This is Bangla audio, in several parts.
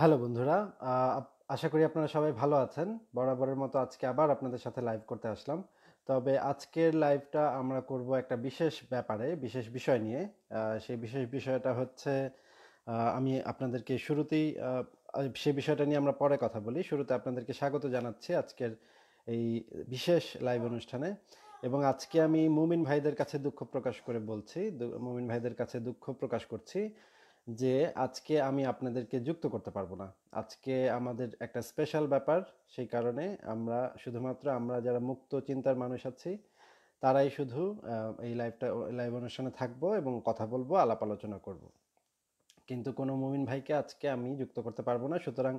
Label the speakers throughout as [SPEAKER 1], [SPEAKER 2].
[SPEAKER 1] হ্যালো বন্ধুরা আশা করি আপনারা সবাই ভালো আছেন বরাবরের মতো আজকে আবার আপনাদের সাথে লাইভ করতে আসলাম তবে আজকের লাইভটা আমরা করব একটা বিশেষ ব্যাপারে বিশেষ বিষয় নিয়ে সেই বিশেষ বিষয়টা হচ্ছে আমি আপনাদেরকে শুরুতেই সে বিষয়টা নিয়ে আমরা পরে কথা বলি শুরুতে আপনাদেরকে স্বাগত জানাচ্ছি আজকের এই বিশেষ লাইভ অনুষ্ঠানে এবং আজকে আমি মুমিন ভাইদের কাছে দুঃখ প্রকাশ করে বলছি মুমিন ভাইদের কাছে দুঃখ প্রকাশ করছি যে আজকে আমি আপনাদেরকে যুক্ত করতে পারবো না আজকে আমাদের একটা স্পেশাল ব্যাপার সেই কারণে আমরা শুধুমাত্র আমরা যারা মুক্ত চিন্তার মানুষ আছি তারাই শুধু এই লাইভটা লাইভ অনুষ্ঠানে থাকবো এবং কথা বলবো আলাপ আলোচনা করবো কিন্তু কোনো মুমিন ভাইকে আজকে আমি যুক্ত করতে পারবো না সুতরাং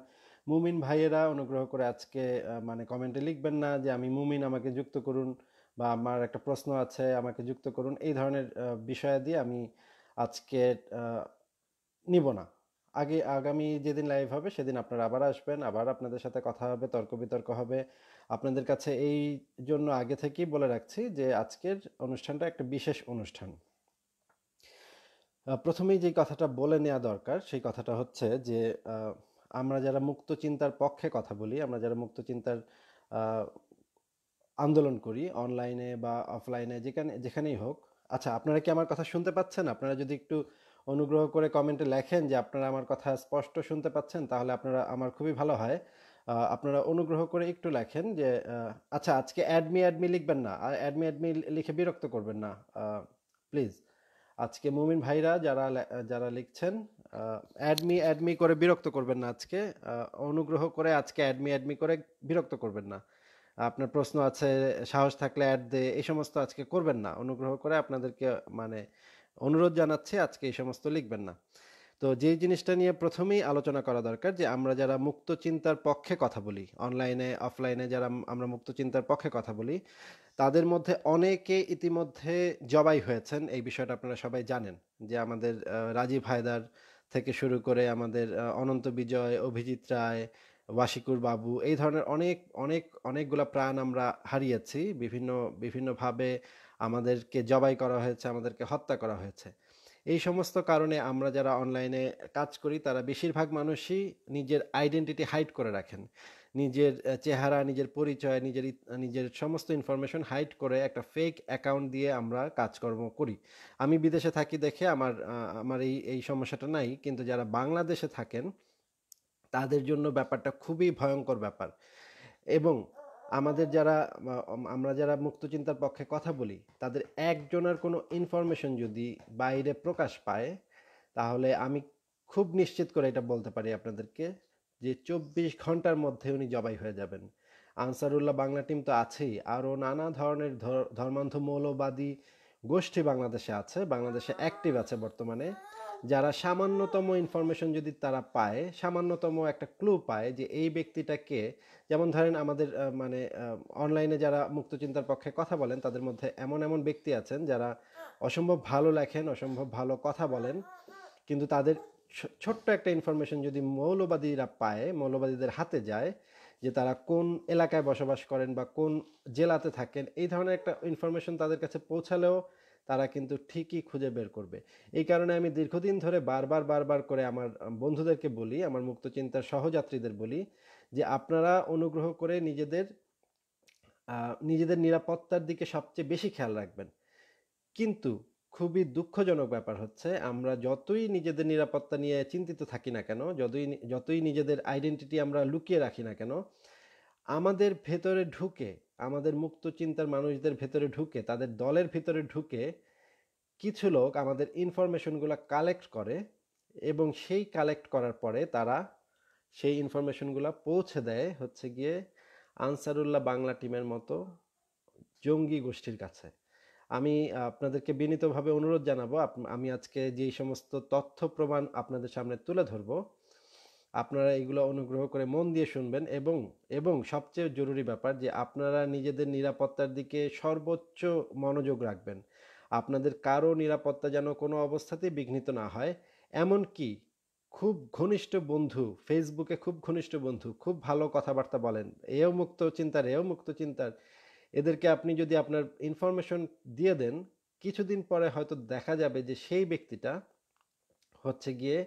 [SPEAKER 1] মুমিন ভাইয়েরা অনুগ্রহ করে আজকে মানে কমেন্টে লিখবেন না যে আমি মুমিন আমাকে যুক্ত করুন বা আমার একটা প্রশ্ন আছে আমাকে যুক্ত করুন এই ধরনের বিষয় দিয়ে আমি আজকে নিব না আগে আগামী যেদিন লাইভ হবে সেদিন আপনারা আবার আসবেন আবার আপনাদের সাথে কথা হবে তর্ক বিতর্ক হবে আপনাদের কাছে এই জন্য আগে থেকেই বলে রাখছি যে আজকের অনুষ্ঠানটা একটা বিশেষ অনুষ্ঠান প্রথমেই যে কথাটা বলে নেওয়া দরকার সেই কথাটা হচ্ছে যে আমরা যারা মুক্ত চিন্তার পক্ষে কথা বলি আমরা যারা মুক্ত চিন্তার আন্দোলন করি অনলাইনে বা অফলাইনে যেখানে যেখানেই হোক আচ্ছা আপনারা কি আমার কথা শুনতে পাচ্ছেন আপনারা যদি একটু অনুগ্রহ করে কমেন্টে লেখেন যে আপনারা আমার কথা স্পষ্ট শুনতে পাচ্ছেন তাহলে আপনারা আমার খুবই ভালো হয় আপনারা অনুগ্রহ করে একটু লেখেন যে আচ্ছা আজকে অ্যাডমি অ্যাডমি লিখবেন না আর অ্যাডমি অ্যাডমি লিখে বিরক্ত করবেন না প্লিজ আজকে মুমিন ভাইরা যারা যারা লিখছেন অ্যাডমি অ্যাডমি করে বিরক্ত করবেন না আজকে অনুগ্রহ করে আজকে অ্যাডমি অ্যাডমি করে বিরক্ত করবেন না আপনার প্রশ্ন আছে সাহস থাকলে অ্যাড দে এই সমস্ত আজকে করবেন না অনুগ্রহ করে আপনাদেরকে মানে অনুরোধ জানাচ্ছি আজকে এই সমস্ত লিখবেন না তো যে জিনিসটা নিয়ে প্রথমেই আলোচনা করা দরকার যে আমরা যারা মুক্ত চিন্তার পক্ষে কথা বলি অনলাইনে অফলাইনে যারা আমরা মুক্ত চিন্তার পক্ষে কথা বলি তাদের মধ্যে অনেকে ইতিমধ্যে জবাই হয়েছেন এই বিষয়টা আপনারা সবাই জানেন যে আমাদের রাজীব হায়দার থেকে শুরু করে আমাদের অনন্ত বিজয় অভিজিৎ রায় ওয়াশিকুর বাবু এই ধরনের অনেক অনেক অনেকগুলো প্রাণ আমরা হারিয়েছি বিভিন্ন বিভিন্নভাবে আমাদেরকে জবাই করা হয়েছে আমাদেরকে হত্যা করা হয়েছে এই সমস্ত কারণে আমরা যারা অনলাইনে কাজ করি তারা বেশিরভাগ মানুষই নিজের আইডেন্টিটি হাইড করে রাখেন নিজের চেহারা নিজের পরিচয় নিজের নিজের সমস্ত ইনফরমেশন হাইড করে একটা ফেক অ্যাকাউন্ট দিয়ে আমরা কাজকর্ম করি আমি বিদেশে থাকি দেখে আমার আমার এই এই সমস্যাটা নাই কিন্তু যারা বাংলাদেশে থাকেন তাদের জন্য ব্যাপারটা খুবই ভয়ঙ্কর ব্যাপার এবং আমাদের যারা আমরা যারা মুক্তচিন্তার পক্ষে কথা বলি তাদের একজনের কোনো ইনফরমেশন যদি বাইরে প্রকাশ পায় তাহলে আমি খুব নিশ্চিত করে এটা বলতে পারি আপনাদেরকে যে চব্বিশ ঘন্টার মধ্যে উনি জবাই হয়ে যাবেন আনসারুল্লাহ বাংলা টিম তো আছেই আরও নানা ধরনের ধর্মান্ধ মৌলবাদী গোষ্ঠী বাংলাদেশে আছে বাংলাদেশে অ্যাক্টিভ আছে বর্তমানে যারা সামান্যতম ইনফরমেশন যদি তারা পায় সামান্যতম একটা ক্লু পায় যে এই ব্যক্তিটাকে যেমন ধরেন আমাদের মানে অনলাইনে যারা মুক্তচিন্তার পক্ষে কথা বলেন তাদের মধ্যে এমন এমন ব্যক্তি আছেন যারা অসম্ভব ভালো লেখেন অসম্ভব ভালো কথা বলেন কিন্তু তাদের ছোট্ট একটা ইনফরমেশন যদি মৌলবাদীরা পায় মৌলবাদীদের হাতে যায় যে তারা কোন এলাকায় বসবাস করেন বা কোন জেলাতে থাকেন এই ধরনের একটা ইনফরমেশন তাদের কাছে পৌঁছালেও তারা কিন্তু ঠিকই খুঁজে বের করবে এই কারণে আমি দীর্ঘদিন ধরে বারবার বারবার করে আমার বন্ধুদেরকে বলি আমার মুক্তচিন্তার সহযাত্রীদের বলি যে আপনারা অনুগ্রহ করে নিজেদের নিজেদের নিরাপত্তার দিকে সবচেয়ে বেশি খেয়াল রাখবেন কিন্তু খুবই দুঃখজনক ব্যাপার হচ্ছে আমরা যতই নিজেদের নিরাপত্তা নিয়ে চিন্তিত থাকি না কেন যতই যতই নিজেদের আইডেন্টিটি আমরা লুকিয়ে রাখি না কেন আমাদের ভেতরে ঢুকে আমাদের মুক্ত চিন্তার মানুষদের ভেতরে ঢুকে তাদের দলের ভিতরে ঢুকে কিছু লোক আমাদের ইনফরমেশনগুলো কালেক্ট করে এবং সেই কালেক্ট করার পরে তারা সেই ইনফরমেশনগুলো পৌঁছে দেয় হচ্ছে গিয়ে আনসারুল্লাহ বাংলা টিমের মতো জঙ্গি গোষ্ঠীর কাছে আমি আপনাদেরকে বিনীতভাবে অনুরোধ জানাবো আমি আজকে যেই সমস্ত তথ্য প্রমাণ আপনাদের সামনে তুলে ধরবো আপনারা এগুলো অনুগ্রহ করে মন দিয়ে শুনবেন এবং এবং সবচেয়ে জরুরি ব্যাপার যে আপনারা নিজেদের নিরাপত্তার দিকে সর্বোচ্চ মনোযোগ রাখবেন আপনাদের কারো নিরাপত্তা যেন কোনো অবস্থাতেই বিঘ্নিত না হয় এমন কি খুব ঘনিষ্ঠ বন্ধু ফেসবুকে খুব ঘনিষ্ঠ বন্ধু খুব ভালো কথাবার্তা বলেন এও মুক্ত চিন্তার এও মুক্ত চিন্তার এদেরকে আপনি যদি আপনার ইনফরমেশন দিয়ে দেন কিছুদিন পরে হয়তো দেখা যাবে যে সেই ব্যক্তিটা হচ্ছে গিয়ে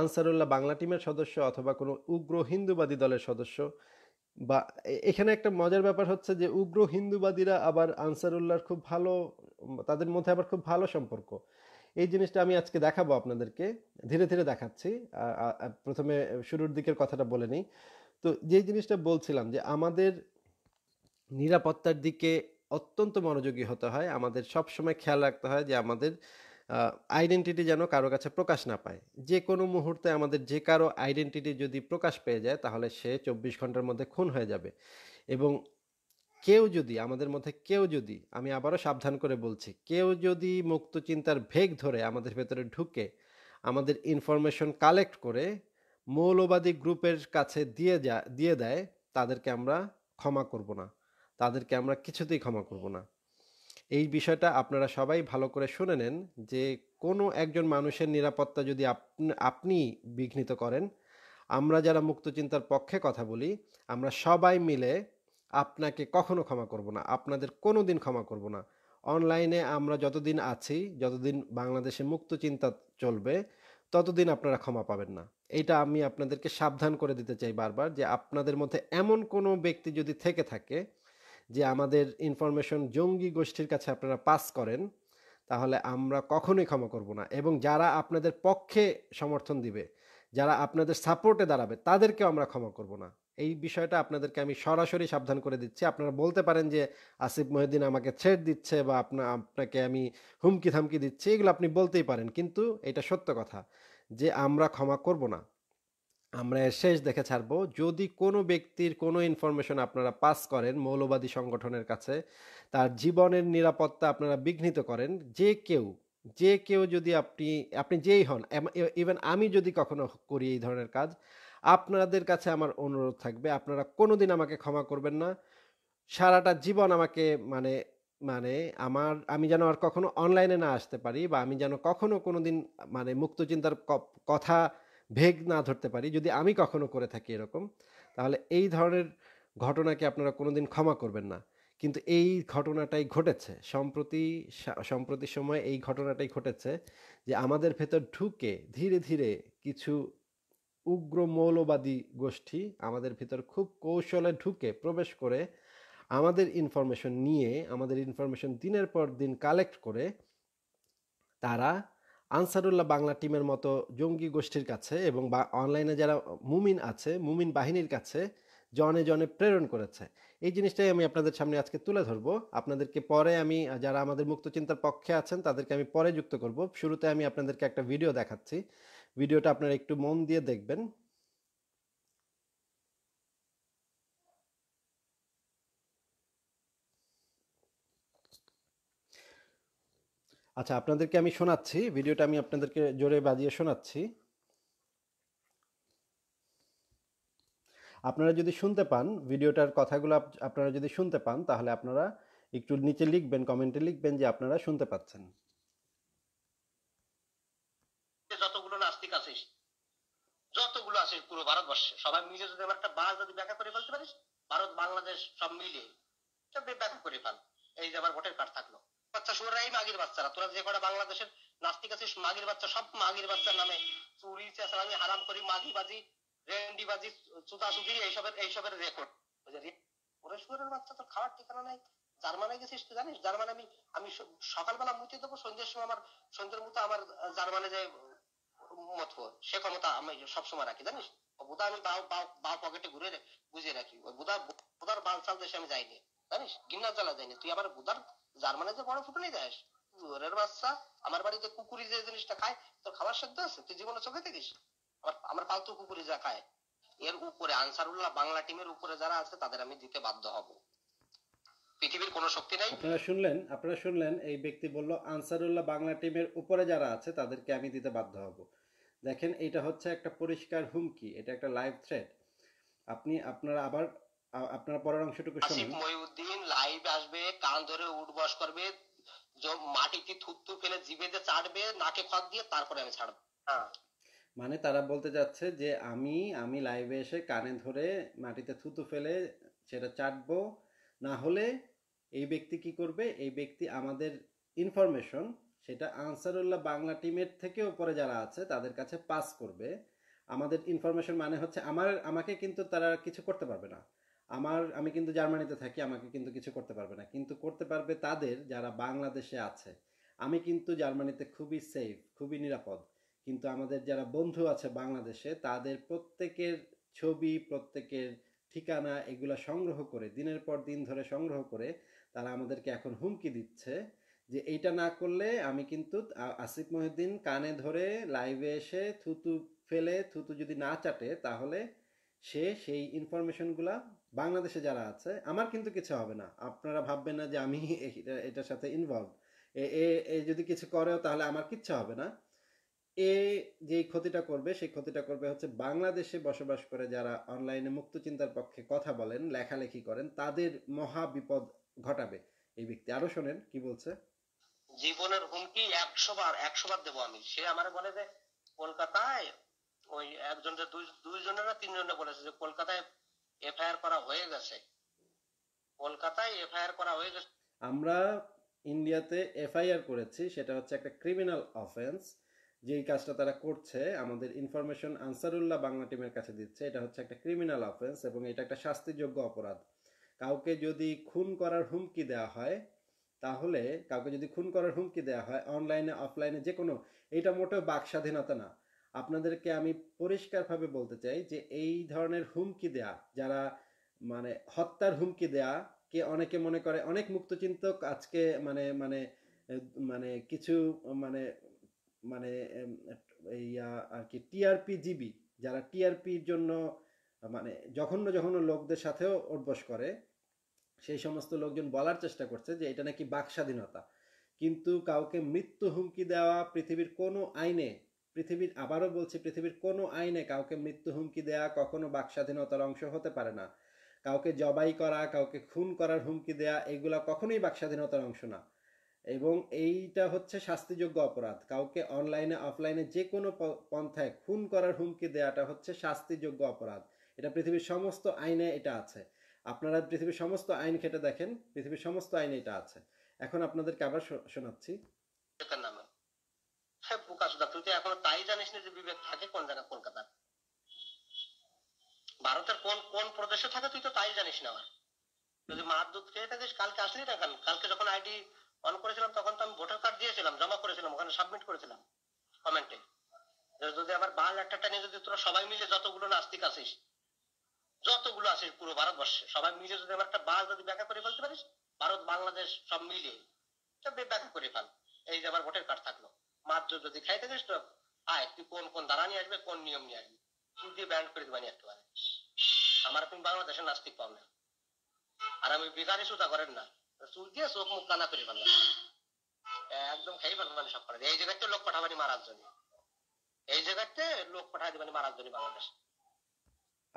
[SPEAKER 1] আনসারুল্লাহ বাংলা টিমের সদস্য অথবা কোনো উগ্র হিন্দুবাদী দলের সদস্য বা এখানে একটা মজার ব্যাপার হচ্ছে যে উগ্র হিন্দুবাদীরা আবার আনসারুল্লাহর খুব ভালো তাদের মধ্যে আবার খুব ভালো সম্পর্ক এই জিনিসটা আমি আজকে দেখাবো আপনাদেরকে ধীরে ধীরে দেখাচ্ছি প্রথমে শুরুর দিকের কথাটা বলে নিই তো যে জিনিসটা বলছিলাম যে আমাদের নিরাপত্তার দিকে অত্যন্ত মনোযোগী হতে হয় আমাদের সবসময় খেয়াল রাখতে হয় যে আমাদের আইডেন্টিটি যেন কারো কাছে প্রকাশ না পায়। যে কোনো মুহূর্তে আমাদের যে কারো আইডেন্টিটি যদি প্রকাশ পেয়ে যায় তাহলে সে চব্বিশ ঘন্টার মধ্যে খুন হয়ে যাবে এবং কেউ যদি আমাদের মধ্যে কেউ যদি আমি আবারও সাবধান করে বলছি, কেউ যদি মুক্ত চিন্তার ভেগ ধরে আমাদের ভেতরে ঢুকে আমাদের ইনফরমেশন কালেক্ট করে মৌলবাদী গ্রুপের কাছে দিয়ে যা দিয়ে দেয়, তাদেরকে আমরা ক্ষমা করব না। তাদেরকে আমরা কিছুতেই ক্ষমা করব না। এই বিষয়টা আপনারা সবাই ভালো করে শুনে নেন যে কোনো একজন মানুষের নিরাপত্তা যদি আপনি বিঘ্নিত করেন আমরা যারা মুক্তচিন্তার পক্ষে কথা বলি আমরা সবাই মিলে আপনাকে কখনো ক্ষমা করব না আপনাদের কোনো দিন ক্ষমা করব না অনলাইনে আমরা যতদিন আছি যতদিন বাংলাদেশে মুক্ত চিন্তা চলবে ততদিন আপনারা ক্ষমা পাবেন না এটা আমি আপনাদেরকে সাবধান করে দিতে চাই বারবার যে আপনাদের মধ্যে এমন কোনো ব্যক্তি যদি থেকে থাকে যে আমাদের ইনফরমেশন জঙ্গি গোষ্ঠীর কাছে আপনারা পাস করেন তাহলে আমরা কখনোই ক্ষমা করব না এবং যারা আপনাদের পক্ষে সমর্থন দিবে যারা আপনাদের সাপোর্টে দাঁড়াবে তাদেরকেও আমরা ক্ষমা করব না এই বিষয়টা আপনাদেরকে আমি সরাসরি সাবধান করে দিচ্ছি আপনারা বলতে পারেন যে আসিফ মহিউদ্দিন আমাকে ছেড় দিচ্ছে বা আপনা আপনাকে আমি হুমকি থামকি দিচ্ছি এগুলো আপনি বলতেই পারেন কিন্তু এটা সত্য কথা যে আমরা ক্ষমা করব না আমরা শেষ দেখে ছাড়বো যদি কোনো ব্যক্তির কোনো ইনফরমেশন আপনারা পাস করেন মৌলবাদী সংগঠনের কাছে তার জীবনের নিরাপত্তা আপনারা বিঘ্নিত করেন যে কেউ যে কেউ যদি আপনি আপনি যেই হন ইভেন আমি যদি কখনো করি এই ধরনের কাজ আপনাদের কাছে আমার অনুরোধ থাকবে আপনারা কোনো দিন আমাকে ক্ষমা করবেন না সারাটা জীবন আমাকে মানে মানে আমার আমি যেন আর কখনো অনলাইনে না আসতে পারি বা আমি যেন কখনো কোনো দিন মানে মুক্ত চিন্তার কথা ভেগ না ধরতে পারি যদি আমি কখনো করে থাকি এরকম তাহলে এই ধরনের ঘটনাকে আপনারা কোনোদিন ক্ষমা করবেন না কিন্তু এই ঘটনাটাই ঘটেছে সম্প্রতি সম্প্রতি সময়ে এই ঘটনাটাই ঘটেছে যে আমাদের ভেতর ঢুকে ধীরে ধীরে কিছু উগ্র মৌলবাদী গোষ্ঠী আমাদের ভিতর খুব কৌশলে ঢুকে প্রবেশ করে আমাদের ইনফরমেশন নিয়ে আমাদের ইনফরমেশন দিনের পর দিন কালেক্ট করে তারা আনসারুল্লাহ বাংলা টিমের মতো জঙ্গি গোষ্ঠীর কাছে এবং বা অনলাইনে যারা মুমিন আছে মুমিন বাহিনীর কাছে জনে জনে প্রেরণ করেছে এই জিনিসটাই আমি আপনাদের সামনে আজকে তুলে ধরবো আপনাদেরকে পরে আমি যারা আমাদের মুক্তচিন্তার পক্ষে আছেন তাদেরকে আমি পরে যুক্ত করব শুরুতে আমি আপনাদেরকে একটা ভিডিও দেখাচ্ছি ভিডিওটা আপনারা একটু মন দিয়ে দেখবেন আচ্ছা আপনাদেরকে আমি শোনাচ্ছি ভিডিওটা আমি আপনাদেরকে জোরে বাজিয়ে শোনাচ্ছি আপনারা যদি শুনতে পান ভিডিওটার কথাগুলো আপনারা যদি শুনতে পান তাহলে আপনারা একটু নিচে লিখবেন কমেন্টে লিখবেন যে আপনারা শুনতে পাচ্ছেন
[SPEAKER 2] যতগুলো নাস্তিক আছে যতগুলো আছে পুরো ভারতবর্ষে সবাই মিলে যদি একটা বাস যদি ব্যাখ্যা করে ফেলতে পারিস ভারত বাংলাদেশ সব মিলে ব্যাখ্যা করে ফেল এই যে আবার ভোটের কার্ড থাকলো বাচ্চা সোরাই মাগির বাচ্চারা তোরা যে কটা বাংলাদেশের নাস্তিক আছিস মাগির বাচ্চা সব মাগির বাচ্চার নামে চুরি চেঁচালামি হারাম করি মাগি বাজি রেন্ডি বাজি চুতা চুদি এইসবের এইসবের রেকর্ড ওরে সুরের বাচ্চা তো খাওয়ার ঠিকানা নাই জার্মানে গেছিস তুই জানিস জার্মানে আমি আমি সকালবেলা মুতে দেবো সন্ধ্যের সময় আমার সন্ধ্যের মতো আমার জার্মানে যে মত সে ক্ষমতা আমি সবসময় রাখি জানিস বোধা আমি বা পকেটে ঘুরে বুঝিয়ে রাখি বোধা বাল চাল দেশে আমি যাইনি জানিস গিন্না চালা যাইনি তুই আবার বোধার জার্মানি তো বড় ফুটনি দেশ জোরের বাচ্চা আমার বাড়িতে কুকুরি যে জিনিসটা খায় তোর খাবার সাধ্য আছে তুই জীবনে চোখে দেখিস আমার পালতু কুকুরি যা খায় এর উপরে আনসারুল্লাহ বাংলা টিমের উপরে যারা আছে তাদের আমি দিতে বাধ্য হব
[SPEAKER 1] পৃথিবীর কোনো শক্তি নাই আপনারা শুনলেন আপনারা শুনলেন এই ব্যক্তি বলল আনসারুল্লাহ বাংলা টিমের উপরে যারা আছে তাদেরকে আমি দিতে বাধ্য হব দেখেন এটা হচ্ছে একটা পরিষ্কার হুমকি এটা একটা লাইভ থ্রেট আপনি আপনারা আবার আপনারা পরের অংশটুকু শুনুন
[SPEAKER 2] মহিউদ্দিন লাইভ আসবে কান ধরে উঠবাস করবে মাটিতে থুতু ফেলে জিভে যে চাটবে নাকে খত দিয়ে তারপরে আমি ছাড়বো হ্যাঁ।
[SPEAKER 1] মানে তারা বলতে যাচ্ছে যে আমি আমি লাইভে এসে কানে ধরে মাটিতে থুতু ফেলে সেটা চাটবো না হলে এই ব্যক্তি কি করবে এই ব্যক্তি আমাদের ইনফরমেশন সেটা আনসারুল্লাহ বাংলা টিমের থেকে উপরে যারা আছে তাদের কাছে পাস করবে আমাদের ইনফরমেশন মানে হচ্ছে আমার আমাকে কিন্তু তারা কিছু করতে পারবে না আমার আমি কিন্তু জার্মানিতে থাকি আমাকে কিন্তু কিছু করতে পারবে না কিন্তু করতে পারবে তাদের যারা বাংলাদেশে আছে আমি কিন্তু জার্মানিতে খুবই সেফ খুবই নিরাপদ কিন্তু আমাদের যারা বন্ধু আছে বাংলাদেশে তাদের প্রত্যেকের ছবি প্রত্যেকের ঠিকানা এগুলো সংগ্রহ করে দিনের পর দিন ধরে সংগ্রহ করে তারা আমাদেরকে এখন হুমকি দিচ্ছে যে এইটা না করলে আমি কিন্তু আসিফ মহিউদ্দিন কানে ধরে লাইভে এসে থুতু ফেলে থুতু যদি না চাটে তাহলে সে সেই ইনফরমেশনগুলা বাংলাদেশে যারা আছে আমার কিন্তু কিছু হবে না আপনারা ভাববেন না যে আমি এটার সাথে ইনভলভ এ এ যদি কিছু করেও তাহলে আমার কিচ্ছু হবে না এ যে ক্ষতিটা করবে সেই ক্ষতিটা করবে হচ্ছে বাংলাদেশে বসবাস করে যারা অনলাইনে মুক্ত চিন্তার পক্ষে কথা বলেন লেখালেখি করেন তাদের মহা বিপদ ঘটাবে এই ব্যক্তি আরো শোনেন কি বলছে
[SPEAKER 2] জীবনের হুমকি একশো বার একশো বার দেবো আমি সে আমার বলে যে কলকাতায় ওই একজন না তিনজনে বলেছে যে কলকাতায় এফআইআর করা হয়ে গেছে কলকাতায় এফআইআর
[SPEAKER 1] করা হয়ে গেছে আমরা ইন্ডিয়াতে এফআইআর করেছি সেটা হচ্ছে একটা ক্রিমিনাল অফেন্স যেই কাজটা তারা করছে আমাদের ইনফরমেশন আনসারুল্লাহ বাংলা টিমের কাছে দিচ্ছে এটা হচ্ছে একটা ক্রিমিনাল অফেন্স এবং এটা একটা শাস্তিযোগ্য অপরাধ কাউকে যদি খুন করার হুমকি দেওয়া হয় তাহলে কাউকে যদি খুন করার হুমকি দেওয়া হয় অনলাইনে অফলাইনে যে কোনো এটা মোটেও বাক স্বাধীনতা না আপনাদেরকে আমি পরিষ্কারভাবে বলতে চাই যে এই ধরনের হুমকি দেয়া যারা মানে হত্যার হুমকি দেয়া কে অনেকে মনে করে অনেক মুক্তচিন্তক আজকে মানে মানে মানে কিছু মানে মানে ইয়া আর কি টিআরপি জিবি যারা টিআরপির জন্য মানে জঘন্য জঘন্য লোকদের সাথেও অভ্যস করে সেই সমস্ত লোকজন বলার চেষ্টা করছে যে এটা নাকি বাক স্বাধীনতা কিন্তু কাউকে মৃত্যু হুমকি দেওয়া পৃথিবীর কোনো আইনে পৃথিবীর আবারও বলছি পৃথিবীর কোনো আইনে কাউকে মৃত্যু হুমকি দেয়া কখনো বাক স্বাধীনতার অংশ হতে পারে না কাউকে জবাই করা কাউকে খুন করার হুমকি দেয়া এগুলা কখনোই বাক স্বাধীনতার অংশ না এবং এইটা হচ্ছে শাস্তিযোগ্য অপরাধ কাউকে অনলাইনে অফলাইনে যে কোনো পন্থায় খুন করার হুমকি দেয়াটা হচ্ছে শাস্তিযোগ্য অপরাধ এটা পৃথিবীর সমস্ত আইনে এটা আছে আপনারা পৃথিবীর সমস্ত আইন খেটে দেখেন পৃথিবীর সমস্ত আইনে এটা আছে এখন আপনাদেরকে আবার শোনাচ্ছি
[SPEAKER 2] মিথ্যায় প্রকাশ দা তুই তো এখনো তাই জানিস না যে বিবেক থাকে কোন জায়গা কলকাতার ভারতের কোন কোন প্রদেশে থাকে তুই তো তাই জানিস না আমার যদি মার দুধ খেয়ে থাকিস কালকে আসলি না কেন কালকে যখন আইডি অন করেছিলাম তখন তো আমি ভোটার কার্ড দিয়েছিলাম জমা করেছিলাম ওখানে সাবমিট করেছিলাম কমেন্টে যদি আবার বাল একটা নিয়ে যদি তোরা সবাই মিলে যতগুলো নাস্তিক আসিস যতগুলো আসিস পুরো ভারতবর্ষে সবাই মিলে যদি আমার একটা বাল যদি ব্যাখ্যা করে ফেলতে পারিস ভারত বাংলাদেশ সব মিলিয়ে ব্যাখ্যা করে ফেল এই যে আমার ভোটার কার্ড থাকলো মাত্র যদি খাইতে থাকিস তো আয় তুই কোন কোন দাঁড়া নিয়ে আসবে কোন নিয়ম নিয়ে আসবে তুই দিয়ে ব্যান্ড করে দিবানি একেবারে আমার তুমি বাংলাদেশের নাস্তিক পাও না আর আমি বেকারি সুতা করেন না চুল দিয়ে চোখ মুখ কানা করি পারলাম একদম খাই পারলাম মানে সব করে এই জায়গাতে লোক পাঠাবানি মারার জন্য এই জায়গাতে লোক পাঠাই দিবানি মারার জন্য বাংলাদেশ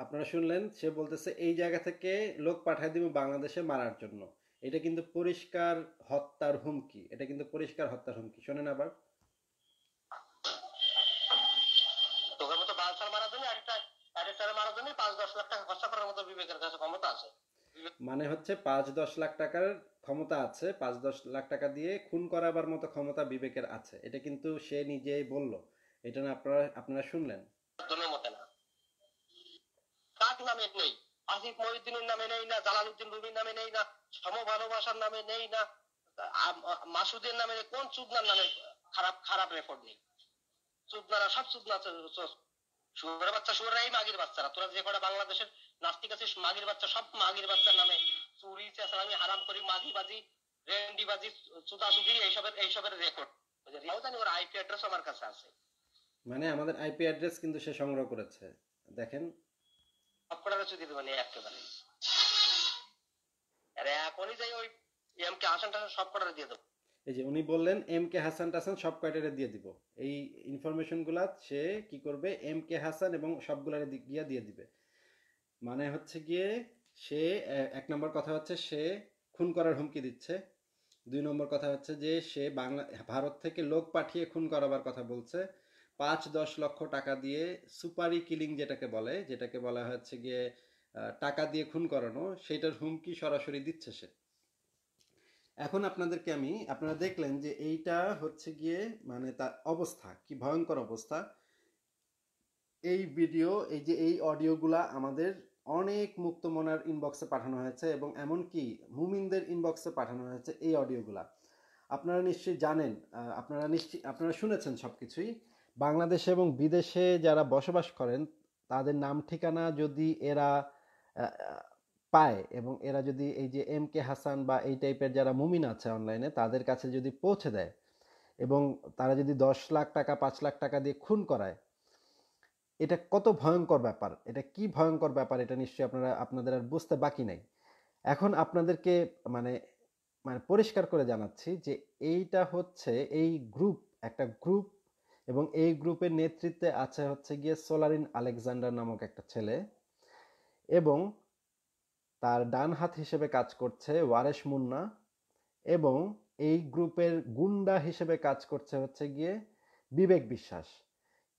[SPEAKER 1] আপনারা শুনলেন সে বলতেছে এই জায়গা থেকে লোক পাঠাই দিব বাংলাদেশে মারার জন্য এটা কিন্তু পরিষ্কার হত্যার হুমকি এটা কিন্তু পরিষ্কার হত্যার হুমকি শোনেন আবার মানে হচ্ছে পাঁচ দশ লাখ টাকার ক্ষমতা আছে পাঁচ দশ লাখ টাকা দিয়ে খুন করাবার মতো ক্ষমতা বিবেকের আছে এটা কিন্তু সে নিজেই বলল এটা না আপনারা আপনারা শুনলেন
[SPEAKER 2] নামে নেই না নামে নেই নামে খারাপ খারাপ রেকর্ড নেই সব বাচ্চা বাচ্চারা যে বাংলাদেশের নাস্তিক আছে মাগির বাচ্চা সব মাগির বাচ্চার নামে চুরি চেঁচালামি হারাম করি বাজি রেন্ডিবাজি চুদাচুদি এইসবের এইসবের রেকর্ড রিয়াও জানি ওর আইপি অ্যাড্রেস আমার কাছে আছে
[SPEAKER 1] মানে আমাদের আইপি অ্যাড্রেস কিন্তু সে সংগ্রহ করেছে দেখেন
[SPEAKER 2] মানে আরে এখনই যাই ওই এম কে হাসান টাসান সব কটারে দিয়ে দেবো
[SPEAKER 1] এই যে উনি বললেন এম কে হাসান টাসান সব কয়টারে দিয়ে দিব এই ইনফরমেশনগুলা সে কি করবে এম কে হাসান এবং সবগুলারে গিয়া দিয়ে দিবে মানে হচ্ছে গিয়ে সে এক নম্বর কথা হচ্ছে সে খুন করার হুমকি দিচ্ছে দুই নম্বর কথা হচ্ছে যে সে বাংলা ভারত থেকে লোক পাঠিয়ে খুন করাবার কথা বলছে পাঁচ দশ লক্ষ টাকা দিয়ে সুপারি কিলিং যেটাকে বলে যেটাকে বলা হচ্ছে গিয়ে টাকা দিয়ে খুন করানো সেটার হুমকি সরাসরি দিচ্ছে সে এখন আপনাদেরকে আমি আপনারা দেখলেন যে এইটা হচ্ছে গিয়ে মানে তার অবস্থা কি ভয়ঙ্কর অবস্থা এই ভিডিও এই যে এই অডিওগুলা আমাদের অনেক মুক্তমনার ইনবক্সে পাঠানো হয়েছে এবং এমনকি মুমিনদের ইনবক্সে পাঠানো হয়েছে এই অডিওগুলা আপনারা নিশ্চয়ই জানেন আপনারা নিশ্চয়ই আপনারা শুনেছেন সব কিছুই বাংলাদেশে এবং বিদেশে যারা বসবাস করেন তাদের নাম ঠিকানা যদি এরা পায় এবং এরা যদি এই যে এম কে হাসান বা এই টাইপের যারা মুমিন আছে অনলাইনে তাদের কাছে যদি পৌঁছে দেয় এবং তারা যদি দশ লাখ টাকা পাঁচ লাখ টাকা দিয়ে খুন করায় এটা কত ভয়ঙ্কর ব্যাপার এটা কি ভয়ঙ্কর ব্যাপার এটা নিশ্চয়ই আপনারা আপনাদের আর বুঝতে বাকি নাই এখন আপনাদেরকে মানে মানে পরিষ্কার করে জানাচ্ছি যে এইটা হচ্ছে এই গ্রুপ একটা গ্রুপ এবং এই গ্রুপের নেতৃত্বে আছে হচ্ছে গিয়ে সোলারিন আলেকজান্ডার নামক একটা ছেলে এবং তার ডান হাত হিসেবে কাজ করছে ওয়ারেশ মুন্না এবং এই গ্রুপের গুন্ডা হিসেবে কাজ করছে হচ্ছে গিয়ে বিবেক বিশ্বাস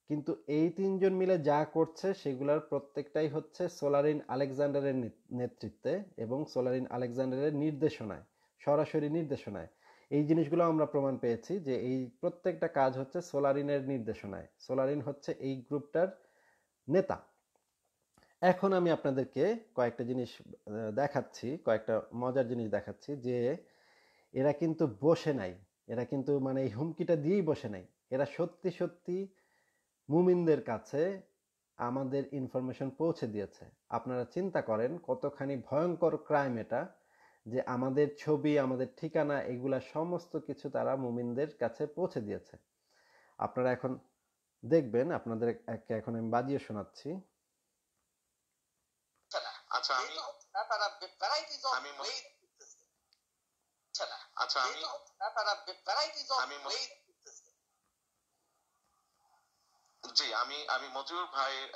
[SPEAKER 1] কিন্তু এই তিনজন মিলে যা করছে সেগুলোর প্রত্যেকটাই হচ্ছে সোলারিন আলেকজান্ডারের নেতৃত্বে এবং সোলারিন আলেকজান্ডারের নির্দেশনায় সরাসরি নির্দেশনায় এই জিনিসগুলো আমরা প্রমাণ পেয়েছি যে এই প্রত্যেকটা কাজ হচ্ছে সোলারিনের নির্দেশনায় সোলারিন হচ্ছে এই গ্রুপটার নেতা এখন আমি আপনাদেরকে কয়েকটা জিনিস দেখাচ্ছি কয়েকটা মজার জিনিস দেখাচ্ছি যে এরা কিন্তু বসে নাই এরা কিন্তু মানে এই হুমকিটা দিয়েই বসে নাই এরা সত্যি সত্যি মুমিনদের কাছে আমাদের ইনফরমেশন পৌঁছে দিয়েছে আপনারা চিন্তা করেন কতখানি ভয়ঙ্কর ক্রাইম এটা যে আমাদের ছবি আমাদের ঠিকানা এগুলা সমস্ত কিছু তারা মুমিনদের কাছে পৌঁছে দিয়েছে আপনারা এখন দেখবেন আপনাদের এখন আমি বাজিয়ে শোনাচ্ছি
[SPEAKER 3] আচ্ছা আমি
[SPEAKER 2] আচ্ছা, আচ্ছা আমি আমি
[SPEAKER 3] জি আমি আমি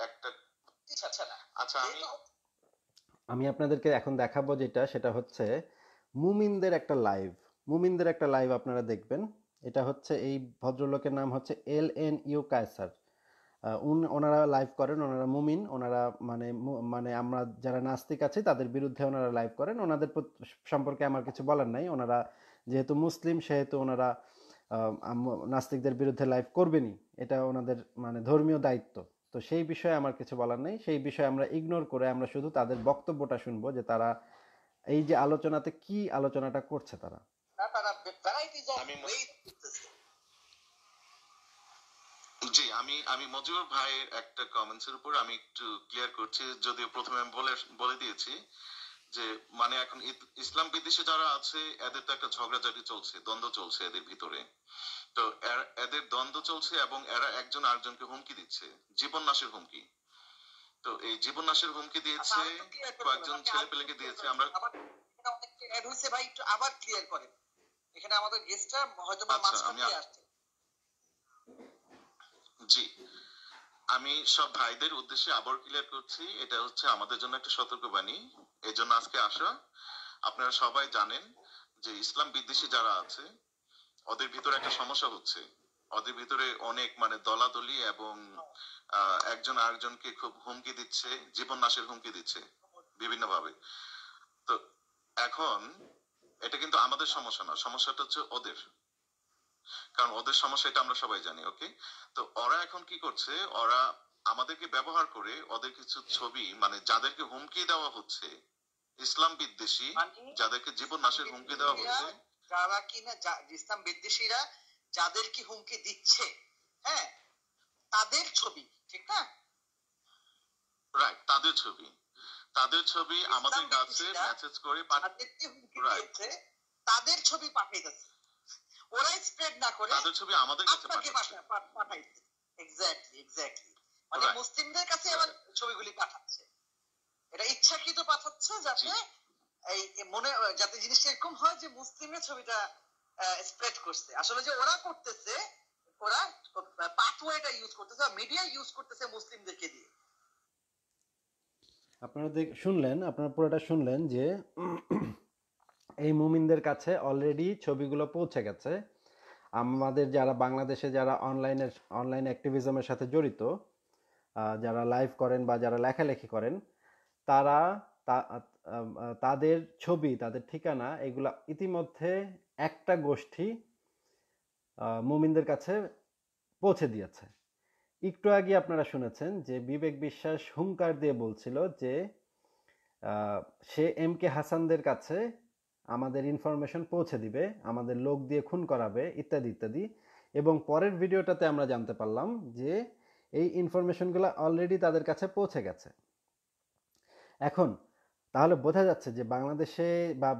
[SPEAKER 3] একটা আচ্ছা, আচ্ছা আমি
[SPEAKER 1] আমি আপনাদেরকে এখন দেখাবো যেটা সেটা হচ্ছে মুমিনদের একটা লাইভ মুমিনদের একটা লাইভ আপনারা দেখবেন এটা হচ্ছে এই ভদ্রলোকের নাম হচ্ছে এল এন ইউ কায়সার উন ওনারা লাইভ করেন ওনারা মুমিন ওনারা মানে মানে আমরা যারা নাস্তিক আছি তাদের বিরুদ্ধে ওনারা লাইভ করেন ওনাদের সম্পর্কে আমার কিছু বলার নাই ওনারা যেহেতু মুসলিম সেহেতু ওনারা নাস্তিকদের বিরুদ্ধে লাইভ করবেনি এটা ওনাদের মানে ধর্মীয় দায়িত্ব তো সেই বিষয়ে আমার কিছু বলার নেই সেই বিষয়ে আমরা ইগনোর করে আমরা শুধু তাদের বক্তব্যটা শুনবো যে তারা এই যে আলোচনাতে কি আলোচনাটা করছে তারা
[SPEAKER 3] জি আমি আমি মজিবুর ভাইয়ের একটা কমেন্টসের উপর আমি একটু ক্লিয়ার করছি যদিও প্রথমে বলে বলে দিয়েছি যে মানে এখন ইসলাম বিদেশে যারা আছে এদের তো একটা ঝগড়াঝাটি চলছে দ্বন্দ্ব চলছে এদের ভিতরে তো এদের দ্বন্দ্ব চলছে এবং এরা একজন আরেকজনকে হুমকি দিচ্ছে জীবন নাশের হুমকি তো এই জীবন নাশের হুমকি দিয়েছে আচ্ছা, কয়েকজন ছেলে পেলেকে আচ্ছা, দিয়েছে আমরা
[SPEAKER 2] আবার ক্লিয়ার করেন এখানে আমাদের গেস্টটা হয়তো আচ্ছা,
[SPEAKER 3] আসছে জি আমি সব ভাইদের উদ্দেশ্যে আবার ক্লিয়ার করছি এটা হচ্ছে আমাদের জন্য একটা সতর্কবাণী এই জন্য আজকে আসা আপনারা সবাই জানেন যে ইসলাম বিদ্বেষী যারা আছে ওদের ভিতরে একটা সমস্যা হচ্ছে ওদের ভিতরে অনেক মানে দলাদলি এবং একজন আরেকজনকে খুব হুমকি দিচ্ছে জীবন নাশের হুমকি দিচ্ছে বিভিন্ন ভাবে তো এখন এটা কিন্তু আমাদের সমস্যা না সমস্যাটা হচ্ছে ওদের কারণ ওদের সমস্যা এটা আমরা সবাই জানি ওকে তো ওরা এখন কি করছে ওরা আমাদেরকে ব্যবহার করে ওদের কিছু ছবি মানে যাদেরকে হুমকি দেওয়া হচ্ছে ইসলাম বিদ্বেষী মানে যাদেরকে জীবন নাশের হুমকি দেওয়া হচ্ছে
[SPEAKER 2] যারা কিনা ইসলাম বিদ্বেষীরা যাদেরকে হুমকি দিচ্ছে হ্যাঁ তাদের ছবি ঠিক না
[SPEAKER 3] রাইট তাদের ছবি তাদের ছবি আমাদের কাছে মেসেজ করে
[SPEAKER 2] তাদের ছবি পাঠিয়ে ওরাই স্প্রেড না করে
[SPEAKER 3] তাদের ছবি আমাদের কাছে
[SPEAKER 2] এক্স্যাক্টলি এক্স্যাক্টলি মানে মুসলিমদের কাছে আমার ছবিগুলি পাঠাচ্ছে এটা ইচ্ছাকৃত পাঠাচ্ছে যাতে এই মনে যাতে জিনিসটা এরকম হয় যে মুসলিমের ছবিটা স্প্রেড করছে আসলে যে ওরা করতেছে ওরা পাথওয়েটা ইউজ করতেছে মিডিয়া ইউজ করতেছে মুসলিমদেরকে দিয়ে
[SPEAKER 1] আপনারা দেখ শুনলেন আপনারা পুরোটা শুনলেন যে এই মুমিনদের কাছে অলরেডি ছবিগুলো পৌঁছে গেছে আমাদের যারা বাংলাদেশে যারা অনলাইনের অনলাইন অ্যাক্টিভিজমের সাথে জড়িত যারা লাইভ করেন বা যারা লেখালেখি করেন তারা তাদের ছবি তাদের ঠিকানা এগুলা ইতিমধ্যে একটা গোষ্ঠী মুমিনদের কাছে পৌঁছে দিয়েছে একটু আগে আপনারা শুনেছেন যে বিবেক বিশ্বাস হুঙ্কার দিয়ে বলছিল যে সে এম কে হাসানদের কাছে আমাদের ইনফরমেশন পৌঁছে দিবে আমাদের লোক দিয়ে খুন করাবে ইত্যাদি ইত্যাদি এবং পরের ভিডিওটাতে আমরা জানতে পারলাম যে এই ইনফরমেশনগুলো অলরেডি তাদের কাছে পৌঁছে গেছে এখন তাহলে বোঝা যাচ্ছে যে বাংলাদেশে বা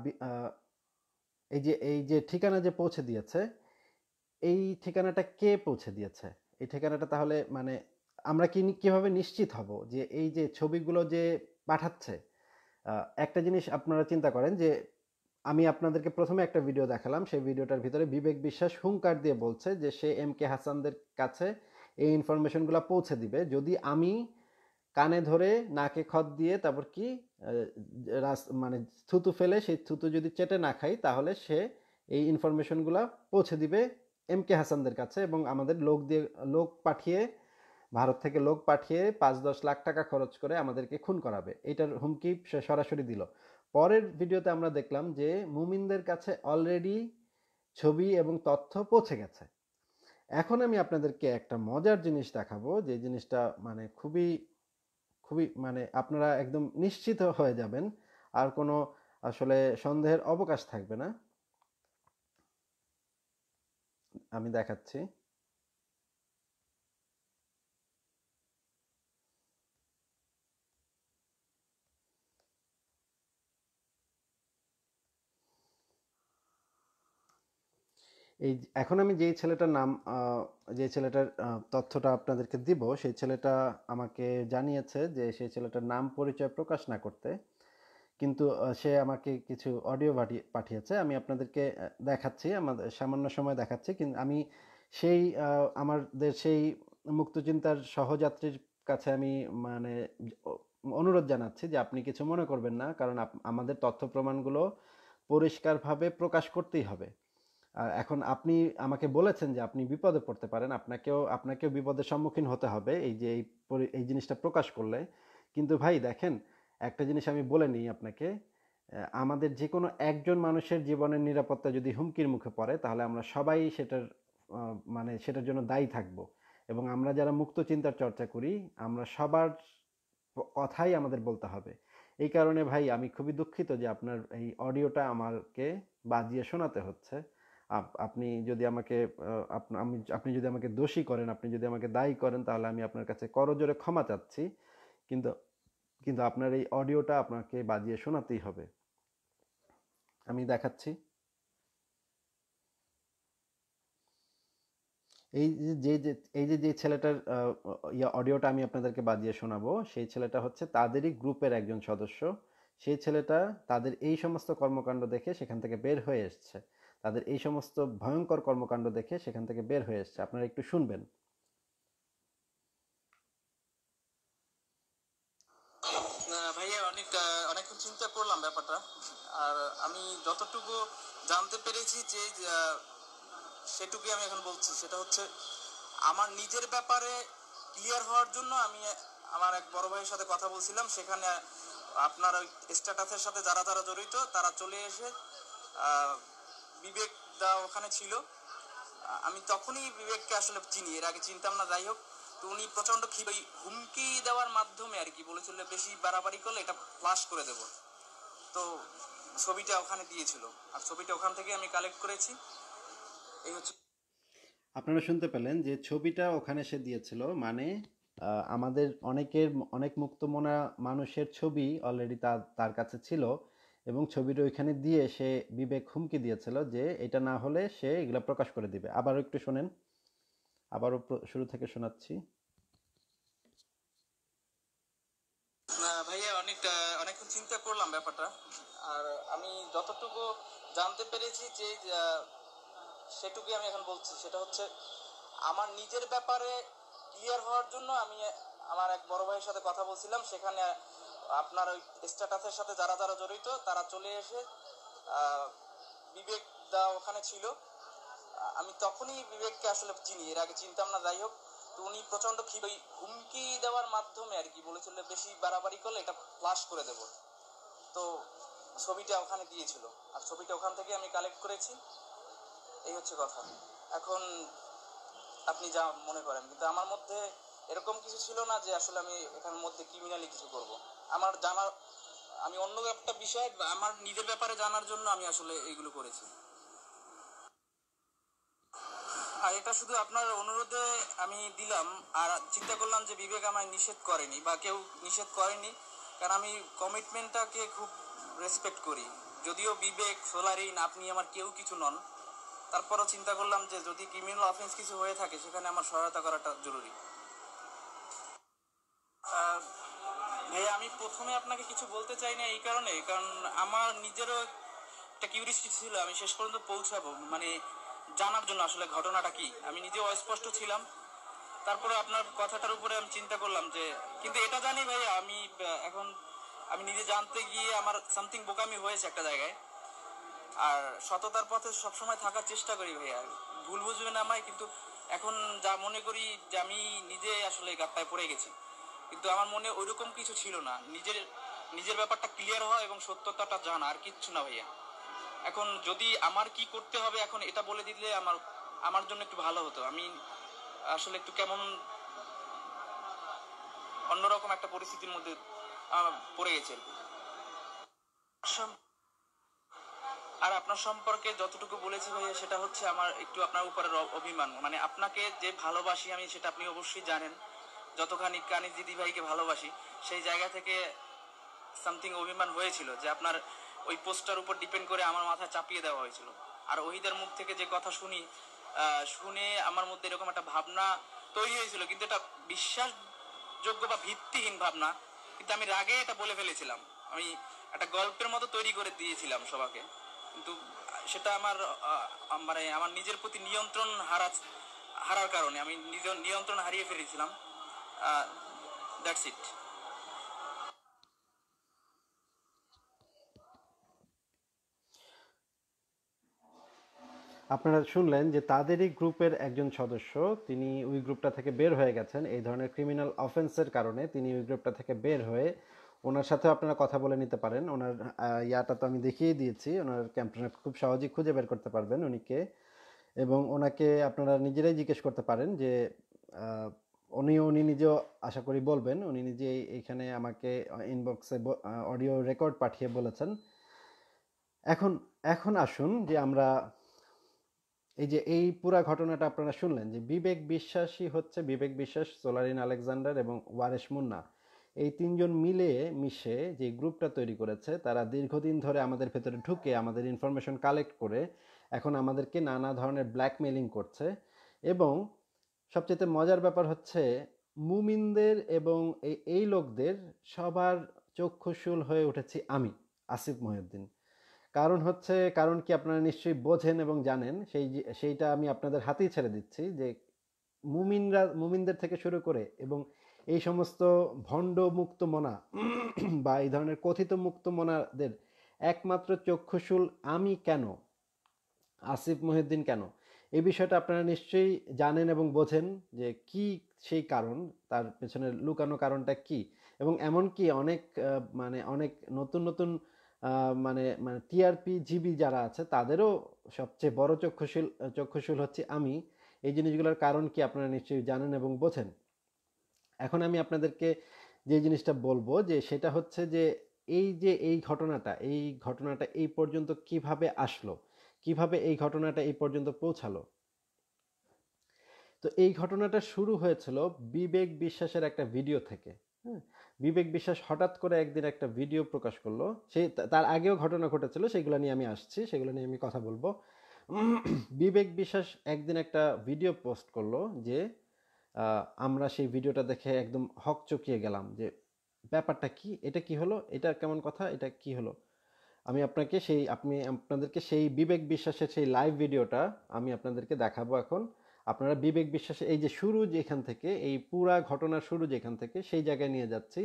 [SPEAKER 1] এই যে এই যে ঠিকানা যে পৌঁছে দিয়েছে এই ঠিকানাটা কে পৌঁছে দিয়েছে এই ঠিকানাটা তাহলে মানে আমরা কি কীভাবে নিশ্চিত হব যে এই যে ছবিগুলো যে পাঠাচ্ছে একটা জিনিস আপনারা চিন্তা করেন যে আমি আপনাদেরকে প্রথমে একটা ভিডিও দেখালাম সেই ভিডিওটার ভিতরে বিবেক বিশ্বাস হুঙ্কার দিয়ে বলছে যে সে এম কে হাসানদের কাছে এই ইনফরমেশনগুলো পৌঁছে দিবে যদি আমি কানে ধরে নাকে খত দিয়ে তারপর কি মানে থুতু ফেলে সেই থুতু যদি চেটে না খাই তাহলে সে এই ইনফরমেশনগুলো পৌঁছে দিবে এম কে হাসানদের কাছে এবং আমাদের লোক দিয়ে লোক পাঠিয়ে ভারত থেকে লোক পাঠিয়ে পাঁচ দশ লাখ টাকা খরচ করে আমাদেরকে খুন করাবে এটার হুমকি সে সরাসরি দিল পরের ভিডিওতে আমরা দেখলাম যে মুমিনদের কাছে অলরেডি ছবি এবং তথ্য পৌঁছে গেছে এখন আমি আপনাদেরকে একটা মজার জিনিস দেখাবো যে জিনিসটা মানে খুবই খুবই মানে আপনারা একদম নিশ্চিত হয়ে যাবেন আর কোনো আসলে সন্দেহের অবকাশ থাকবে না আমি দেখাচ্ছি এই এখন আমি যেই ছেলেটার নাম যে ছেলেটার তথ্যটা আপনাদেরকে দিব সেই ছেলেটা আমাকে জানিয়েছে যে সেই ছেলেটার নাম পরিচয় প্রকাশ না করতে কিন্তু সে আমাকে কিছু অডিও পাঠিয়েছে আমি আপনাদেরকে দেখাচ্ছি আমাদের সামান্য সময় দেখাচ্ছি কিন্তু আমি সেই আমাদের সেই মুক্তচিন্তার সহযাত্রীর কাছে আমি মানে অনুরোধ জানাচ্ছি যে আপনি কিছু মনে করবেন না কারণ আমাদের তথ্য প্রমাণগুলো পরিষ্কারভাবে প্রকাশ করতেই হবে এখন আপনি আমাকে বলেছেন যে আপনি বিপদে পড়তে পারেন আপনাকেও আপনাকেও বিপদের সম্মুখীন হতে হবে এই যে এই জিনিসটা প্রকাশ করলে কিন্তু ভাই দেখেন একটা জিনিস আমি বলে নিই আপনাকে আমাদের যে কোনো একজন মানুষের জীবনের নিরাপত্তা যদি হুমকির মুখে পড়ে তাহলে আমরা সবাই সেটার মানে সেটার জন্য দায়ী থাকব এবং আমরা যারা মুক্ত চিন্তার চর্চা করি আমরা সবার কথাই আমাদের বলতে হবে এই কারণে ভাই আমি খুবই দুঃখিত যে আপনার এই অডিওটা আমাকে বাজিয়ে শোনাতে হচ্ছে আপনি যদি আমাকে আমি আপনি যদি আমাকে দোষী করেন আপনি যদি আমাকে দায়ী করেন তাহলে আমি আপনার কাছে করজোরে ক্ষমা চাচ্ছি কিন্তু কিন্তু আপনার এই অডিওটা আপনাকে বাজিয়ে শোনাতেই হবে আমি দেখাচ্ছি এই যে যে এই যে যে ছেলেটার ইয়া অডিওটা আমি আপনাদেরকে বাজিয়ে শোনাবো সেই ছেলেটা হচ্ছে তাদেরই গ্রুপের একজন সদস্য সেই ছেলেটা তাদের এই সমস্ত কর্মকাণ্ড দেখে সেখান থেকে বের হয়ে এসছে তাদের এই সমস্ত ভয়ঙ্কর কর্মকাণ্ড দেখে সেখান থেকে বের হয়ে এসছে আপনারা একটু শুনবেন
[SPEAKER 4] ভাইয়া অনেক অনেকক্ষণ চিন্তা করলাম ব্যাপারটা আর আমি যতটুকু জানতে পেরেছি যে সেটুকুই আমি এখন বলছি সেটা হচ্ছে আমার নিজের ব্যাপারে ক্লিয়ার হওয়ার জন্য আমি আমার এক বড় ভাইয়ের সাথে কথা বলছিলাম সেখানে আপনার ওই স্ট্যাটাসের সাথে যারা যারা জড়িত তারা চলে এসে বিবেক দা ওখানে ছিল আমি তখনই বিবেককে আসলে চিনি এর আগে চিনতাম না যাই হোক তো উনি প্রচন্ড খিবাই হুমকি দেওয়ার মাধ্যমে আর কি বলেছিল বেশি বাড়াবাড়ি করলে এটা ফ্লাশ করে দেব তো ছবিটা ওখানে দিয়েছিল আর ছবিটা ওখান থেকে আমি কালেক্ট করেছি এই হচ্ছে
[SPEAKER 1] আপনারা শুনতে পেলেন যে ছবিটা ওখানে সে দিয়েছিল মানে আমাদের অনেকের অনেক মুক্তমনা মানুষের ছবি অলরেডি তার তার কাছে ছিল এবং ছবিটা ওইখানে দিয়ে সে বিবেক হুমকি দিয়েছিল যে এটা না হলে সে এগুলা প্রকাশ করে দিবে আবারও একটু শোনেন আবারও শুরু থেকে শোনাচ্ছি
[SPEAKER 4] চিন্তা করলাম ব্যাপারটা আর আমি যতটুকু জানতে পেরেছি যে সেটুকুই আমি এখন বলছি সেটা হচ্ছে আমার নিজের ব্যাপারে ক্লিয়ার হওয়ার জন্য আমি আমার এক বড় ভাইয়ের সাথে কথা বলছিলাম সেখানে আপনার ওই স্ট্যাটাসের সাথে যারা যারা জড়িত তারা চলে এসে বিবেক দা ওখানে ছিল আমি তখনই বিবেককে আসলে চিনি এর আগে চিনতাম না যাই হোক তো উনি প্রচণ্ড ওই হুমকি দেওয়ার মাধ্যমে আর কি বলেছিল বেশি বাড়াবাড়ি করলে এটা ফ্লাশ করে দেব তো ছবিটা ওখানে দিয়েছিল আর ছবিটা ওখান থেকে আমি কালেক্ট করেছি এই হচ্ছে কথা এখন আপনি যা মনে করেন কিন্তু আমার মধ্যে এরকম কিছু ছিল না যে আসলে আমি এখানের মধ্যে ক্রিমিনালি কিছু করব আমার জানার আমি অন্য একটা বিষয় আমার নিজের ব্যাপারে জানার জন্য আমি আসলে এইগুলো করেছি আর এটা শুধু আপনার অনুরোধে আমি দিলাম আর চিন্তা করলাম যে বিবেক আমায় নিষেধ করেনি বা কেউ নিষেধ করেনি কারণ আমি কমিটমেন্টটাকে খুব রেসপেক্ট করি যদিও বিবেক সোলারিন আপনি আমার কেউ কিছু নন তারপরও চিন্তা করলাম যে যদি ক্রিমিনাল অফেন্স কিছু হয়ে থাকে সেখানে আমার সহায়তা করাটা জরুরি ভাইয়া আমি প্রথমে আপনাকে কিছু বলতে চাই না এই কারণে কারণ আমার নিজেরও একটা কিউরিয়াসিটি ছিল আমি শেষ পর্যন্ত পৌঁছাবো মানে জানার জন্য আসলে ঘটনাটা কি আমি নিজে অস্পষ্ট ছিলাম তারপরে আপনার কথাটার উপরে আমি চিন্তা করলাম যে কিন্তু এটা জানি ভাইয়া আমি এখন আমি নিজে জানতে গিয়ে আমার সামথিং বোকামি হয়েছে একটা জায়গায় আর সততার পথে সবসময় থাকার চেষ্টা করি ভাইয়া ভুল বুঝবে না আমায় কিন্তু এখন যা মনে করি যে আমি নিজে আসলে গাপ্পায় পড়ে গেছি কিন্তু আমার মনে ওইরকম কিছু ছিল না নিজের নিজের ব্যাপারটা ক্লিয়ার হওয়া এবং সত্যতাটা জানা আর কিচ্ছু না ভাইয়া এখন যদি আমার কি করতে হবে এখন এটা বলে দিলে আমার আমার জন্য একটু ভালো হতো আমি আসলে একটু কেমন অন্যরকম একটা পরিস্থিতির মধ্যে পড়ে গেছে আর আপনার সম্পর্কে যতটুকু বলেছি ভাইয়া সেটা হচ্ছে আমার একটু আপনার উপরের অভিমান মানে আপনাকে যে ভালোবাসি আমি সেটা আপনি অবশ্যই জানেন যতখানি দিদি দিদিভাইকে ভালোবাসি সেই জায়গা থেকে সামথিং অভিমান হয়েছিল যে আপনার ওই পোস্টার উপর ডিপেন্ড করে আমার মাথা চাপিয়ে দেওয়া হয়েছিল আর ওহিদের মুখ থেকে যে কথা শুনি শুনে আমার মধ্যে এরকম একটা ভাবনা তৈরি হয়েছিল কিন্তু এটা বিশ্বাসযোগ্য বা ভিত্তিহীন ভাবনা কিন্তু আমি রাগে এটা বলে ফেলেছিলাম আমি একটা গল্পের মতো তৈরি করে দিয়েছিলাম সবাকে কিন্তু সেটা আমার মানে আমার নিজের প্রতি নিয়ন্ত্রণ হারা হারার কারণে আমি নিজের নিয়ন্ত্রণ হারিয়ে ফেলেছিলাম দ্যাটস uh, ইট
[SPEAKER 1] আপনারা শুনলেন যে তাদেরই গ্রুপের একজন সদস্য তিনি ওই গ্রুপটা থেকে বের হয়ে গেছেন এই ধরনের ক্রিমিনাল অফেন্সের কারণে তিনি ওই গ্রুপটা থেকে বের হয়ে ওনার সাথে আপনারা কথা বলে নিতে পারেন ওনার ইয়াটা তো আমি দেখিয়ে দিয়েছি ওনার ক্যাম্পটা খুব সহজেই খুঁজে বের করতে পারবেন উনিকে এবং ওনাকে আপনারা নিজেরাই জিজ্ঞেস করতে পারেন যে উনি উনি নিজেও আশা করি বলবেন উনি নিজে এইখানে আমাকে ইনবক্সে অডিও রেকর্ড পাঠিয়ে বলেছেন এখন এখন আসুন যে আমরা এই যে এই পুরা ঘটনাটা আপনারা শুনলেন যে বিবেক বিশ্বাসী হচ্ছে বিবেক বিশ্বাস সোলারিন আলেকজান্ডার এবং ওয়ারেশ মুন্না এই তিনজন মিলে মিশে যে গ্রুপটা তৈরি করেছে তারা দীর্ঘদিন ধরে আমাদের ভেতরে ঢুকে আমাদের ইনফরমেশন কালেক্ট করে এখন আমাদেরকে নানা ধরনের ব্ল্যাকমেলিং করছে এবং সবচেয়ে মজার ব্যাপার হচ্ছে মুমিনদের এবং এই লোকদের সবার চক্ষুশূল হয়ে উঠেছি আমি আসিফ মহিউদ্দিন কারণ হচ্ছে কারণ কি আপনারা নিশ্চয়ই বোঝেন এবং জানেন সেই সেইটা আমি আপনাদের হাতেই ছেড়ে দিচ্ছি যে মুমিনরা মুমিনদের থেকে শুরু করে এবং এই সমস্ত ভণ্ড মুক্ত মনা বা এই ধরনের কথিত মুক্ত মনাদের একমাত্র চক্ষুশূল আমি কেন আসিফ মহিউদ্দিন কেন এই বিষয়টা আপনারা নিশ্চয়ই জানেন এবং বোঝেন যে কি সেই কারণ তার পেছনে লুকানো কারণটা কি এবং এমনকি অনেক মানে অনেক নতুন নতুন মানে মানে টিআরপি জিবি যারা আছে তাদেরও সবচেয়ে বড় চক্ষুশীল চক্ষুশীল হচ্ছে আমি এই জিনিসগুলোর কারণ কি আপনারা নিশ্চয়ই জানেন এবং বোঝেন এখন আমি আপনাদেরকে যে জিনিসটা বলবো যে সেটা হচ্ছে যে এই যে এই ঘটনাটা এই ঘটনাটা এই পর্যন্ত কিভাবে আসলো কিভাবে এই ঘটনাটা এই পর্যন্ত পৌঁছালো তো এই ঘটনাটা শুরু হয়েছিল বিবেক বিশ্বাসের একটা ভিডিও থেকে হ্যাঁ বিবেক বিশ্বাস হঠাৎ করে একদিন একটা ভিডিও প্রকাশ করলো সেই তার আগেও ঘটনা ঘটেছিল সেগুলো নিয়ে আমি আসছি সেগুলো নিয়ে আমি কথা বলবো বিবেক বিশ্বাস একদিন একটা ভিডিও পোস্ট করলো যে আমরা সেই ভিডিওটা দেখে একদম হক চকিয়ে গেলাম যে ব্যাপারটা কি এটা কি হলো এটা কেমন কথা এটা কি হলো আমি আপনাকে সেই আপনি আপনাদেরকে সেই বিবেক বিশ্বাসের সেই লাইভ ভিডিওটা আমি আপনাদেরকে দেখাবো এখন আপনারা বিবেক বিশ্বাসে এই যে শুরু যেখান থেকে এই পুরা ঘটনার শুরু যেখান থেকে সেই জায়গায় নিয়ে যাচ্ছি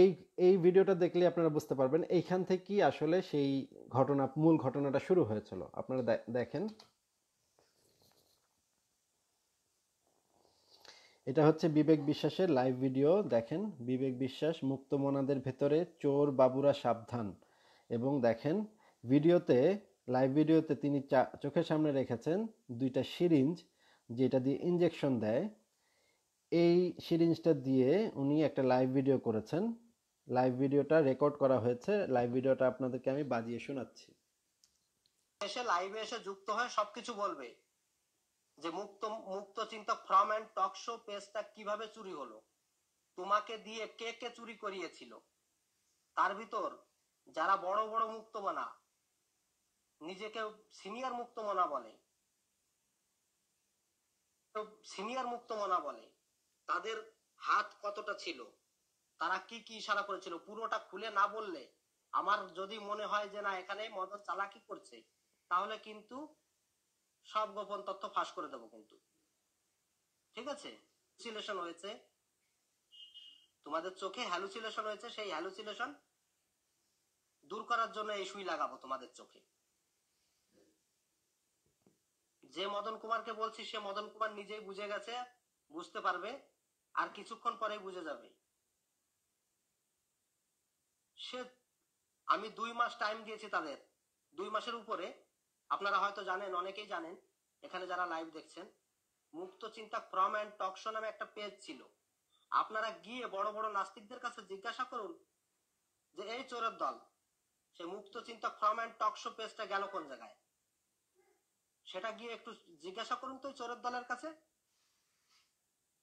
[SPEAKER 1] এই এই ভিডিওটা দেখলে আপনারা বুঝতে পারবেন এইখান থেকেই আসলে সেই ঘটনা মূল ঘটনাটা শুরু হয়েছিল আপনারা দেখেন এটা হচ্ছে বিবেক বিশ্বাসের লাইভ ভিডিও দেখেন বিবেক বিশ্বাস মুক্তমনাদের ভেতরে চোর বাবুরা সাবধান এবং দেখেন ভিডিওতে লাইভ ভিডিওতে তিনি চোখের সামনে রেখেছেন দুইটা সিরিঞ্জ যেটা দিয়ে ইঞ্জেকশন দেয় এই সিরিঞ্জটা দিয়ে উনি একটা লাইভ ভিডিও করেছেন লাইভ ভিডিওটা রেকর্ড করা হয়েছে লাইভ ভিডিওটা আপনাদেরকে আমি বাজিয়ে শোনাচ্ছি
[SPEAKER 2] এসে লাইভে এসে যুক্ত হয় সবকিছু বলবে যে মুক্ত মুক্ত চিন্তা ফ্রম অ্যান্ড টক শো পেজটা কিভাবে চুরি হলো তোমাকে দিয়ে কে কে চুরি করিয়েছিল তার ভিতর যারা বড় বড় মুক্ত মানা নিজেকে সিনিয়র মুক্ত মানা বলে সিনিয়র মুক্ত মানা বলে তাদের হাত কতটা ছিল তারা কি কি ইশারা করেছিল পুরোটা খুলে না বললে আমার যদি মনে হয় যে না এখানে মদন চালাকি করছে তাহলে কিন্তু সব গোপন তথ্য ফাঁস করে দেবো কিন্তু ঠিক আছে সিলেশন হয়েছে তোমাদের চোখে হ্যালুসিলেশন হয়েছে সেই হ্যালুসিলেশন দূর করার জন্য এই সুই লাগাবো তোমাদের চোখে যে মদন কুমারকে বলছি সে মদন কুমার নিজেই বুঝে গেছে বুঝতে পারবে আর কিছুক্ষণ পরে বুঝে যাবে সে আমি দুই মাস টাইম দিয়েছি তাদের দুই মাসের উপরে আপনারা হয়তো জানেন অনেকেই জানেন এখানে যারা লাইভ দেখছেন মুক্ত চিন্তা ফ্রম অ্যান্ড টকশো নামে একটা পেজ ছিল আপনারা গিয়ে বড় বড় নাস্তিকদের কাছে জিজ্ঞাসা করুন যে এই চোরের দল সে মুক্ত চিন্তা ফ্রম অ্যান্ড টকশো পেজটা গেল কোন জায়গায় সেটা গিয়ে একটু জিজ্ঞাসা করুন তো চোরের দলের কাছে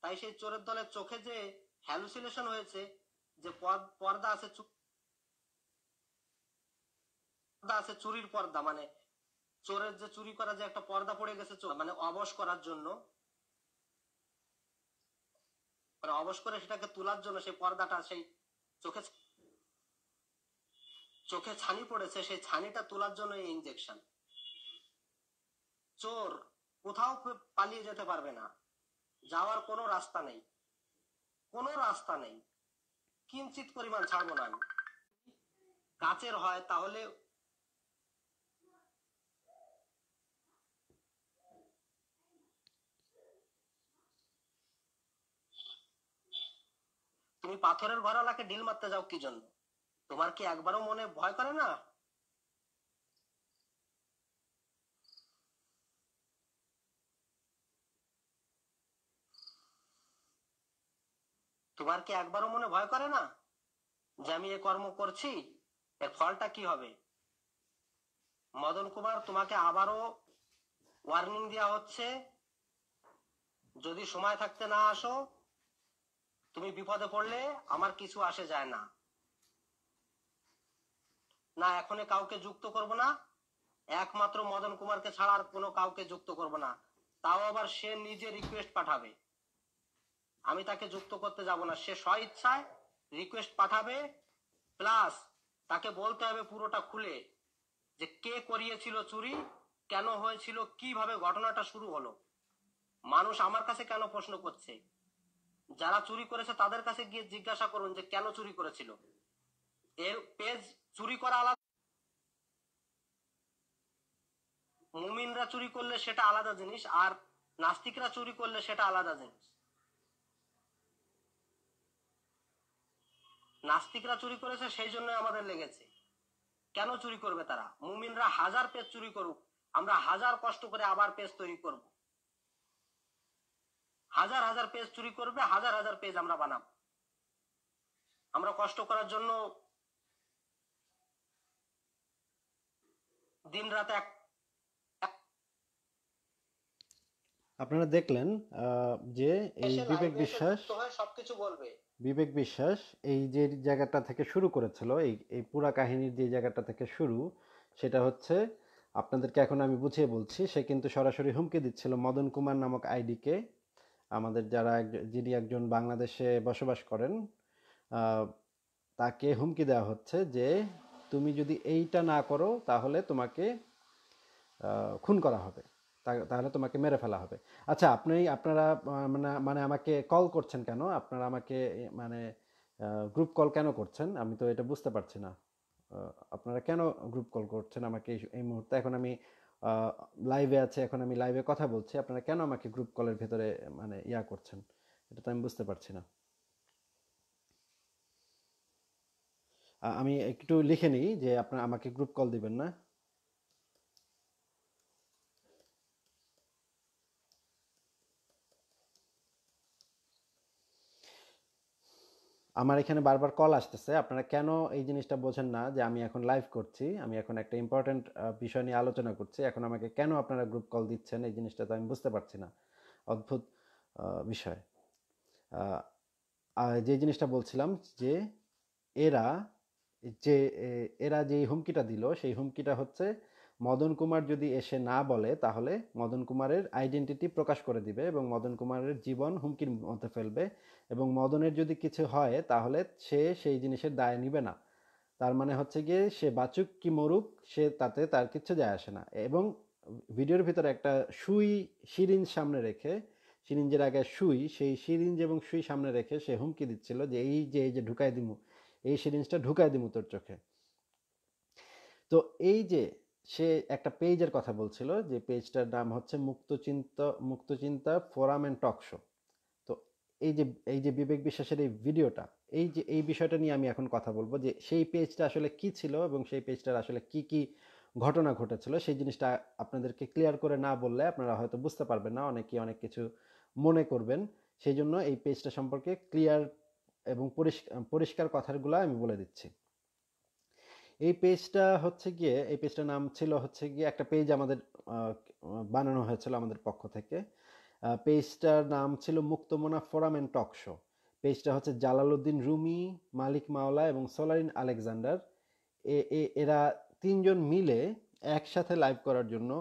[SPEAKER 2] তাই সেই চোরের দলের চোখে যে হ্যালুসিনেশন হয়েছে যে পর্দা আছে পর্দা আছে চুরির পর্দা মানে চোরের যে চুরি করা যে একটা পর্দা পড়ে গেছে চোর মানে অবশ করার জন্য মানে অবশ করে সেটাকে তোলার জন্য সেই পর্দাটা সেই চোখে চোখে ছানি পড়েছে সেই ছানিটা তোলার জন্য এই ইঞ্জেকশন চোর কোথাও পালিয়ে যেতে পারবে না যাওয়ার কোনো রাস্তা নেই কোনো রাস্তা নেই কিঞ্চিত পরিমাণ ছাড়বো না আমি কাচের হয় তাহলে তুমি পাথরের ঘরালাকে ঢিল মারতে যাও কি জন্য তোমার কি একবারও মনে ভয় করে না তোমার কি একবারও মনে ভয় করে না যে আমি এ কর্ম করছি এর ফলটা কি হবে মদন কুমার তোমাকে আবারও ওয়ার্নিং দেওয়া হচ্ছে যদি সময় থাকতে না আসো তুমি বিপদে পড়লে আমার কিছু আসে যায় না না এখনই কাউকে যুক্ত করব না একমাত্র মদন কুমারকে ছাড়া আর কোনো কাউকে যুক্ত করব না তাও আবার সে নিজে রিকোয়েস্ট পাঠাবে আমি তাকে যুক্ত করতে যাব না সে স্বইচ্ছায় রিকোয়েস্ট পাঠাবে প্লাস তাকে বলতে হবে পুরোটা খুলে যে কে করিয়েছিল চুরি কেন হয়েছিল কিভাবে ঘটনাটা শুরু হলো মানুষ আমার কাছে কেন প্রশ্ন করছে যারা চুরি করেছে তাদের কাছে গিয়ে জিজ্ঞাসা করুন যে কেন চুরি করেছিল এর পেজ চুরি করা আলাদা মুমিনরা চুরি করলে সেটা আলাদা জিনিস আর নাস্তিকরা চুরি করলে সেটা আলাদা জিনিস নাস্তিকরা চুরি করেছে সেই জন্য আমাদের লেগেছে কেন চুরি করবে তারা মুমিনরা হাজার পেজ চুরি করুক আমরা হাজার কষ্ট করে আবার পেজ তৈরি করব হাজার হাজার পেজ চুরি করবে হাজার হাজার পেজ আমরা বানাবো আমরা কষ্ট করার জন্য দিন রাত এক
[SPEAKER 1] আপনারা দেখলেন যে এই বিবেক বিশ্বাস সবকিছু বলবে বিবেক বিশ্বাস এই যে জায়গাটা থেকে শুরু করেছিল এই এই পুরো কাহিনীর যে জায়গাটা থেকে শুরু সেটা হচ্ছে আপনাদেরকে এখন আমি বুঝিয়ে বলছি সে কিন্তু সরাসরি হুমকি দিচ্ছিল মদন কুমার নামক আইডিকে আমাদের যারা যিনি একজন বাংলাদেশে বসবাস করেন তাকে হুমকি দেওয়া হচ্ছে যে তুমি যদি এইটা না করো তাহলে তোমাকে খুন করা হবে তাহলে তোমাকে মেরে ফেলা হবে আচ্ছা আপনি আপনারা মানে মানে আমাকে কল করছেন কেন আপনারা আমাকে মানে গ্রুপ কল কেন করছেন আমি তো এটা বুঝতে পারছি না আপনারা কেন গ্রুপ কল করছেন আমাকে এই মুহূর্তে এখন আমি লাইভে আছে এখন আমি লাইভে কথা বলছি আপনারা কেন আমাকে গ্রুপ কলের ভেতরে মানে ইয়া করছেন এটা তো আমি বুঝতে পারছি না আমি একটু লিখে নিই যে আপনারা আমাকে গ্রুপ কল দিবেন না আমার এখানে বারবার কল আসতেছে আপনারা কেন এই জিনিসটা বোঝেন না যে আমি এখন লাইভ করছি আমি এখন একটা ইম্পর্ট্যান্ট বিষয় নিয়ে আলোচনা করছি এখন আমাকে কেন আপনারা গ্রুপ কল দিচ্ছেন এই জিনিসটা তো আমি বুঝতে পারছি না অদ্ভুত বিষয় যে জিনিসটা বলছিলাম যে এরা যে এরা যে হুমকিটা দিল সেই হুমকিটা হচ্ছে মদন কুমার যদি এসে না বলে তাহলে মদন কুমারের আইডেন্টিটি প্রকাশ করে দিবে এবং মদন কুমারের জীবন হুমকির মধ্যে ফেলবে এবং মদনের যদি কিছু হয় তাহলে সে সেই জিনিসের দায় নিবে না তার মানে হচ্ছে গিয়ে সে বাচুক কি মরুক সে তাতে তার কিছু যায় আসে না এবং ভিডিওর ভিতরে একটা সুই সিরিঞ্জ সামনে রেখে সিরিঞ্জের আগে সুই সেই সিরিঞ্জ এবং সুই সামনে রেখে সে হুমকি দিচ্ছিল যে এই যে এই যে ঢুকাই দিমু এই সিরিঞ্জটা ঢুকাই দিমু তোর চোখে তো এই যে সে একটা পেজের কথা বলছিল যে পেজটার নাম হচ্ছে মুক্তচিন্তা মুক্তচিন্তা ফোরাম অ্যান্ড টকশো তো এই যে এই যে বিবেক বিশ্বাসের এই ভিডিওটা এই যে এই বিষয়টা নিয়ে আমি এখন কথা বলবো যে সেই পেজটা আসলে কি ছিল এবং সেই পেজটার আসলে কি কি ঘটনা ঘটেছিল সেই জিনিসটা আপনাদেরকে ক্লিয়ার করে না বললে আপনারা হয়তো বুঝতে পারবেন না অনেকে অনেক কিছু মনে করবেন সেই জন্য এই পেজটা সম্পর্কে ক্লিয়ার এবং পরিষ্কার পরিষ্কার কথাগুলো আমি বলে দিচ্ছি এই পেজটা হচ্ছে গিয়ে এই পেজটার নাম ছিল হচ্ছে গিয়ে একটা পেজ আমাদের বানানো হয়েছিল আমাদের পক্ষ থেকে পেজটার নাম ছিল মুক্তমনা ফোরাম অ্যান্ড টক শো পেজটা হচ্ছে জালালুদ্দিন রুমি মালিক মাওলা এবং সোলারিন আলেকজান্ডার এ এরা তিনজন মিলে একসাথে লাইভ করার জন্য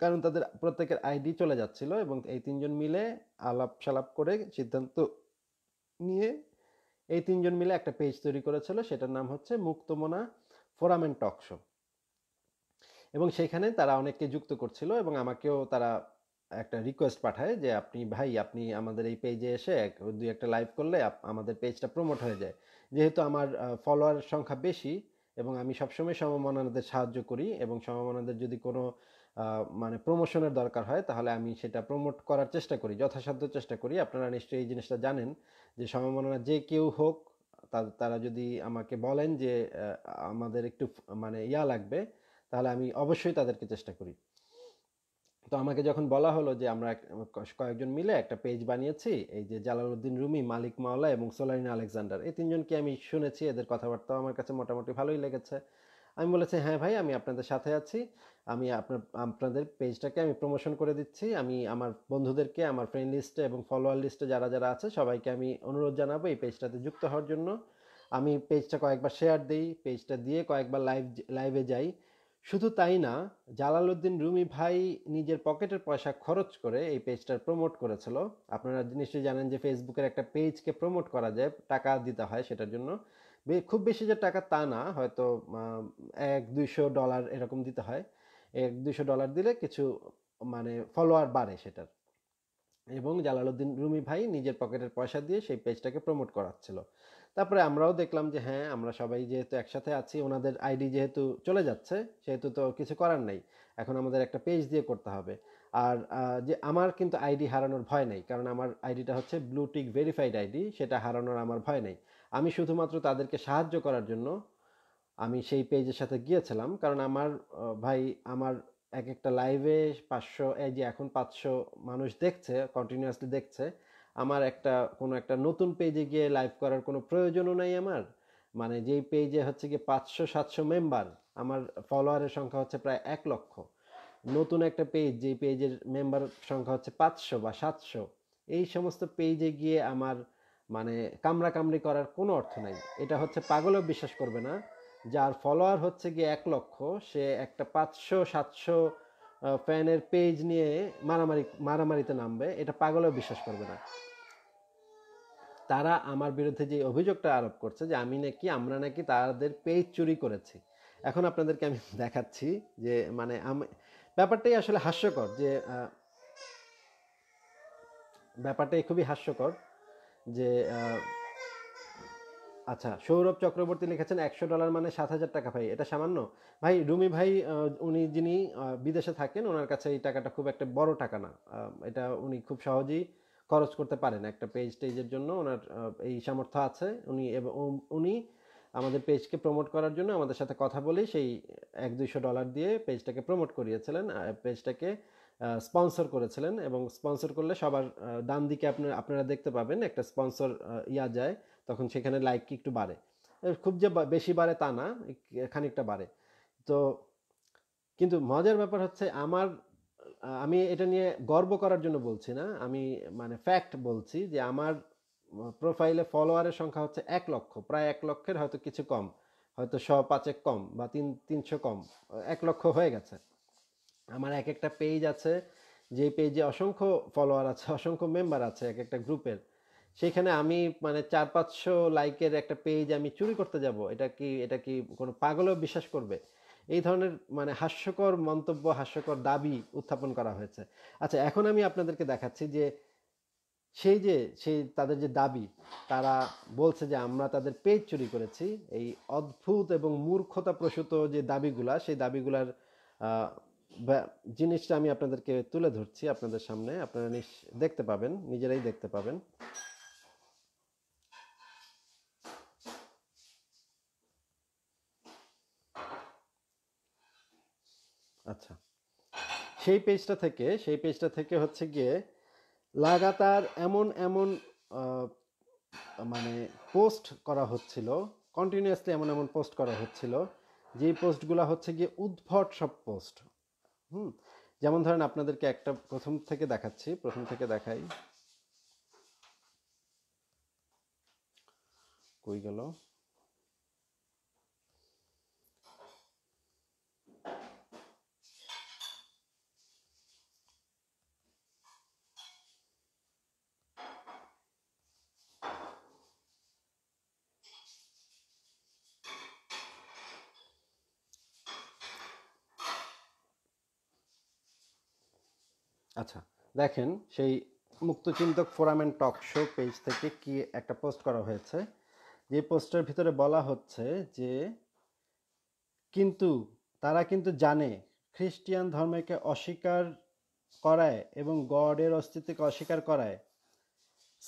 [SPEAKER 1] কারণ তাদের প্রত্যেকের আইডি চলে যাচ্ছিল এবং এই তিনজন মিলে আলাপ সালাপ করে সিদ্ধান্ত নিয়ে এই তিনজন মিলে একটা পেজ তৈরি করেছিল সেটার নাম হচ্ছে মুক্তমনা ফোরাম অ্যান্ড শো এবং সেখানে তারা অনেককে যুক্ত করছিল এবং আমাকেও তারা একটা রিকোয়েস্ট পাঠায় যে আপনি ভাই আপনি আমাদের এই পেজে এসে এক দুই একটা লাইভ করলে আমাদের পেজটা প্রমোট হয়ে যায় যেহেতু আমার ফলোয়ার সংখ্যা বেশি এবং আমি সবসময় সমমনাদের সাহায্য করি এবং সমমনাদের যদি কোনো মানে প্রমোশনের দরকার হয় তাহলে আমি সেটা প্রমোট করার চেষ্টা করি যথাসাধ্য চেষ্টা করি আপনারা নিশ্চয়ই এই জিনিসটা জানেন যে সম্ভাবনা যে কেউ হোক তারা যদি আমাকে বলেন যে আমাদের একটু মানে ইয়া লাগবে তাহলে আমি অবশ্যই তাদেরকে চেষ্টা করি তো আমাকে যখন বলা হলো যে আমরা কয়েকজন মিলে একটা পেজ বানিয়েছি এই যে জালালউদ্দিন রুমি মালিক মাওলা এবং সোলারিন আলেকজান্ডার এই তিনজনকে আমি শুনেছি এদের কথাবার্তাও আমার কাছে মোটামুটি ভালোই লেগেছে আমি বলেছি হ্যাঁ ভাই আমি আপনাদের সাথে আছি আমি আপনার আপনাদের পেজটাকে আমি প্রমোশন করে দিচ্ছি আমি আমার বন্ধুদেরকে আমার ফ্রেন্ড লিস্টে এবং ফলোয়ার লিস্টে যারা যারা আছে সবাইকে আমি অনুরোধ জানাবো এই পেজটাতে যুক্ত হওয়ার জন্য আমি পেজটা কয়েকবার শেয়ার দিই পেজটা দিয়ে কয়েকবার লাইভ লাইভে যাই শুধু তাই না জালালউদ্দিন রুমি ভাই নিজের পকেটের পয়সা খরচ করে এই পেজটার প্রমোট করেছিল আপনারা নিশ্চয়ই জানেন যে ফেসবুকের একটা পেজকে প্রমোট করা যায় টাকা দিতে হয় সেটার জন্য খুব বেশি যে টাকা তা না হয়তো এক দুইশো ডলার এরকম দিতে হয় এক দুইশো ডলার দিলে কিছু মানে ফলোয়ার বাড়ে সেটার এবং জালালউদ্দিন রুমি ভাই নিজের পকেটের পয়সা দিয়ে সেই পেজটাকে প্রমোট করাচ্ছিল তারপরে আমরাও দেখলাম যে হ্যাঁ আমরা সবাই যেহেতু একসাথে আছি ওনাদের আইডি যেহেতু চলে যাচ্ছে সেহেতু তো কিছু করার নেই এখন আমাদের একটা পেজ দিয়ে করতে হবে আর যে আমার কিন্তু আইডি হারানোর ভয় নেই কারণ আমার আইডিটা হচ্ছে ব্লুটিক ভেরিফাইড আইডি সেটা হারানোর আমার ভয় নেই আমি শুধুমাত্র তাদেরকে সাহায্য করার জন্য আমি সেই পেজের সাথে গিয়েছিলাম কারণ আমার ভাই আমার এক একটা লাইভে পাঁচশো এই যে এখন পাঁচশো মানুষ দেখছে কন্টিনিউয়াসলি দেখছে আমার একটা কোনো একটা নতুন পেজে গিয়ে লাইভ করার কোনো প্রয়োজনও নাই আমার মানে যেই পেজে হচ্ছে গিয়ে পাঁচশো সাতশো মেম্বার আমার ফলোয়ারের সংখ্যা হচ্ছে প্রায় এক লক্ষ নতুন একটা পেজ যেই পেজের মেম্বার সংখ্যা হচ্ছে পাঁচশো বা সাতশো এই সমস্ত পেজে গিয়ে আমার মানে কামড়া কামড়ি করার কোনো অর্থ নাই এটা হচ্ছে পাগলেও বিশ্বাস করবে না যার ফলোয়ার হচ্ছে গিয়ে এক লক্ষ সে একটা পাঁচশো সাতশো ফ্যানের পেজ নিয়ে মারামারি মারামারিতে নামবে এটা পাগলেও বিশ্বাস করবে না তারা আমার বিরুদ্ধে যে অভিযোগটা আরোপ করছে যে আমি নাকি আমরা নাকি তাদের পেজ চুরি করেছি এখন আপনাদেরকে আমি দেখাচ্ছি যে মানে আমি ব্যাপারটাই আসলে হাস্যকর যে ব্যাপারটাই খুবই হাস্যকর যে আচ্ছা সৌরভ চক্রবর্তী লিখেছেন একশো ডলার মানে সাত হাজার টাকা ভাই এটা সামান্য ভাই রুমি ভাই উনি যিনি বিদেশে থাকেন ওনার কাছে এই টাকাটা খুব একটা বড় টাকা না এটা উনি খুব সহজেই খরচ করতে পারেন একটা পেজ টেজের জন্য ওনার এই সামর্থ্য আছে উনি উনি আমাদের পেজকে প্রমোট করার জন্য আমাদের সাথে কথা বলে সেই এক দুইশো ডলার দিয়ে পেজটাকে প্রমোট করিয়েছিলেন পেজটাকে স্পন্সর করেছিলেন এবং স্পন্সর করলে সবার ডান দিকে আপনার আপনারা দেখতে পাবেন একটা স্পন্সর ইয়া যায় তখন সেখানে লাইক একটু বাড়ে খুব যে বেশি বাড়ে তা না খানিকটা বাড়ে তো কিন্তু মজার ব্যাপার হচ্ছে আমার আমি এটা নিয়ে গর্ব করার জন্য বলছি না আমি মানে ফ্যাক্ট বলছি যে আমার প্রোফাইলে ফলোয়ারের সংখ্যা হচ্ছে এক লক্ষ প্রায় এক লক্ষের হয়তো কিছু কম হয়তো শ পাঁচেক কম বা তিন তিনশো কম এক লক্ষ হয়ে গেছে আমার এক একটা পেজ আছে যে পেজে অসংখ্য ফলোয়ার আছে অসংখ্য মেম্বার আছে এক একটা গ্রুপের সেখানে আমি মানে চার পাঁচশো লাইকের একটা পেজ আমি চুরি করতে যাব এটা কি এটা কি কোনো পাগলেও বিশ্বাস করবে এই ধরনের মানে হাস্যকর মন্তব্য হাস্যকর দাবি উত্থাপন করা হয়েছে আচ্ছা এখন আমি আপনাদেরকে দেখাচ্ছি যে সেই যে সেই তাদের যে দাবি তারা বলছে যে আমরা তাদের পেজ চুরি করেছি এই অদ্ভুত এবং মূর্খতা প্রসূত যে দাবিগুলা সেই দাবিগুলার জিনিসটা আমি আপনাদেরকে তুলে ধরছি আপনাদের সামনে আপনারা দেখতে পাবেন নিজেরাই দেখতে পাবেন আচ্ছা সেই পেজটা থেকে সেই পেজটা থেকে হচ্ছে গিয়ে লাগাতার এমন এমন মানে পোস্ট করা হচ্ছিল কন্টিনিউয়াসলি এমন এমন পোস্ট করা হচ্ছিল যেই পোস্টগুলো হচ্ছে গিয়ে উদ্ভট সব পোস্ট হুম যেমন ধরেন আপনাদেরকে একটা প্রথম থেকে দেখাচ্ছি প্রথম থেকে দেখাই কই গেল আচ্ছা দেখেন সেই মুক্তচিন্তক forum and talk show page থেকে কি একটা পোস্ট করা হয়েছে যে পোস্টের ভিতরে বলা হচ্ছে যে কিন্তু তারা কিন্তু জানে খ্রিস্টিয়ান ধর্মকে অস্বীকার করায় এবং গডের অস্তিত্বকে অস্বীকার করায়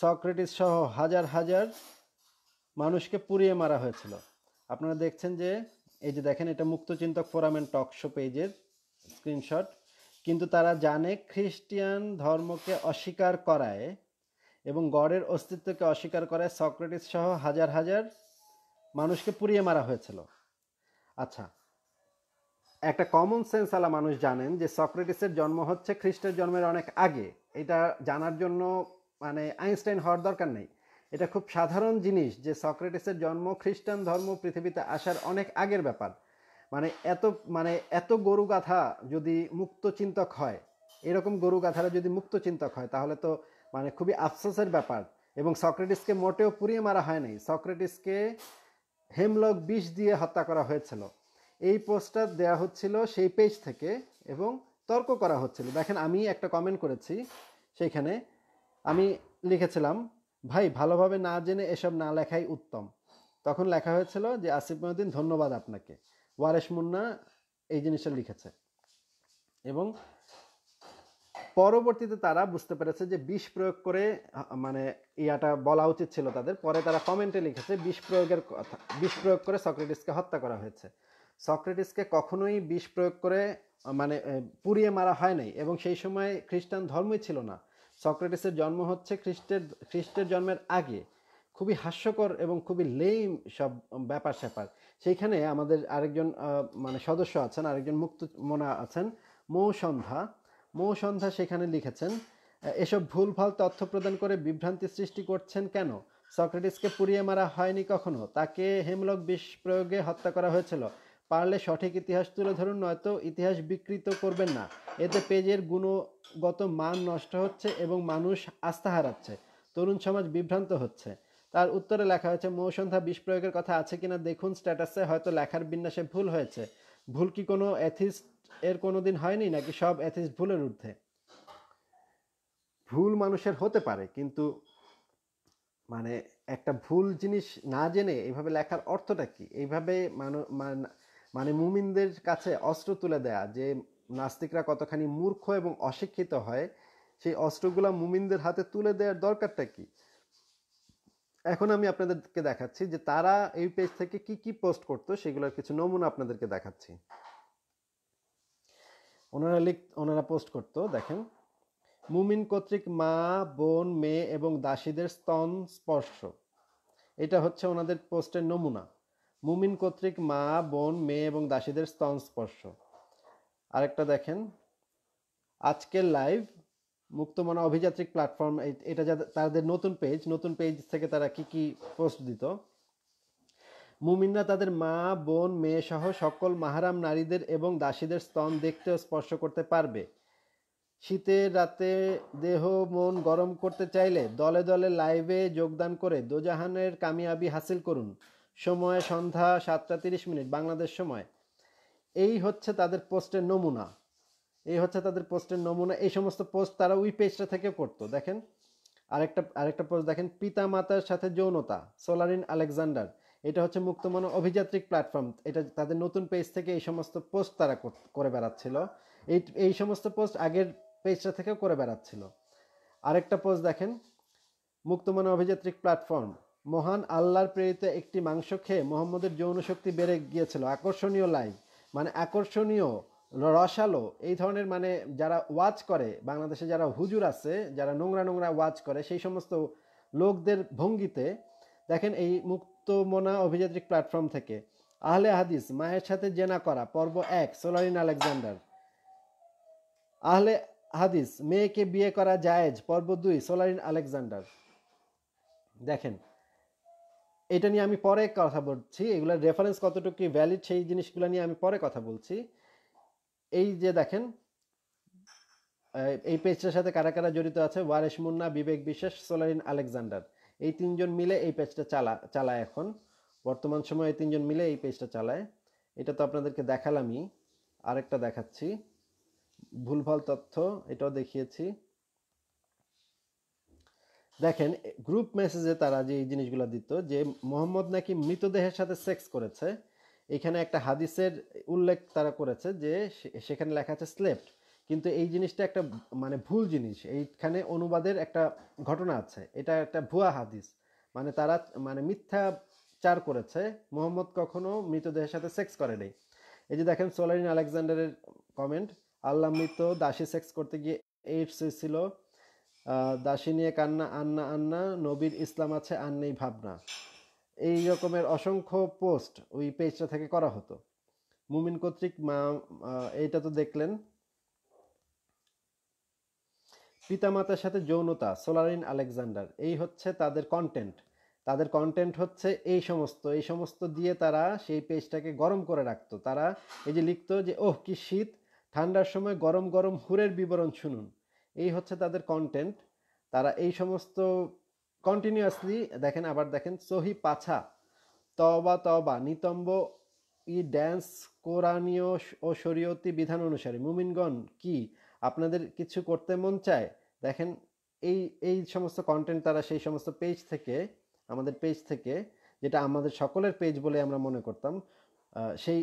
[SPEAKER 1] সক্রেটিস সহ হাজার হাজার মানুষকে পুড়িয়ে মারা হয়েছিল আপনারা দেখছেন যে এই যে দেখেন এটা মুক্তচিন্তক ফোরাম অ্যান্ড টক শো পেজের স্ক্রিনশট কিন্তু তারা জানে খ্রিস্টিয়ান ধর্মকে অস্বীকার করায় এবং গড়ের অস্তিত্বকে অস্বীকার করায় সক্রেটিস সহ হাজার হাজার মানুষকে পুড়িয়ে মারা হয়েছিল আচ্ছা একটা কমন সেন্স আলা মানুষ জানেন যে সক্রেটিসের জন্ম হচ্ছে খ্রিস্টের জন্মের অনেক আগে এটা জানার জন্য মানে আইনস্টাইন হওয়ার দরকার নেই এটা খুব সাধারণ জিনিস যে সক্রেটিসের জন্ম খ্রিস্টান ধর্ম পৃথিবীতে আসার অনেক আগের ব্যাপার মানে এত মানে এত গরু গাথা যদি মুক্ত চিন্তক হয় এরকম গরু গাথারা যদি মুক্ত চিন্তক হয় তাহলে তো মানে খুবই আফসোসের ব্যাপার এবং সক্রেটিসকে মোটেও পুড়িয়ে মারা হয়নি সক্রেটিসকে হেমলক বিষ দিয়ে হত্যা করা হয়েছিল এই পোস্টার দেয়া হচ্ছিল সেই পেজ থেকে এবং তর্ক করা হচ্ছিল দেখেন আমি একটা কমেন্ট করেছি সেইখানে আমি লিখেছিলাম ভাই ভালোভাবে না জেনে এসব না লেখাই উত্তম তখন লেখা হয়েছিল যে আসিফ মহদ্দিন ধন্যবাদ আপনাকে ওয়ারেশ মুন্না এই জিনিসটা লিখেছে এবং পরবর্তীতে তারা বুঝতে পেরেছে যে বিষ প্রয়োগ করে মানে ইয়াটা বলা উচিত ছিল তাদের পরে তারা কমেন্টে লিখেছে বিষ প্রয়োগের কথা বিষ প্রয়োগ করে সক্রেটিসকে হত্যা করা হয়েছে সক্রেটিসকে কখনোই বিষ প্রয়োগ করে মানে পুড়িয়ে মারা হয় নাই এবং সেই সময় খ্রিস্টান ধর্মই ছিল না সক্রেটিসের জন্ম হচ্ছে খ্রিস্টের খ্রিস্টের জন্মের আগে খুবই হাস্যকর এবং খুবই লেম সব ব্যাপার স্যাপার সেইখানে আমাদের আরেকজন মানে সদস্য আছেন আরেকজন মুক্ত মনা আছেন মৌ সন্ধ্যা সেখানে লিখেছেন এসব ভাল তথ্য প্রদান করে বিভ্রান্তি সৃষ্টি করছেন কেন সক্রেটিসকে পুড়িয়ে মারা হয়নি কখনো তাকে হেমলক বিষ প্রয়োগে হত্যা করা হয়েছিল পারলে সঠিক ইতিহাস তুলে ধরুন নয়তো ইতিহাস বিকৃত করবেন না এতে পেজের গুণগত মান নষ্ট হচ্ছে এবং মানুষ আস্থা হারাচ্ছে তরুণ সমাজ বিভ্রান্ত হচ্ছে তার উত্তরে লেখা হয়েছে মৌসন্ধ্যা বিষ প্রয়োগের কথা আছে কিনা দেখুন স্ট্যাটাসে হয়তো লেখার বিন্যাসে ভুল হয়েছে ভুল কি কোনো অ্যাথিস্ট এর কোনো দিন হয়নি নাকি সব অ্যাথিস ভুলের ঊর্ধ্বে ভুল মানুষের হতে পারে কিন্তু মানে একটা ভুল জিনিস না জেনে এইভাবে লেখার অর্থটা কি এইভাবে মানে মুমিনদের কাছে অস্ত্র তুলে দেয়া যে নাস্তিকরা কতখানি মূর্খ এবং অশিক্ষিত হয় সেই অস্ত্রগুলো মুমিনদের হাতে তুলে দেওয়ার দরকারটা কি এখন আমি আপনাদেরকে দেখাচ্ছি যে তারা এই পেজ থেকে কি কি পোস্ট করতো সেগুলোর কিছু নমুনা আপনাদেরকে দেখাচ্ছি ওনারা লিখ ওনারা পোস্ট করতো দেখেন মুমিন কর্তৃক মা বোন মেয়ে এবং দাসীদের স্তন স্পর্শ এটা হচ্ছে ওনাদের পোস্টের নমুনা মুমিন কর্তৃক মা বোন মেয়ে এবং দাসীদের স্তন স্পর্শ আরেকটা দেখেন আজকের লাইভ মুক্তমনা অভিযাত্রিক প্ল্যাটফর্ম এটা তাদের নতুন পেজ নতুন পেজ থেকে তারা কি কি পোস্ট দিত মুমিনরা তাদের মা বোন মেয়ে সহ সকল মাহারাম নারীদের এবং দাসীদের স্তন দেখতে ও স্পর্শ করতে পারবে শীতের রাতে দেহ মন গরম করতে চাইলে দলে দলে লাইভে যোগদান করে দোজাহানের কামিয়াবি হাসিল করুন সময় সন্ধ্যা সাতটা তিরিশ মিনিট বাংলাদেশ সময় এই হচ্ছে তাদের পোস্টের নমুনা এই হচ্ছে তাদের পোস্টের নমুনা এই সমস্ত পোস্ট তারা ওই পেজটা থেকে করতো দেখেন আরেকটা আরেকটা পোস্ট দেখেন পিতা মাতার সাথে যৌনতা সোলারিন আলেকজান্ডার এটা হচ্ছে মুক্তমান অভিযাত্রিক প্ল্যাটফর্ম এটা তাদের নতুন পেজ থেকে এই সমস্ত পোস্ট তারা করে বেড়াচ্ছিল এই এই সমস্ত পোস্ট আগের পেজটা থেকেও করে বেড়াচ্ছিল আরেকটা পোস্ট দেখেন মুক্তমান অভিযাত্রিক প্ল্যাটফর্ম মহান আল্লাহর প্রেরিত একটি মাংস খেয়ে মোহাম্মদের যৌন শক্তি বেড়ে গিয়েছিল আকর্ষণীয় লাইভ মানে আকর্ষণীয় রসালো এই ধরনের মানে যারা ওয়াজ করে বাংলাদেশে যারা হুজুর আছে যারা নোংরা নোংরা ওয়াজ করে সেই সমস্ত লোকদের ভঙ্গিতে দেখেন এই মুক্ত মোনা অভিযাত্রিক প্ল্যাটফর্ম থেকে আহলে হাদিস মায়ের সাথে জেনা করা পর্ব এক সোলারিন আলেকজান্ডার আহলে হাদিস মেয়েকে বিয়ে করা জায়েজ পর্ব দুই সোলারিন আলেকজান্ডার দেখেন এটা নিয়ে আমি পরে কথা বলছি এগুলোর রেফারেন্স কতটুকু ভ্যালিড সেই জিনিসগুলো নিয়ে আমি পরে কথা বলছি এই যে দেখেন এই পেজটার সাথে কারা কারা জড়িত আছে ওয়ারেশ মুন্না বিবেক বিশ্বাস সোলারিন আলেকজান্ডার এই তিনজন মিলে এই পেজটা চালা চালায় এখন বর্তমান সময়ে তিনজন মিলে এই পেজটা চালায় এটা তো আপনাদেরকে দেখালামই আরেকটা দেখাচ্ছি ভুলভাল তথ্য এটাও দেখিয়েছি দেখেন গ্রুপ মেসেজে তারা যে এই জিনিসগুলো দিত যে মোহাম্মদ নাকি মৃতদেহের সাথে সেক্স করেছে এখানে একটা হাদিসের উল্লেখ তারা করেছে যে সেখানে লেখা আছে স্লেপ্ট কিন্তু এই জিনিসটা একটা মানে ভুল জিনিস এইখানে অনুবাদের একটা ঘটনা আছে এটা একটা ভুয়া হাদিস মানে তারা মানে মিথ্যা চার করেছে মোহাম্মদ কখনো মৃতদেহের সাথে সেক্স করে এই যে দেখেন সোলারিন আলেকজান্ডারের কমেন্ট আল্লাহ মৃত দাসী সেক্স করতে গিয়ে এইডস ছিল দাসী নিয়ে কান্না আন্না আন্না নবীর ইসলাম আছে আন্নেই ভাবনা এই রকমের অসংখ্য পোস্ট ওই পেজটা থেকে করা হতো মুমিন কর্তৃক মা এইটা তো দেখলেন পিতামাতার সাথে যৌনতা সোলারিন আলেকজান্ডার এই হচ্ছে তাদের কন্টেন্ট তাদের কন্টেন্ট হচ্ছে এই সমস্ত এই সমস্ত দিয়ে তারা সেই পেজটাকে গরম করে রাখতো তারা এই যে লিখতো যে ওহ কি শীত ঠান্ডার সময় গরম গরম হুরের বিবরণ শুনুন এই হচ্ছে তাদের কন্টেন্ট তারা এই সমস্ত কন্টিনিউয়াসলি দেখেন আবার দেখেন সহি পাছা তবা তবা নিতম্ব ই ড্যান্স কোরআনীয় ও শরীয়তি বিধান অনুসারে মুমিনগণ কি আপনাদের কিছু করতে মন চায় দেখেন এই এই সমস্ত কন্টেন্ট তারা সেই সমস্ত পেজ থেকে আমাদের পেজ থেকে যেটা আমাদের সকলের পেজ বলে আমরা মনে করতাম সেই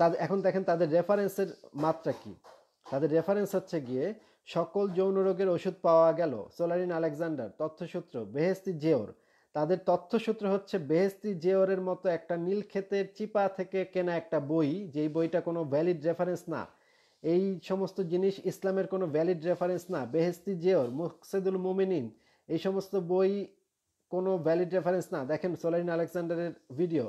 [SPEAKER 1] তাদের এখন দেখেন তাদের রেফারেন্সের মাত্রা কি তাদের রেফারেন্স হচ্ছে গিয়ে সকল যৌন রোগের ওষুধ পাওয়া গেল সোলারিন আলেকজান্ডার তথ্যসূত্র বেহেস্তি জেওর তাদের তথ্যসূত্র হচ্ছে বেহেস্তি জেওরের মতো একটা নীলক্ষেতের চিপা থেকে কেনা একটা বই যেই বইটা কোনো ভ্যালিড রেফারেন্স না এই সমস্ত জিনিস ইসলামের কোনো ভ্যালিড রেফারেন্স না বেহেস্তি জেওর মুকসেদুল মোমিনিন এই সমস্ত বই কোনো ভ্যালিড রেফারেন্স না দেখেন সোলারিন আলেকজান্ডারের ভিডিও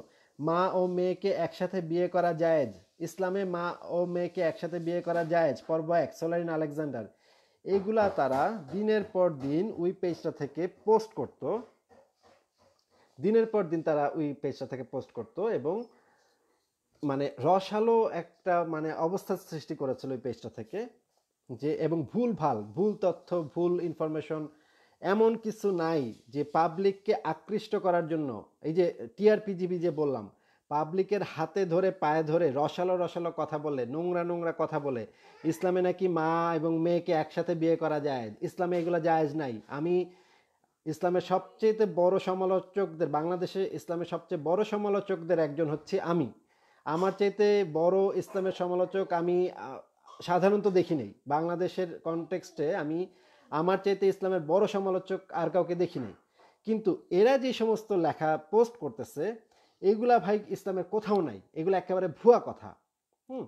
[SPEAKER 1] মা ও মেয়েকে একসাথে বিয়ে করা জায়েজ ইসলামে মা ও মেয়েকে একসাথে বিয়ে করা জায়েজ পর্ব এক সোলারিন আলেকজান্ডার এগুলা তারা দিনের পর দিন ওই পেজটা থেকে পোস্ট করত দিনের পর দিন তারা ওই পেজটা থেকে পোস্ট করত এবং মানে রসালো একটা মানে অবস্থা সৃষ্টি করেছিল ওই পেজটা থেকে যে এবং ভুল ভাল ভুল তথ্য ভুল ইনফরমেশন এমন কিছু নাই যে পাবলিককে আকৃষ্ট করার জন্য এই যে টিআরপিজিবি যে বললাম পাবলিকের হাতে ধরে পায়ে ধরে রসালো রসালো কথা বলে নোংরা নোংরা কথা বলে ইসলামে নাকি মা এবং মেয়েকে একসাথে বিয়ে করা যায় ইসলামে এগুলো জায়েজ নাই আমি ইসলামের সবচেয়ে বড় সমালোচকদের বাংলাদেশে ইসলামের সবচেয়ে বড় সমালোচকদের একজন হচ্ছে আমি আমার চাইতে বড় ইসলামের সমালোচক আমি সাধারণত দেখি নেই বাংলাদেশের কনটেক্সটে আমি আমার চাইতে ইসলামের বড় সমালোচক আর কাউকে দেখি নেই কিন্তু এরা যে সমস্ত লেখা পোস্ট করতেছে এইগুলা ভাই ইসলামের কোথাও নাই এগুলো একেবারে ভুয়া কথা হুম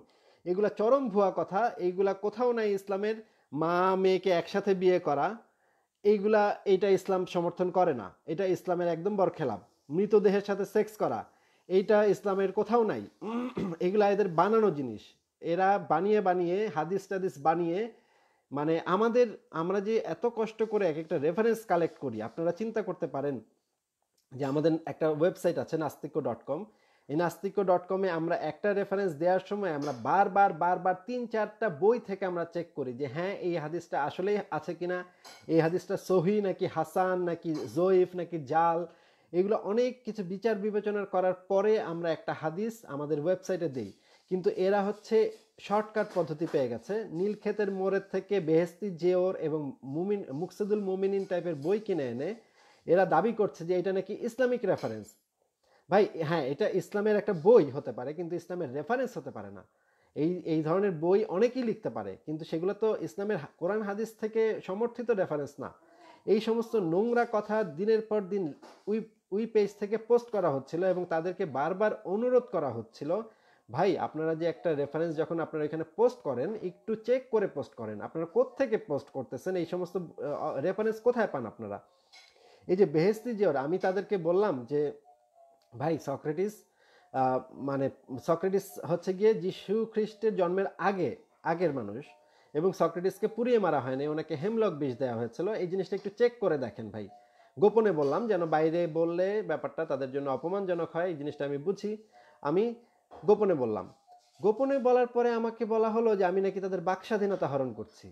[SPEAKER 1] এগুলা চরম ভুয়া কথা এইগুলা কোথাও নাই ইসলামের মা মেয়েকে একসাথে বিয়ে করা এইগুলা এইটা ইসলাম সমর্থন করে না এটা ইসলামের একদম বরখেলাপ মৃতদেহের সাথে সেক্স করা এইটা ইসলামের কোথাও নাই এগুলা এদের বানানো জিনিস এরা বানিয়ে বানিয়ে হাদিস টাদিস বানিয়ে মানে আমাদের আমরা যে এত কষ্ট করে এক একটা রেফারেন্স কালেক্ট করি আপনারা চিন্তা করতে পারেন যে আমাদের একটা ওয়েবসাইট আছে নাস্তিক্য ডট কম এই নাস্তিক্য ডট কমে আমরা একটা রেফারেন্স দেওয়ার সময় আমরা বারবার বারবার তিন চারটা বই থেকে আমরা চেক করি যে হ্যাঁ এই হাদিসটা আসলেই আছে কিনা এই হাদিসটা সহি নাকি হাসান নাকি জয়ীফ নাকি জাল এগুলো অনেক কিছু বিচার বিবেচনা করার পরে আমরা একটা হাদিস আমাদের ওয়েবসাইটে দিই কিন্তু এরা হচ্ছে শর্টকাট পদ্ধতি পেয়ে গেছে নীলক্ষেতের মোড়ের থেকে বেহেস্তি জেওর এবং মুমিন মুকসেদুল মুমিনিন টাইপের বই কিনে এনে এরা দাবি করছে যে এটা নাকি ইসলামিক রেফারেন্স ভাই হ্যাঁ এটা ইসলামের একটা বই হতে পারে কিন্তু ইসলামের রেফারেন্স হতে পারে না এই এই ধরনের বই অনেকেই লিখতে পারে কিন্তু সেগুলো তো ইসলামের কোরআন হাদিস থেকে সমর্থিত রেফারেন্স না এই সমস্ত নোংরা কথা দিনের পর দিন উই উই পেজ থেকে পোস্ট করা হচ্ছিল এবং তাদেরকে বারবার অনুরোধ করা হচ্ছিল ভাই আপনারা যে একটা রেফারেন্স যখন আপনারা এখানে পোস্ট করেন একটু চেক করে পোস্ট করেন আপনারা কোত্থেকে পোস্ট করতেছেন এই সমস্ত রেফারেন্স কোথায় পান আপনারা এই যে বেহেস্তি জিয়র আমি তাদেরকে বললাম যে ভাই সক্রেটিস মানে সক্রেটিস হচ্ছে গিয়ে যিশু খ্রিস্টের জন্মের আগে আগের মানুষ এবং সক্রেটিসকে পুড়িয়ে মারা হয়নি ওনাকে হেমলক বিষ দেওয়া হয়েছিল এই জিনিসটা একটু চেক করে দেখেন ভাই গোপনে বললাম যেন বাইরে বললে ব্যাপারটা তাদের জন্য অপমানজনক হয় এই জিনিসটা আমি বুঝি আমি গোপনে বললাম গোপনে বলার পরে আমাকে বলা হলো যে আমি নাকি তাদের বাকস্বাধীনতা হরণ করছি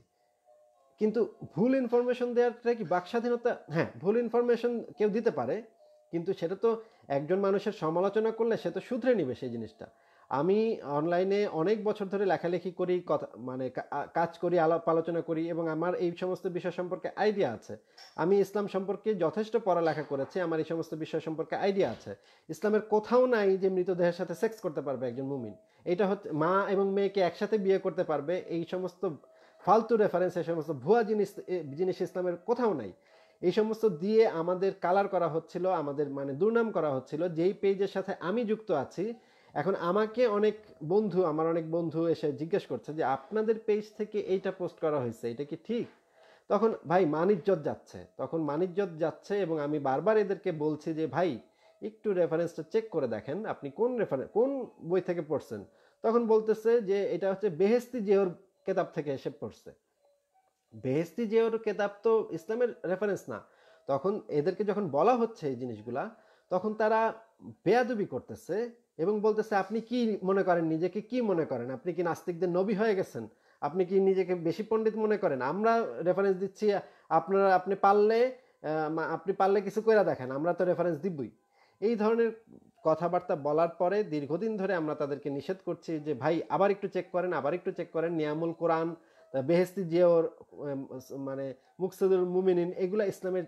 [SPEAKER 1] কিন্তু ভুল ইনফরমেশন দেওয়াটা কি বাক স্বাধীনতা হ্যাঁ ভুল ইনফরমেশন কেউ দিতে পারে কিন্তু সেটা তো একজন মানুষের সমালোচনা করলে সে তো শুধরে নিবে সেই জিনিসটা আমি অনলাইনে অনেক বছর ধরে লেখালেখি করি কথা মানে কাজ করি আলাপ আলোচনা করি এবং আমার এই সমস্ত বিষয় সম্পর্কে আইডিয়া আছে আমি ইসলাম সম্পর্কে যথেষ্ট পড়ালেখা করেছি আমার এই সমস্ত বিষয় সম্পর্কে আইডিয়া আছে ইসলামের কোথাও নাই যে মৃতদেহের সাথে সেক্স করতে পারবে একজন মুমিন এটা হচ্ছে মা এবং মেয়েকে একসাথে বিয়ে করতে পারবে এই সমস্ত ফালতু রেফারেন্স এই সমস্ত ভুয়া জিনিস জিনিস ইসলামের কোথাও নাই এই সমস্ত দিয়ে আমাদের কালার করা হচ্ছিল আমাদের মানে দুর্নাম করা হচ্ছিল যেই পেজের সাথে আমি যুক্ত আছি এখন আমাকে অনেক বন্ধু আমার অনেক বন্ধু এসে জিজ্ঞেস করছে যে আপনাদের পেজ থেকে এইটা পোস্ট করা হয়েছে এটা কি ঠিক তখন ভাই মানিজ্জত যাচ্ছে তখন মানিজ্জত যাচ্ছে এবং আমি বারবার এদেরকে বলছি যে ভাই একটু রেফারেন্সটা চেক করে দেখেন আপনি কোন রেফারেন্স কোন বই থেকে পড়ছেন তখন বলতেছে যে এটা হচ্ছে বেহেস্তি জেহর কেতাব থেকে এসে পড়ছে বেহেস্তি যে ওর কেতাব তো ইসলামের রেফারেন্স না তখন এদেরকে যখন বলা হচ্ছে এই জিনিসগুলা তখন তারা বেয়াদুবি করতেছে এবং বলতেছে আপনি কি মনে করেন নিজেকে কি মনে করেন আপনি কি নাস্তিকদের নবী হয়ে গেছেন আপনি কি নিজেকে বেশি পণ্ডিত মনে করেন আমরা রেফারেন্স দিচ্ছি আপনারা আপনি পারলে আপনি পারলে কিছু করে দেখেন আমরা তো রেফারেন্স দিবই এই ধরনের কথাবার্তা বলার পরে দীর্ঘদিন ধরে আমরা তাদেরকে নিষেধ করছি যে ভাই আবার একটু চেক করেন আবার একটু চেক করেন নিয়ামুল কোরআন বেহেস্তি জিয়র মানে মুকসুদুল মুমিনিন এগুলো ইসলামের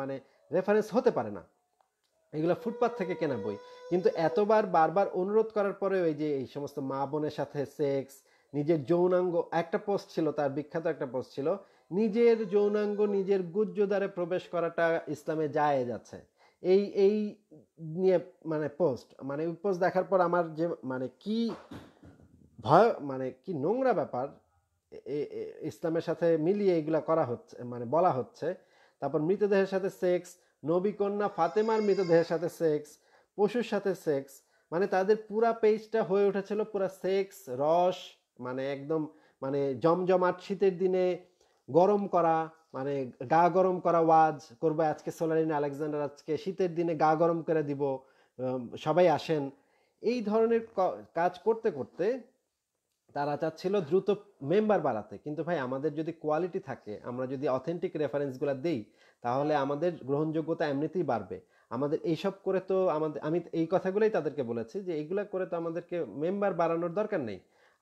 [SPEAKER 1] মানে রেফারেন্স হতে পারে না এগুলো ফুটপাথ থেকে কেনা বই কিন্তু এতবার বারবার অনুরোধ করার পরে ওই যে এই সমস্ত মা বোনের সাথে সেক্স নিজের যৌনাঙ্গ একটা পোস্ট ছিল তার বিখ্যাত একটা পোস্ট ছিল নিজের যৌনাঙ্গ নিজের গুজ্জ দ্বারে প্রবেশ করাটা ইসলামে যায় যাচ্ছে এই এই নিয়ে মানে পোস্ট মানে ওই পোস্ট দেখার পর আমার যে মানে কি ভয় মানে কি নোংরা ব্যাপার ইসলামের সাথে মিলিয়ে এগুলো করা হচ্ছে মানে বলা হচ্ছে তারপর মৃতদেহের সাথে সেক্স নবী কন্যা ফাতেমার মৃতদেহের সাথে সেক্স পশুর সাথে সেক্স মানে তাদের পুরা পেজটা হয়ে উঠেছিল পুরা সেক্স রস মানে একদম মানে জমজমাট শীতের দিনে গরম করা মানে গা গরম করা ওয়াজ করবো আজকে সোলারিন আলেকজান্ডার আজকে শীতের দিনে গা গরম করে দিব সবাই আসেন এই ধরনের কাজ করতে করতে তারা চাচ্ছিল দ্রুত মেম্বার বাড়াতে কিন্তু ভাই আমাদের যদি কোয়ালিটি থাকে আমরা যদি অথেন্টিক রেফারেন্সগুলো দিই তাহলে আমাদের গ্রহণযোগ্যতা এমনিতেই বাড়বে আমাদের এইসব করে তো আমাদের আমি এই কথাগুলোই তাদেরকে বলেছি যে এইগুলো করে তো আমাদেরকে মেম্বার বাড়ানোর দরকার নেই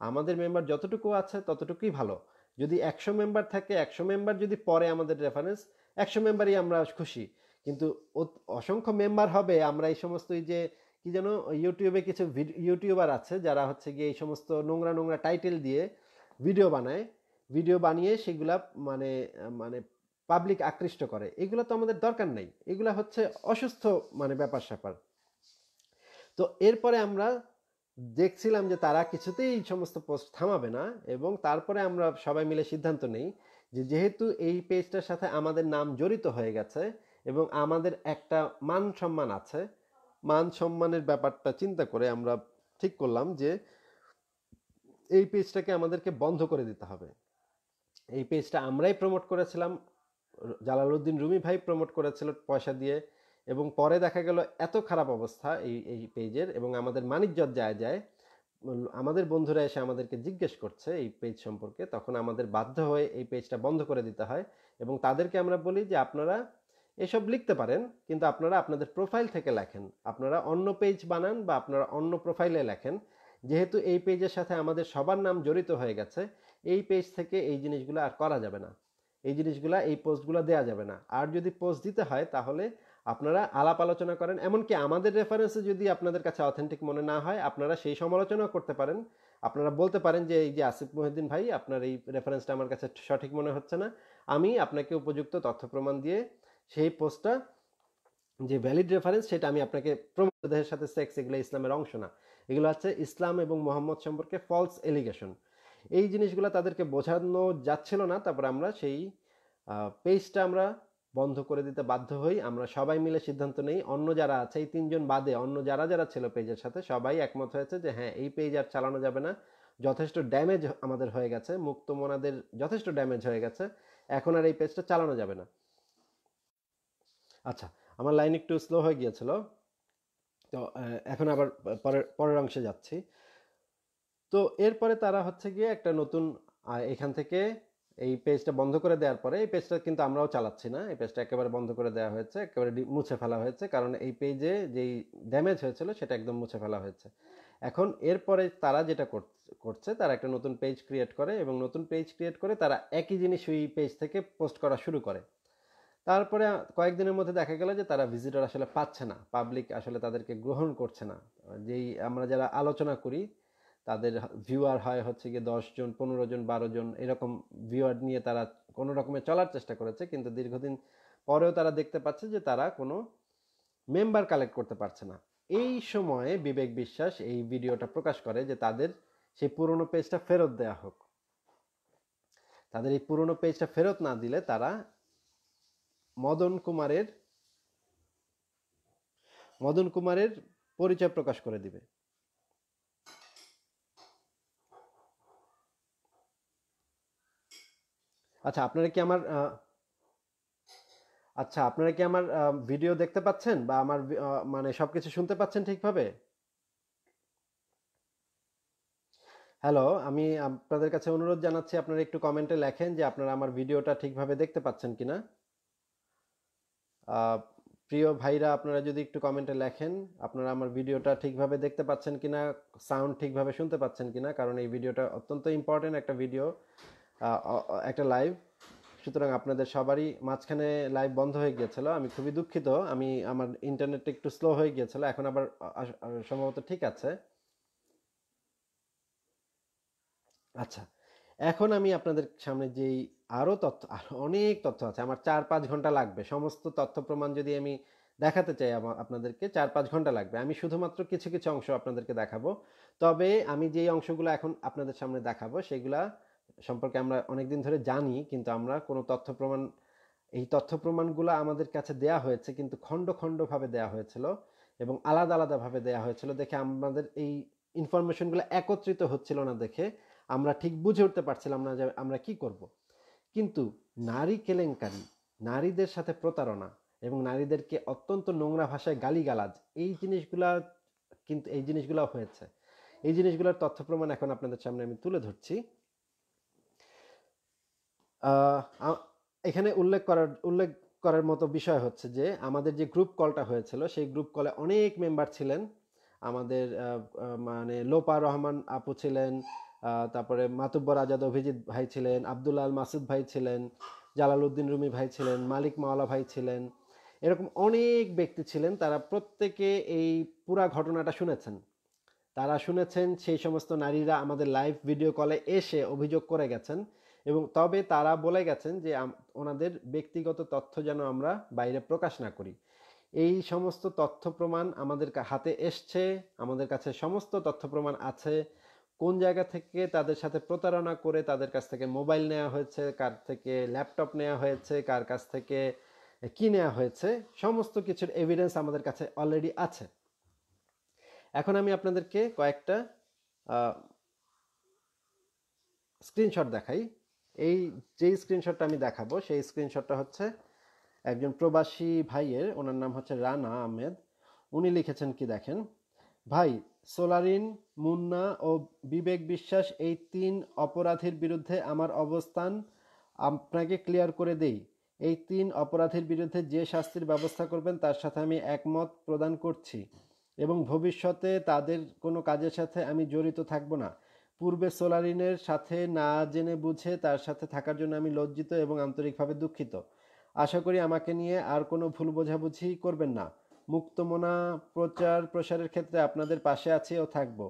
[SPEAKER 1] আমাদের মেম্বার যতটুকু আছে ততটুকুই ভালো যদি একশো মেম্বার থাকে একশো মেম্বার যদি পরে আমাদের রেফারেন্স একশো মেম্বারই আমরা খুশি কিন্তু অসংখ্য মেম্বার হবে আমরা এই সমস্ত যে কি যেন ইউটিউবে কিছু ইউটিউবার আছে যারা হচ্ছে গিয়ে এই সমস্ত নোংরা নোংরা টাইটেল দিয়ে ভিডিও বানায় ভিডিও বানিয়ে সেগুলা মানে মানে পাবলিক আকৃষ্ট করে এগুলো তো আমাদের দরকার নাই এগুলা হচ্ছে অসুস্থ মানে ব্যাপার স্যাপার তো এরপরে আমরা দেখছিলাম যে তারা কিছুতেই এই সমস্ত পোস্ট থামাবে না এবং তারপরে আমরা সবাই মিলে সিদ্ধান্ত নেই যে যেহেতু এই পেজটার সাথে আমাদের নাম জড়িত হয়ে গেছে এবং আমাদের একটা মান সম্মান আছে মান সম্মানের ব্যাপারটা চিন্তা করে আমরা ঠিক করলাম যে এই পেজটাকে আমাদেরকে বন্ধ করে দিতে হবে এই পেজটা আমরাই প্রমোট করেছিলাম জালালউদ্দিন রুমি ভাই প্রমোট করেছিল পয়সা দিয়ে এবং পরে দেখা গেল এত খারাপ অবস্থা এই এই পেজের এবং আমাদের মানিকজত যায় যায় আমাদের বন্ধুরা এসে আমাদেরকে জিজ্ঞেস করছে এই পেজ সম্পর্কে তখন আমাদের বাধ্য হয়ে এই পেজটা বন্ধ করে দিতে হয় এবং তাদেরকে আমরা বলি যে আপনারা এসব লিখতে পারেন কিন্তু আপনারা আপনাদের প্রোফাইল থেকে লেখেন আপনারা অন্য পেজ বানান বা আপনারা অন্য প্রোফাইলে লেখেন যেহেতু এই পেজের সাথে আমাদের সবার নাম জড়িত হয়ে গেছে এই পেজ থেকে এই জিনিসগুলো আর করা যাবে না এই জিনিসগুলো এই পোস্টগুলো দেয়া যাবে না আর যদি পোস্ট দিতে হয় তাহলে আপনারা আলাপ আলোচনা করেন এমনকি আমাদের রেফারেন্সে যদি আপনাদের কাছে অথেন্টিক মনে না হয় আপনারা সেই সমালোচনা করতে পারেন আপনারা বলতে পারেন যে এই যে আসিফ মহিউদ্দিন ভাই আপনার এই রেফারেন্সটা আমার কাছে সঠিক মনে হচ্ছে না আমি আপনাকে উপযুক্ত তথ্য প্রমাণ দিয়ে সেই পোস্টটা যে ভ্যালিড রেফারেন্স সেটা আমি আপনাকে প্রমাণের সাথে সেক্স এগুলো ইসলামের অংশ না এগুলো হচ্ছে ইসলাম এবং মোহাম্মদ সম্পর্কে ফলস এলিগেশন এই জিনিসগুলো তাদেরকে বোঝানো যাচ্ছিল না তারপর আমরা সেই পেজটা আমরা বন্ধ করে দিতে বাধ্য হই আমরা সবাই মিলে সিদ্ধান্ত নেই অন্য যারা আছে এই তিনজন বাদে অন্য যারা যারা ছিল পেজের সাথে সবাই একমত হয়েছে যে হ্যাঁ এই পেজ আর চালানো যাবে না যথেষ্ট ড্যামেজ আমাদের হয়ে গেছে মুক্ত মোনাদের যথেষ্ট ড্যামেজ হয়ে গেছে এখন আর এই পেজটা চালানো যাবে না আচ্ছা আমার লাইন একটু স্লো হয়ে গিয়েছিল তো এখন আবার পরের পরের অংশে যাচ্ছি তো এরপরে তারা হচ্ছে গিয়ে একটা নতুন এখান থেকে এই পেজটা বন্ধ করে দেওয়ার পরে এই পেজটা কিন্তু আমরাও চালাচ্ছি না এই পেজটা একেবারে বন্ধ করে দেওয়া হয়েছে একেবারে মুছে ফেলা হয়েছে কারণ এই পেজে যেই ড্যামেজ হয়েছিল সেটা একদম মুছে ফেলা হয়েছে এখন এরপরে তারা যেটা করছে তারা একটা নতুন পেজ ক্রিয়েট করে এবং নতুন পেজ ক্রিয়েট করে তারা একই জিনিস ওই পেজ থেকে পোস্ট করা শুরু করে তারপরে কয়েকদিনের মধ্যে দেখা গেল যে তারা ভিজিটর আসলে পাচ্ছে না পাবলিক আসলে তাদেরকে গ্রহণ করছে না যেই আমরা যারা আলোচনা করি তাদের ভিউয়ার হয় হচ্ছে গিয়ে দশজন পনেরো জন বারো জন এরকম ভিউয়ার নিয়ে তারা কোনো রকমে চলার চেষ্টা করেছে কিন্তু দীর্ঘদিন পরেও তারা দেখতে পাচ্ছে যে তারা কোনো মেম্বার কালেক্ট করতে পারছে না এই সময়ে বিবেক বিশ্বাস এই ভিডিওটা প্রকাশ করে যে তাদের সেই পুরনো পেজটা ফেরত দেয়া হোক তাদের এই পুরনো পেজটা ফেরত না দিলে তারা মদন কুমারের মদন কুমারের পরিচয় প্রকাশ করে দিবে আচ্ছা আপনারা কি আমার আচ্ছা আপনারা কি আমার ভিডিও দেখতে পাচ্ছেন বা আমার মানে সবকিছু শুনতে পাচ্ছেন ঠিকভাবে হ্যালো আমি আপনাদের কাছে অনুরোধ জানাচ্ছি আপনারা একটু কমেন্টে লেখেন যে আপনারা আমার ভিডিওটা ঠিকভাবে দেখতে পাচ্ছেন কিনা প্রিয় ভাইরা আপনারা যদি একটু কমেন্টে লেখেন আপনারা আমার ভিডিওটা ঠিকভাবে দেখতে পাচ্ছেন কিনা সাউন্ড ঠিকভাবে শুনতে পাচ্ছেন কি না কারণ এই ভিডিওটা অত্যন্ত ইম্পর্টেন্ট একটা ভিডিও একটা লাইভ সুতরাং আপনাদের সবারই মাঝখানে লাইভ বন্ধ হয়ে গিয়েছিল আমি খুবই দুঃখিত আমি আমার ইন্টারনেটটা একটু স্লো হয়ে গিয়েছিল এখন আবার সম্ভবত ঠিক আছে আচ্ছা এখন আমি আপনাদের সামনে যেই আরও তথ্য আর অনেক তথ্য আছে আমার চার পাঁচ ঘন্টা লাগবে সমস্ত তথ্য প্রমাণ যদি আমি দেখাতে চাই আপনাদেরকে চার পাঁচ ঘন্টা লাগবে আমি শুধুমাত্র কিছু কিছু অংশ আপনাদেরকে দেখাবো তবে আমি যেই অংশগুলো এখন আপনাদের সামনে দেখাবো সেগুলা সম্পর্কে আমরা অনেকদিন ধরে জানি কিন্তু আমরা কোনো তথ্য প্রমাণ এই তথ্য প্রমাণগুলো আমাদের কাছে দেয়া হয়েছে কিন্তু খণ্ড খণ্ডভাবে দেয়া হয়েছিল এবং আলাদা আলাদাভাবে দেয়া হয়েছিল দেখে আমাদের এই ইনফরমেশনগুলো একত্রিত হচ্ছিল না দেখে আমরা ঠিক বুঝে উঠতে পারছিলাম না যে আমরা কি করব। কিন্তু নারী কেলেঙ্কারি নারীদের সাথে প্রতারণা এবং নারীদেরকে অত্যন্ত নোংরা ভাষায় গালিগালাজ এই জিনিসগুলা কিন্তু এই জিনিসগুলো হয়েছে এই জিনিসগুলোর তথ্য প্রমাণ এখন আপনাদের সামনে আমি তুলে ধরছি এখানে উল্লেখ করার উল্লেখ করার মতো বিষয় হচ্ছে যে আমাদের যে গ্রুপ কলটা হয়েছিল সেই গ্রুপ কলে অনেক মেম্বার ছিলেন আমাদের মানে লোপা রহমান আপু ছিলেন তারপরে মাতুব্বর আজাদ অভিজিৎ ভাই ছিলেন আব্দুল আল মাসুদ ভাই ছিলেন জালাল উদ্দিন রুমি ভাই ছিলেন মালিক মাওলা ভাই ছিলেন এরকম অনেক ব্যক্তি ছিলেন তারা প্রত্যেকে এই পুরা ঘটনাটা শুনেছেন তারা শুনেছেন সেই সমস্ত নারীরা আমাদের লাইভ ভিডিও কলে এসে অভিযোগ করে গেছেন এবং তবে তারা বলে গেছেন যে ওনাদের ব্যক্তিগত তথ্য যেন আমরা বাইরে প্রকাশ না করি এই সমস্ত তথ্য প্রমাণ আমাদের হাতে এসছে আমাদের কাছে সমস্ত তথ্য প্রমাণ আছে কোন জায়গা থেকে তাদের সাথে প্রতারণা করে তাদের কাছ থেকে মোবাইল নেওয়া হয়েছে কার থেকে ল্যাপটপ নেওয়া হয়েছে কার কাছ থেকে কী নেওয়া হয়েছে সমস্ত কিছুর এভিডেন্স আমাদের কাছে অলরেডি আছে এখন আমি আপনাদেরকে কয়েকটা স্ক্রিনশট দেখাই এই যে স্ক্রিনশটটা আমি দেখাবো সেই স্ক্রিনশটটা হচ্ছে একজন প্রবাসী ভাইয়ের ওনার নাম হচ্ছে রানা আহমেদ উনি লিখেছেন কি দেখেন ভাই সোলারিন মুন্না ও বিবেক বিশ্বাস এই তিন অপরাধীর বিরুদ্ধে আমার অবস্থান আপনাকে ক্লিয়ার করে দেই এই তিন অপরাধীর বিরুদ্ধে যে শাস্তির ব্যবস্থা করবেন তার সাথে আমি একমত প্রদান করছি এবং ভবিষ্যতে তাদের কোনো কাজের সাথে আমি জড়িত থাকব না পূর্বে সোলারিনের সাথে না জেনে বুঝে তার সাথে থাকার জন্য আমি লজ্জিত এবং আন্তরিকভাবে দুঃখিত আশা করি আমাকে নিয়ে আর কোনো ভুল বোঝাবুঝি করবেন না মুক্তমনা প্রচার প্রসারের ক্ষেত্রে আপনাদের পাশে আছে ও থাকব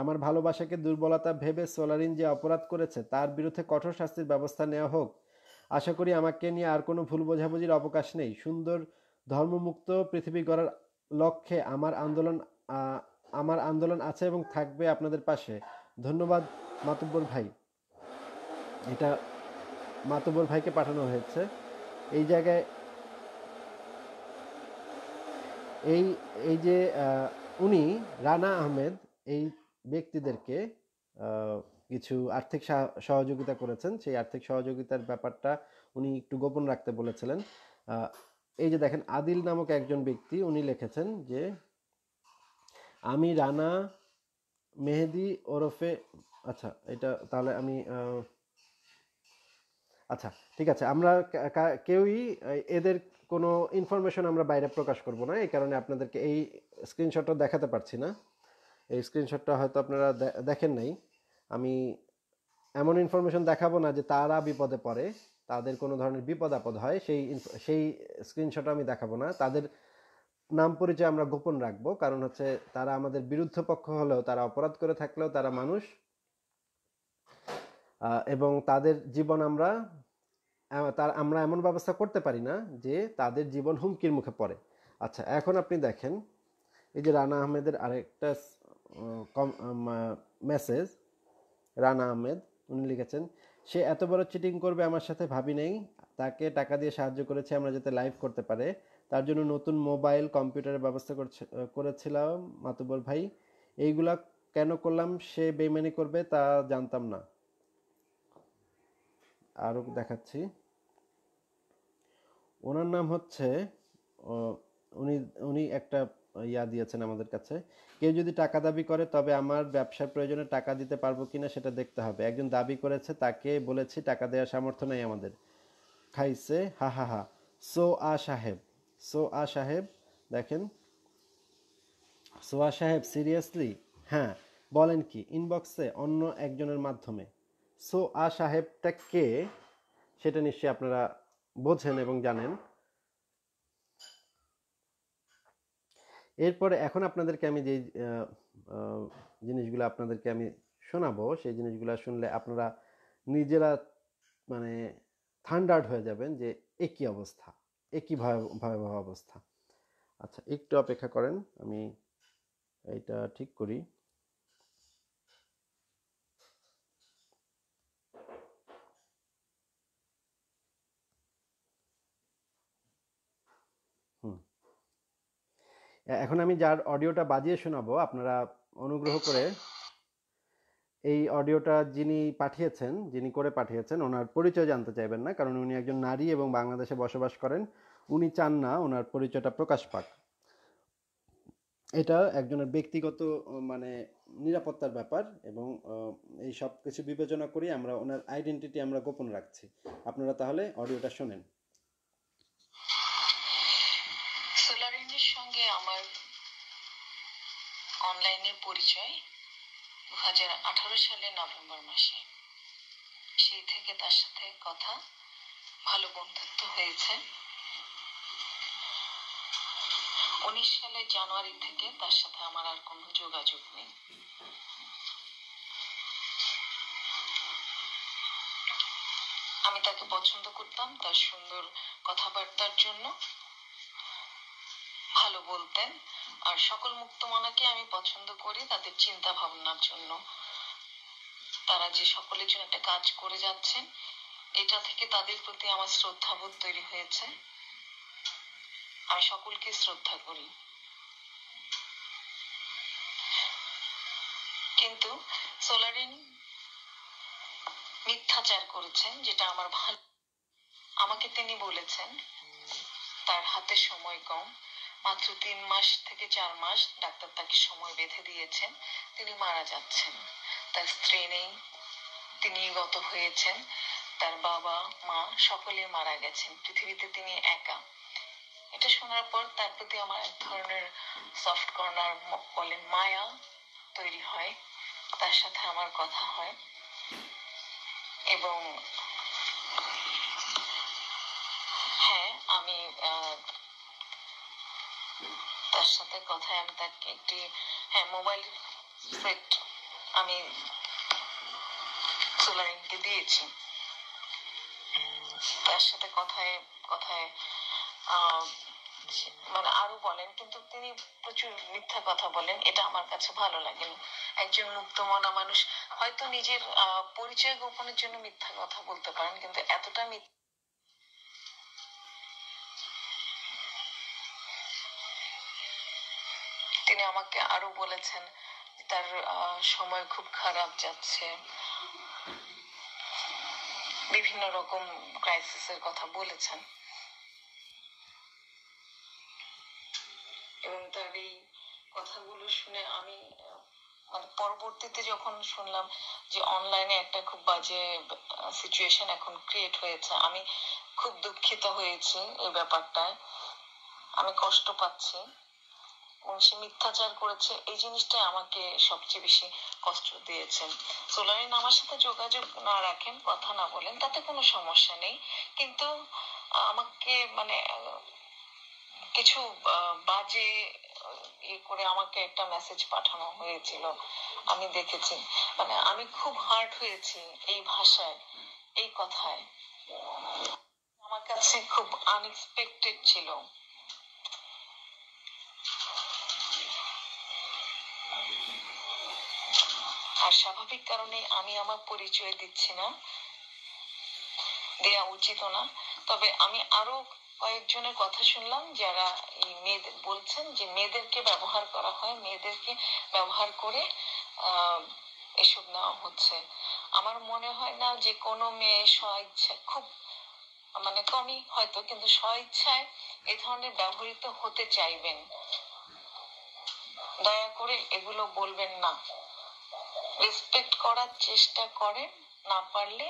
[SPEAKER 1] আমার ভালোবাসাকে দুর্বলতা ভেবে সোলারিন যে অপরাধ করেছে তার বিরুদ্ধে কঠোর শাস্তির ব্যবস্থা নেওয়া হোক আশা করি আমাকে নিয়ে আর কোনো ভুল বোঝাবুঝির অবকাশ নেই সুন্দর ধর্মমুক্ত পৃথিবী গড়ার লক্ষ্যে আমার আন্দোলন আমার আন্দোলন আছে এবং থাকবে আপনাদের পাশে ধন্যবাদ মাতব্বর ভাই এটা মাতব্বর ভাইকে পাঠানো হয়েছে এই জায়গায় এই এই যে উনি রানা আহমেদ এই ব্যক্তিদেরকে কিছু আর্থিক সহযোগিতা করেছেন সেই আর্থিক সহযোগিতার ব্যাপারটা উনি একটু গোপন রাখতে বলেছিলেন এই যে দেখেন আদিল নামক একজন ব্যক্তি উনি লিখেছেন যে আমি রানা মেহেদি ওরফে আচ্ছা এটা তাহলে আমি আচ্ছা ঠিক আছে আমরা কেউই এদের কোনো ইনফরমেশন আমরা বাইরে প্রকাশ করব না এই কারণে আপনাদেরকে এই স্ক্রিনশটটা দেখাতে পারছি না এই স্ক্রিনশটটা হয়তো আপনারা দেখেন নাই আমি এমন ইনফরমেশন দেখাবো না যে তারা বিপদে পড়ে তাদের কোনো ধরনের বিপদ আপদ হয় সেই সেই স্ক্রিনশটটা আমি দেখাবো না তাদের নাম পরিচয় আমরা গোপন রাখবো কারণ হচ্ছে তারা আমাদের বিরুদ্ধ পক্ষ হলেও তারা অপরাধ করে থাকলেও তারা মানুষ এবং তাদের জীবন আমরা তার আমরা এমন ব্যবস্থা করতে পারি না যে তাদের জীবন হুমকির মুখে পড়ে আচ্ছা এখন আপনি দেখেন এই যে রানা আহমেদের আরেকটা কম মেসেজ রানা আহমেদ উনি লিখেছেন সে এত বড় চিটিং করবে আমার সাথে ভাবি নেই তাকে টাকা দিয়ে সাহায্য করেছে আমরা যাতে লাইভ করতে পারে তার জন্য নতুন মোবাইল কম্পিউটারের ব্যবস্থা করছে করেছিলাম মাতুবর ভাই এইগুলা কেন করলাম সে বেমানি করবে তা জানতাম না আরো দেখাচ্ছি ওনার নাম হচ্ছে উনি উনি একটা ইয়া দিয়েছেন আমাদের কাছে কেউ যদি টাকা দাবি করে তবে আমার ব্যবসার প্রয়োজনে টাকা দিতে পারবো কিনা সেটা দেখতে হবে একজন দাবি করেছে তাকে বলেছি টাকা দেওয়ার সামর্থ্য নেই আমাদের খাইছে হা হা হা সো আ সাহেব সোয়া সাহেব দেখেন সোয়া সাহেব সিরিয়াসলি হ্যাঁ বলেন কি ইনবক্সে অন্য একজনের মাধ্যমে সো আ সাহেবটা কে সেটা নিশ্চয়ই আপনারা বোঝেন এবং জানেন এরপরে এখন আপনাদেরকে আমি যে জিনিসগুলো আপনাদেরকে আমি শোনাবো সেই জিনিসগুলো শুনলে আপনারা নিজেরা মানে থান্ডার্ড হয়ে যাবেন যে একই অবস্থা একই ভয়াবহ অবস্থা আচ্ছা একটু অপেক্ষা করেন আমি এটা ঠিক করি এখন আমি যার অডিওটা বাজিয়ে শোনাবো আপনারা অনুগ্রহ করে এই অডিওটা যিনি পাঠিয়েছেন যিনি করে পাঠিয়েছেন ওনার পরিচয় জানতে চাইবেন না কারণ উনি একজন নারী এবং বাংলাদেশে বসবাস করেন উনি চান না ওনার পরিচয়টা প্রকাশ পাক এটা একজনের ব্যক্তিগত মানে নিরাপত্তার ব্যাপার এবং এই সব কিছু বিবেচনা করি আমরা ওনার আইডেন্টিটি আমরা গোপন রাখছি আপনারা তাহলে অডিওটা শোনেন
[SPEAKER 5] সঙ্গে আমার অনলাইনে পরিচয় দু সালে নভেম্বর মাসে সেই থেকে তার সাথে কথা ভালো বন্ধুত্ব হয়েছে উনিশ সালে জানুয়ারি থেকে তার সাথে আমার আর কোনো যোগাযোগ নেই আমি তাকে পছন্দ করতাম তার সুন্দর কথাবার্তার জন্য ভালো বলতেন আর সকল মুক্তমনাকে আমি পছন্দ করি তাদের চিন্তা ভাবনার জন্য তারা যে সকলের জন্য একটা কাজ করে যাচ্ছেন এটা থেকে তাদের প্রতি আমার শ্রদ্ধাবোধ তৈরি হয়েছে আর সকলকে শ্রদ্ধা করি কিন্তু সোলারিন মিথ্যাচার করেছেন যেটা আমার ভালো আমাকে তিনি বলেছেন তার হাতে সময় কম মাত্র তিন মাস থেকে চার মাস ডাক্তার তাকে সময় বেঁধে দিয়েছেন তিনি মারা যাচ্ছেন তার স্ত্রী নেই তিনি গত হয়েছেন তার বাবা মা সকলে মারা গেছেন পৃথিবীতে তিনি একা এটা শোনার পর তার প্রতি আমার এক ধরনের সফট কর্নার বলে মায়া তৈরি হয় তার সাথে আমার কথা হয় এবং তার সাথে কথায় আমি তাকে একটি হ্যাঁ মোবাইল সেট আমি সোলারিংকে দিয়েছি তার সাথে কথায় কথায় মানে আরো বলেন কিন্তু তিনি প্রচুর মিথ্যা কথা বলেন এটা আমার কাছে ভালো লাগেনি একজন মুক্ত মানুষ হয়তো নিজের পরিচয় গোপনের জন্য মিথ্যা কথা বলতে পারেন কিন্তু এতটা মিথ্যা তিনি আমাকে আরো বলেছেন তার সময় খুব খারাপ যাচ্ছে বিভিন্ন রকম ক্রাইসিসের কথা বলেছেন এবং তার এই কথাগুলো শুনে আমি মানে পরবর্তীতে যখন শুনলাম যে অনলাইনে একটা খুব বাজে সিচুয়েশন এখন ক্রিয়েট হয়েছে আমি খুব দুঃখিত হয়েছি এই ব্যাপারটায় আমি কষ্ট পাচ্ছি মানে সে মিথ্যাচার করেছে এই জিনিসটাই আমাকে সবচেয়ে বেশি কষ্ট দিয়েছেন সোলারিন আমার সাথে যোগাযোগ না রাখেন কথা না বলেন তাতে কোনো সমস্যা নেই কিন্তু আমাকে মানে কিছু বাজে ই ইয়ে করে আমাকে একটা মেসেজ পাঠানো হয়েছিল আমি দেখেছি মানে আমি খুব হার্ট হয়েছি এই ভাষায় এই কথায় আমার কাছে খুব আনএক্সপেক্টেড ছিল আর স্বাভাবিক কারণে আমি আমার পরিচয় দিচ্ছি না দেয়া উচিত না তবে আমি আরো কয়েকজনের কথা শুনলাম যারা মেয়েদের বলছেন যে মেয়েদেরকে ব্যবহার করা হয় মেয়েদেরকে ব্যবহার করে এসব নেওয়া হচ্ছে আমার মনে হয় না যে কোনো মেয়ে স্ব ইচ্ছা খুব মানে কমই হয়তো কিন্তু স্ব ইচ্ছায় এ ধরনের ব্যবহৃত হতে চাইবেন দয়া করে এগুলো বলবেন না রেসপেক্ট করার চেষ্টা করেন না পারলে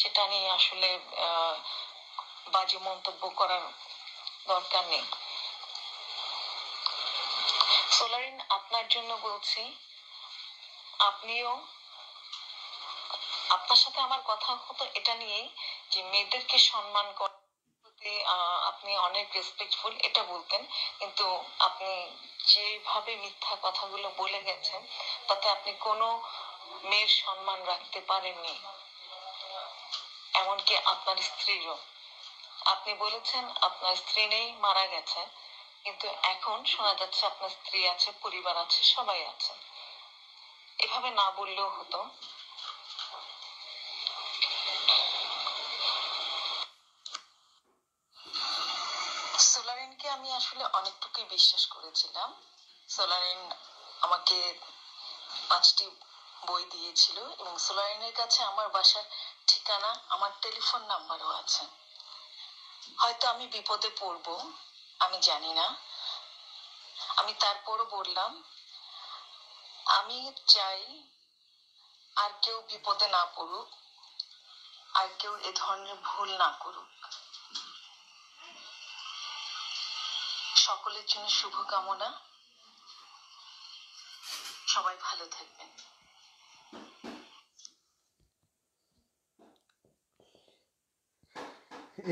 [SPEAKER 5] সেটা নিয়ে আসলে বাজে মন্তব্য করার দরকার নেই সোলারিন আপনার জন্য বলছি আপনিও আপনার সাথে আমার কথা হতো এটা নিয়ে যে মেয়েদেরকে সম্মান করার আপনি অনেক রেসপেক্টফুল এটা বলতেন কিন্তু আপনি যেভাবে মিথ্যা কথাগুলো বলে গেছেন তাতে আপনি কোনো মেয়ের সম্মান রাখতে পারেননি এমনকি আপনার স্ত্রীরও আপনি বলেছেন আপনার স্ত্রী নেই মারা গেছে কিন্তু এখন শোনা যাচ্ছে আপনার স্ত্রী আছে পরিবার আছে সবাই আছে এভাবে না বললেও হতো সোলারিনকে আমি আসলে অনেকটুকুই বিশ্বাস করেছিলাম সোলারিন আমাকে পাঁচটি বই দিয়েছিল এবং সোলারিনের কাছে আমার বাসার ঠিকানা আমার টেলিফোন নাম্বারও আছে হয়তো আমি বিপদে পড়ব আমি জানি না আমি তারপরও বললাম আমি চাই আর কেউ বিপদে না পড়ুক আর কেউ এ ধরনের ভুল না করুক সকলের জন্য শুভকামনা
[SPEAKER 1] সবাই ভালো থাকবেন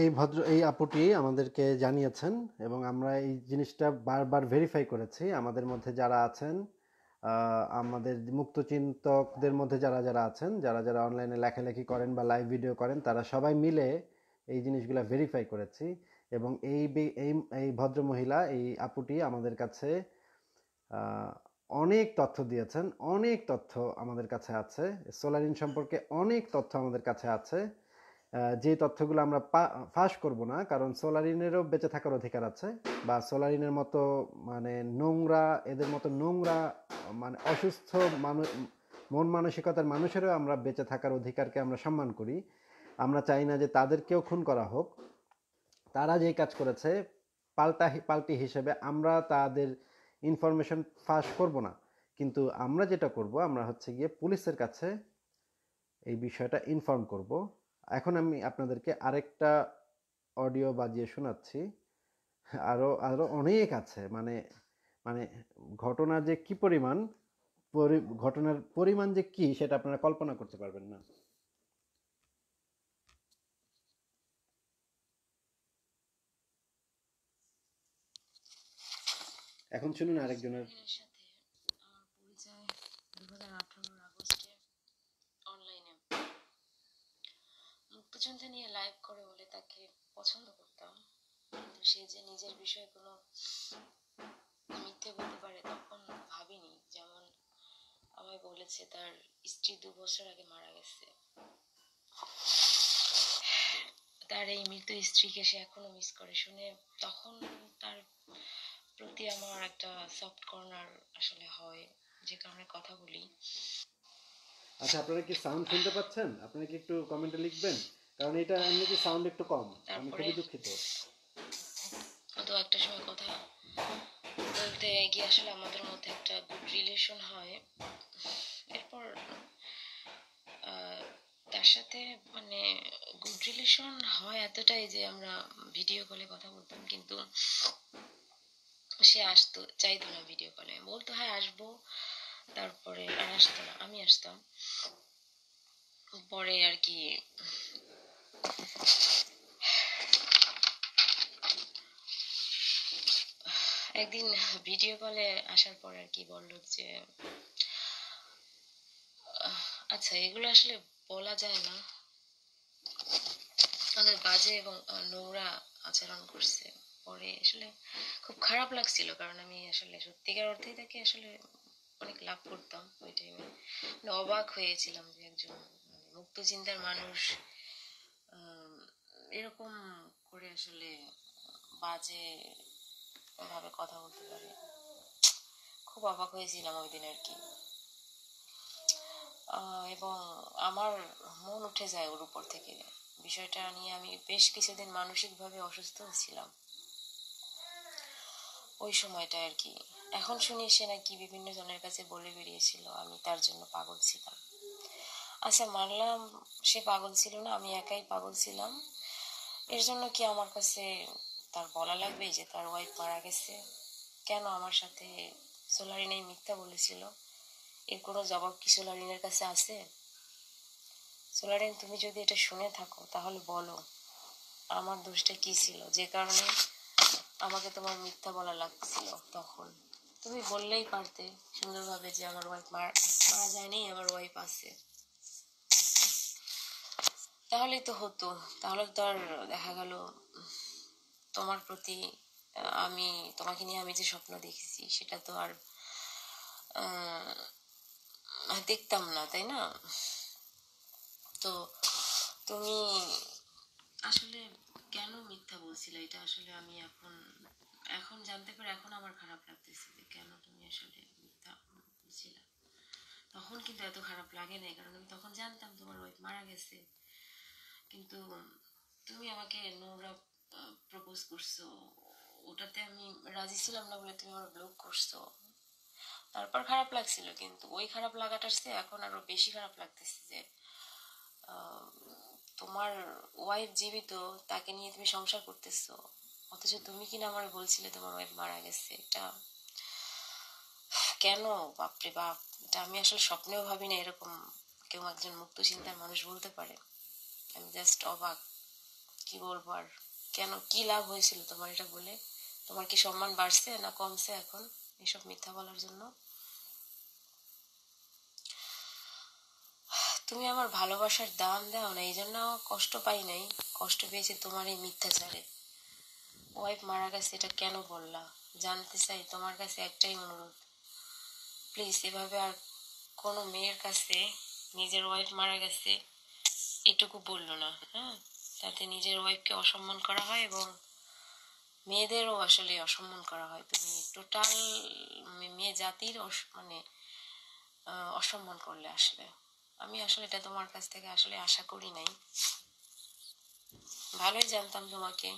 [SPEAKER 1] এই ভদ্র এই আপুটি আমাদেরকে জানিয়েছেন এবং আমরা এই জিনিসটা বারবার ভেরিফাই করেছি আমাদের মধ্যে যারা আছেন আমাদের মুক্ত চিন্তকদের মধ্যে যারা যারা আছেন যারা যারা অনলাইনে লেখালেখি করেন বা লাইভ ভিডিও করেন তারা সবাই মিলে এই জিনিসগুলো ভেরিফাই করেছি এবং এই এই ভদ্র মহিলা এই আপুটি আমাদের কাছে অনেক তথ্য দিয়েছেন অনেক তথ্য আমাদের কাছে আছে সোলারিন সম্পর্কে অনেক তথ্য আমাদের কাছে আছে যে তথ্যগুলো আমরা ফাঁস করব না কারণ সোলারিনেরও বেঁচে থাকার অধিকার আছে বা সোলারিনের মতো মানে নোংরা এদের মতো নোংরা মানে অসুস্থ মানুষ মন মানসিকতার মানুষেরও আমরা বেঁচে থাকার অধিকারকে আমরা সম্মান করি আমরা চাই না যে তাদেরকেও খুন করা হোক তারা যে কাজ করেছে পাল্টা পাল্টি হিসেবে আমরা তাদের ইনফরমেশন ফাঁস করব না কিন্তু আমরা যেটা করব আমরা হচ্ছে গিয়ে পুলিশের কাছে এই বিষয়টা ইনফর্ম করব এখন আমি আপনাদেরকে আরেকটা অডিও বাজিয়ে শোনাচ্ছি আরও আরও অনেক আছে মানে মানে ঘটনা যে কি পরিমাণ ঘটনার পরিমাণ যে কি সেটা আপনারা কল্পনা করতে পারবেন না এখন শুনুন আরেকজনের
[SPEAKER 6] পছন্দ নিয়ে লাইভ করে বলে তাকে পছন্দ করতাম কিন্তু সে যে নিজের বিষয়ে কোনো মিথ্যে বলতে পারে তখন ভাবিনি যেমন আমায় বলেছে তার স্ত্রী দু বছর আগে মারা গেছে তার এই মৃত স্ত্রীকে সে এখনো মিস করে শুনে তখন তার প্রতি আমার একটা সফট কর্নার আসলে হয় যে কারণে কথা বলি
[SPEAKER 1] আচ্ছা আপনারা কি সাউন্ড শুনতে পাচ্ছেন আপনারা কি একটু কমেন্টে লিখবেন কারণ এটা এমনিতে সাউন্ড একটু কম আমি খুবই দুঃখিত
[SPEAKER 6] তো একটা সময় কথা বলতে কি আসলে আমাদের মধ্যে একটা গুড রিলেশন হয় এরপর তার সাথে মানে গুড রিলেশন হয় এতটাই যে আমরা ভিডিও কলে কথা বলতাম কিন্তু সে আসতো চাইতো না ভিডিও কলে বলতো হ্যাঁ আসবো তারপরে আর আসতো না আমি আসতাম পরে আর কি একদিন ভিডিও কলে আসার পর আর কি বলল যে আচ্ছা এগুলো আসলে বলা যায় না আমাদের বাজে এবং নোংরা আচরণ করছে পরে আসলে খুব খারাপ লাগছিল কারণ আমি আসলে সত্যিকার অর্থে তাকে আসলে অনেক লাভ করতাম ওই টাইমে মানে অবাক হয়েছিলাম যে একজন মানে মুক্ত চিন্তার মানুষ এরকম করে আসলে বাজে ভাবে কথা বলতে পারে খুব অবাক হয়েছিলাম ওই দিন আর কি এবং আমার মন উঠে যায় ওর উপর থেকে বিষয়টা নিয়ে আমি বেশ কিছুদিন মানসিকভাবে অসুস্থ ছিলাম ওই সময়টা আর কি এখন শুনি সে নাকি বিভিন্ন জনের কাছে বলে বেরিয়েছিল আমি তার জন্য পাগল ছিলাম আচ্ছা মানলাম সে পাগল ছিল না আমি একাই পাগল ছিলাম এর জন্য কি আমার কাছে তার বলা লাগবে যে তার ওয়াইফ মারা গেছে কেন আমার সাথে সোলারিন এই মিথ্যা বলেছিল এর কোনো জবাব কি সোলারিনের কাছে আছে সোলারিন তুমি যদি এটা শুনে থাকো তাহলে বলো আমার দোষটা কি ছিল যে কারণে আমাকে তোমার মিথ্যা বলা লাগছিল তখন তুমি বললেই পারতে সুন্দরভাবে যে আমার ওয়াইফ মারা যায়নি আমার ওয়াইফ আছে তাহলে তো হতো তাহলে তো আর দেখা গেল তোমার প্রতি আমি তোমাকে নিয়ে আমি যে স্বপ্ন দেখেছি সেটা তো আর দেখতাম না তাই না
[SPEAKER 5] তো তুমি
[SPEAKER 6] আসলে কেন মিথ্যা বলছিলে এটা আসলে আমি এখন এখন জানতে পারি এখন আমার খারাপ লাগতেছে যে কেন তুমি আসলে মিথ্যা বলছিলে তখন কিন্তু এত খারাপ লাগে না কারণ আমি তখন জানতাম তোমার ওই মারা গেছে কিন্তু তুমি আমাকে নোংরা প্রপোজ করছো ওটাতে আমি রাজি ছিলাম না বলে তুমি আমার ব্লক করছো তারপর খারাপ লাগছিল কিন্তু ওই খারাপ লাগাটার চেয়ে এখন আরো বেশি খারাপ লাগতেছে যে তোমার ওয়াইফ জীবিত তাকে নিয়ে তুমি সংসার করতেছো অথচ তুমি কিনা আমার বলছিলে তোমার ওয়াইফ মারা গেছে এটা কেন বাপরে বাপ এটা আমি আসলে স্বপ্নেও ভাবি না এরকম কেউ একজন মুক্ত চিন্তার মানুষ বলতে পারে আমি জাস্ট অবাক কি বলবো আর কেন কি লাভ হয়েছিল তোমার এটা বলে তোমার কি সম্মান বাড়ছে না কমছে এখন এসব মিথ্যা বলার জন্য তুমি আমার ভালোবাসার দাম দাও না এই জন্য কষ্ট পাই নাই কষ্ট পেয়েছি তোমার এই মিথ্যাচারে ওয়াইফ মারা গেছে এটা কেন বললা জানতে চাই তোমার কাছে একটাই অনুরোধ প্লিজ এভাবে আর কোনো মেয়ের কাছে নিজের ওয়াইফ মারা গেছে এটুকু বলল না হ্যাঁ তাতে নিজের ওয়াইফকে অসম্মান করা হয় এবং মেয়েদেরও আসলে অসম্মান করা হয় তুমি টোটাল মেয়ে জাতির মানে অসম্মান করলে আসলে আমি আসলে এটা তোমার কাছ থেকে আসলে আশা করি নাই ভালোই জানতাম তোমাকে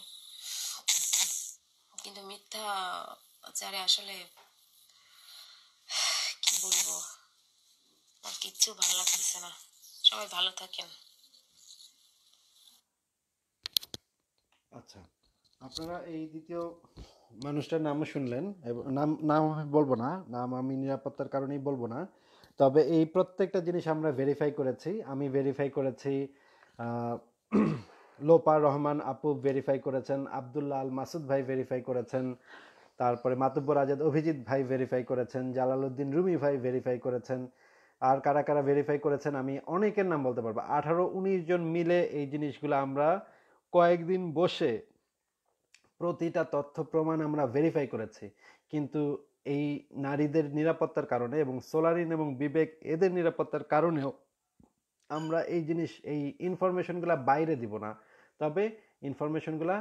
[SPEAKER 6] কিন্তু মিথ্যা আচারে আসলে কি বলবো আর কিচ্ছু ভালো লাগতেছে না সবাই ভালো থাকেন
[SPEAKER 1] আচ্ছা আপনারা এই দ্বিতীয় মানুষটার নামও শুনলেন নাম নাম আমি বলবো না নাম আমি নিরাপত্তার কারণেই বলবো না তবে এই প্রত্যেকটা জিনিস আমরা ভেরিফাই করেছি আমি ভেরিফাই করেছি লোপা রহমান আপু ভেরিফাই করেছেন আবদুল্লাহ আল মাসুদ ভাই ভেরিফাই করেছেন তারপরে মাতব্য আজাদ অভিজিৎ ভাই ভেরিফাই করেছেন জালালউদ্দিন রুমি ভাই ভেরিফাই করেছেন আর কারা কারা ভেরিফাই করেছেন আমি অনেকের নাম বলতে পারবো আঠারো উনিশ জন মিলে এই জিনিসগুলো আমরা কয়েকদিন বসে প্রতিটা তথ্য প্রমাণ আমরা ভেরিফাই করেছি কিন্তু এই নারীদের নিরাপত্তার কারণে এবং সোলারিন এবং বিবেক এদের নিরাপত্তার কারণেও আমরা এই জিনিস এই ইনফরমেশনগুলা বাইরে দিব না তবে ইনফরমেশনগুলা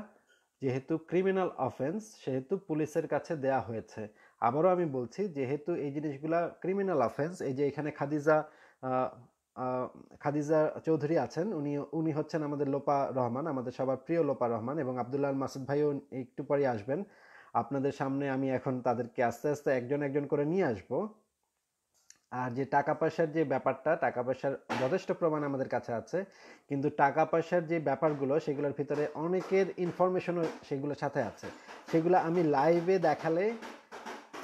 [SPEAKER 1] যেহেতু ক্রিমিনাল অফেন্স সেহেতু পুলিশের কাছে দেয়া হয়েছে আবারও আমি বলছি যেহেতু এই জিনিসগুলা ক্রিমিনাল অফেন্স এই যে এখানে খাদিজা খাদিজা চৌধুরী আছেন উনি উনি হচ্ছেন আমাদের লোপা রহমান আমাদের সবার প্রিয় লোপা রহমান এবং আবদুল্লাহ মাসুদ ভাইও একটু পরে আসবেন আপনাদের সামনে আমি এখন তাদেরকে আস্তে আস্তে একজন একজন করে নিয়ে আসব আর যে টাকা পয়সার যে ব্যাপারটা টাকা পয়সার যথেষ্ট প্রমাণ আমাদের কাছে আছে কিন্তু টাকা পয়সার যে ব্যাপারগুলো সেগুলোর ভিতরে অনেকের ইনফরমেশনও সেগুলোর সাথে আছে সেগুলো আমি লাইভে দেখালে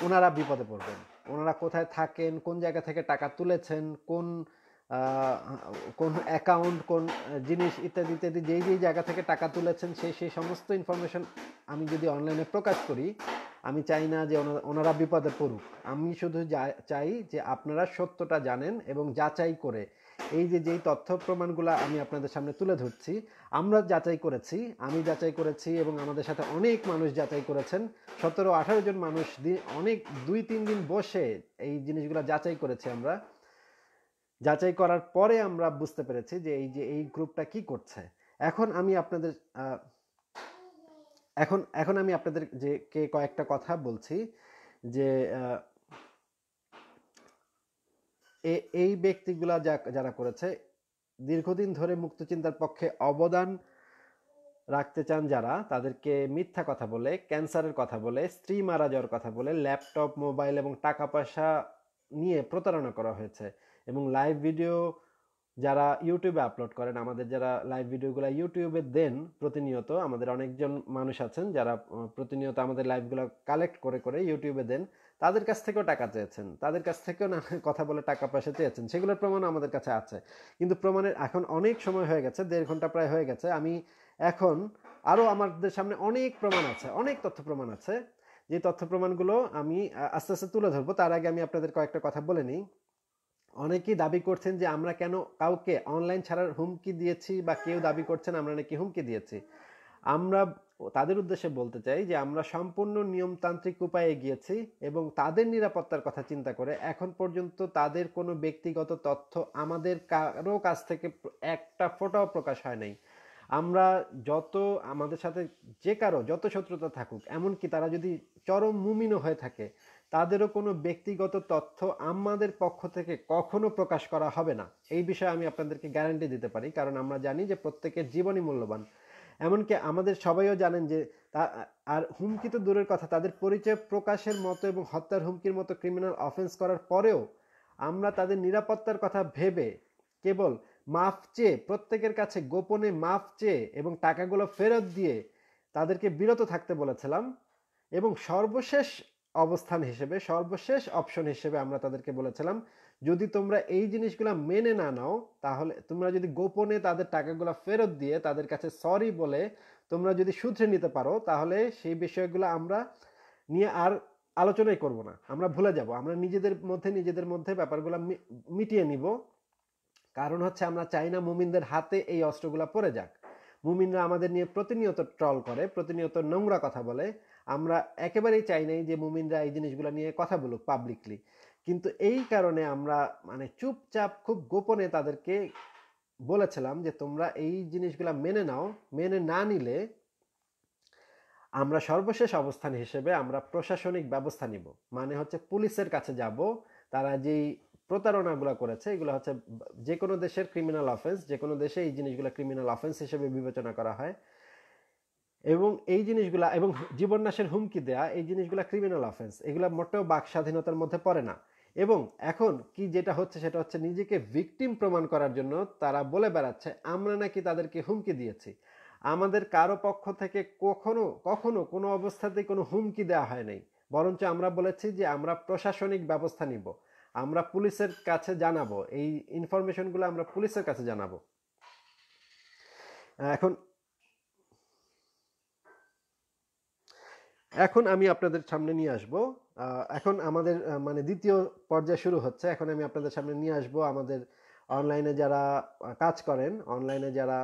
[SPEAKER 1] ওনারা বিপদে পড়বেন ওনারা কোথায় থাকেন কোন জায়গা থেকে টাকা তুলেছেন কোন কোন অ্যাকাউন্ট কোন জিনিস ইত্যাদি ইত্যাদি যেই যেই জায়গা থেকে টাকা তুলেছেন সেই সেই সমস্ত ইনফরমেশন আমি যদি অনলাইনে প্রকাশ করি আমি চাই না যে ওনারা বিপদে পড়ুক আমি শুধু চাই যে আপনারা সত্যটা জানেন এবং যাচাই করে এই যে যেই তথ্য প্রমাণগুলো আমি আপনাদের সামনে তুলে ধরছি আমরা যাচাই করেছি আমি যাচাই করেছি এবং আমাদের সাথে অনেক মানুষ যাচাই করেছেন সতেরো আঠারো জন মানুষ অনেক দুই তিন দিন বসে এই জিনিসগুলো যাচাই করেছি আমরা যাচাই করার পরে আমরা বুঝতে পেরেছি যে এই যে এই গ্রুপটা কি করছে এখন আমি আপনাদের এখন এখন আমি আপনাদের যে কে কয়েকটা কথা বলছি যে এই ব্যক্তিগুলা যা যারা করেছে দীর্ঘদিন ধরে মুক্তচিন্তার পক্ষে অবদান রাখতে চান যারা তাদেরকে মিথ্যা কথা বলে ক্যান্সারের কথা বলে স্ত্রী মারা যাওয়ার কথা বলে ল্যাপটপ মোবাইল এবং টাকা পয়সা নিয়ে প্রতারণা করা হয়েছে এবং লাইভ ভিডিও যারা ইউটিউবে আপলোড করেন আমাদের যারা লাইভ ভিডিওগুলো ইউটিউবে দেন প্রতিনিয়ত আমাদের অনেকজন মানুষ আছেন যারা প্রতিনিয়ত আমাদের লাইভগুলো কালেক্ট করে করে ইউটিউবে দেন তাদের কাছ থেকেও টাকা চেয়েছেন তাদের কাছ থেকেও না কথা বলে টাকা পয়সা চেয়েছেন সেগুলোর প্রমাণ আমাদের কাছে আছে কিন্তু প্রমাণের এখন অনেক সময় হয়ে গেছে দেড় ঘন্টা প্রায় হয়ে গেছে আমি এখন আরও আমাদের সামনে অনেক প্রমাণ আছে অনেক তথ্য প্রমাণ আছে যে তথ্য প্রমাণগুলো আমি আস্তে আস্তে তুলে ধরবো তার আগে আমি আপনাদের কয়েকটা কথা বলে নিই অনেকেই দাবি করছেন যে আমরা কেন কাউকে অনলাইন ছাড়ার হুমকি দিয়েছি বা কেউ দাবি করছেন আমরা নাকি হুমকি দিয়েছি আমরা তাদের উদ্দেশ্যে বলতে চাই যে আমরা সম্পূর্ণ নিয়মতান্ত্রিক উপায়ে গিয়েছি এবং তাদের নিরাপত্তার কথা চিন্তা করে এখন পর্যন্ত তাদের কোনো ব্যক্তিগত তথ্য আমাদের কারো কাছ থেকে একটা ফোটাও প্রকাশ হয় নাই আমরা যত আমাদের সাথে যে কারো যত শত্রুতা থাকুক এমনকি তারা যদি চরম মুমিনও হয়ে থাকে তাদেরও কোনো ব্যক্তিগত তথ্য আমাদের পক্ষ থেকে কখনো প্রকাশ করা হবে না এই বিষয়ে আমি আপনাদেরকে গ্যারান্টি দিতে পারি কারণ আমরা জানি যে প্রত্যেকের জীবনই মূল্যবান এমনকি আমাদের সবাইও জানেন যে তা আর হুমকি তো দূরের কথা তাদের পরিচয় প্রকাশের মতো এবং হত্যার হুমকির মতো ক্রিমিনাল অফেন্স করার পরেও আমরা তাদের নিরাপত্তার কথা ভেবে কেবল মাফ চেয়ে প্রত্যেকের কাছে গোপনে মাফ চেয়ে এবং টাকাগুলো ফেরত দিয়ে তাদেরকে বিরত থাকতে বলেছিলাম এবং সর্বশেষ অবস্থান হিসেবে সর্বশেষ অপশন হিসেবে আমরা তাদেরকে বলেছিলাম যদি তোমরা এই জিনিসগুলো মেনে না নাও তাহলে তোমরা যদি গোপনে তাদের টাকাগুলো ফেরত দিয়ে তাদের কাছে সরি বলে তোমরা যদি শুধরে নিতে পারো তাহলে সেই বিষয়গুলো আমরা নিয়ে আর আলোচনাই করব না আমরা ভুলে যাব আমরা নিজেদের মধ্যে নিজেদের মধ্যে ব্যাপারগুলো মিটিয়ে নিব কারণ হচ্ছে আমরা চাই না মুমিনদের হাতে এই অস্ত্রগুলো পড়ে যাক মুমিনরা আমাদের নিয়ে প্রতিনিয়ত ট্রল করে প্রতিনিয়ত নোংরা কথা বলে আমরা একেবারেই চাই নাই যে মুমিনরা এই জিনিসগুলো নিয়ে কথা বলুক পাবলিকলি কিন্তু এই কারণে আমরা মানে চুপচাপ খুব গোপনে তাদেরকে বলেছিলাম যে তোমরা এই জিনিসগুলো মেনে নাও মেনে না নিলে আমরা সর্বশেষ অবস্থান হিসেবে আমরা প্রশাসনিক ব্যবস্থা নিব মানে হচ্ছে পুলিশের কাছে যাব তারা যেই প্রতারণাগুলো করেছে এগুলো হচ্ছে যে কোনো দেশের ক্রিমিনাল অফেন্স যে কোনো দেশে এই জিনিসগুলো ক্রিমিনাল অফেন্স হিসেবে বিবেচনা করা হয় এবং এই জিনিসগুলা এবং জীবননাশের হুমকি দেয়া এই জিনিসগুলা ক্রিমিনাল অফেন্স এগুলা মোটেও বাক স্বাধীনতার মধ্যে পড়ে না এবং এখন কি যেটা হচ্ছে সেটা হচ্ছে নিজেকে ভিকটিম প্রমাণ করার জন্য তারা বলে বেড়াচ্ছে আমরা নাকি তাদেরকে হুমকি দিয়েছি আমাদের কারো পক্ষ থেকে কখনো কখনো কোনো অবস্থাতেই কোনো হুমকি দেওয়া হয় নাই বরঞ্চ আমরা বলেছি যে আমরা প্রশাসনিক ব্যবস্থা নিব আমরা পুলিশের কাছে জানাবো এই ইনফরমেশনগুলো আমরা পুলিশের কাছে জানাবো এখন এখন আমি আপনাদের সামনে নিয়ে আসব এখন আমাদের মানে দ্বিতীয় পর্যায় শুরু হচ্ছে এখন আমি আপনাদের সামনে নিয়ে আসব আমাদের অনলাইনে যারা কাজ করেন অনলাইনে যারা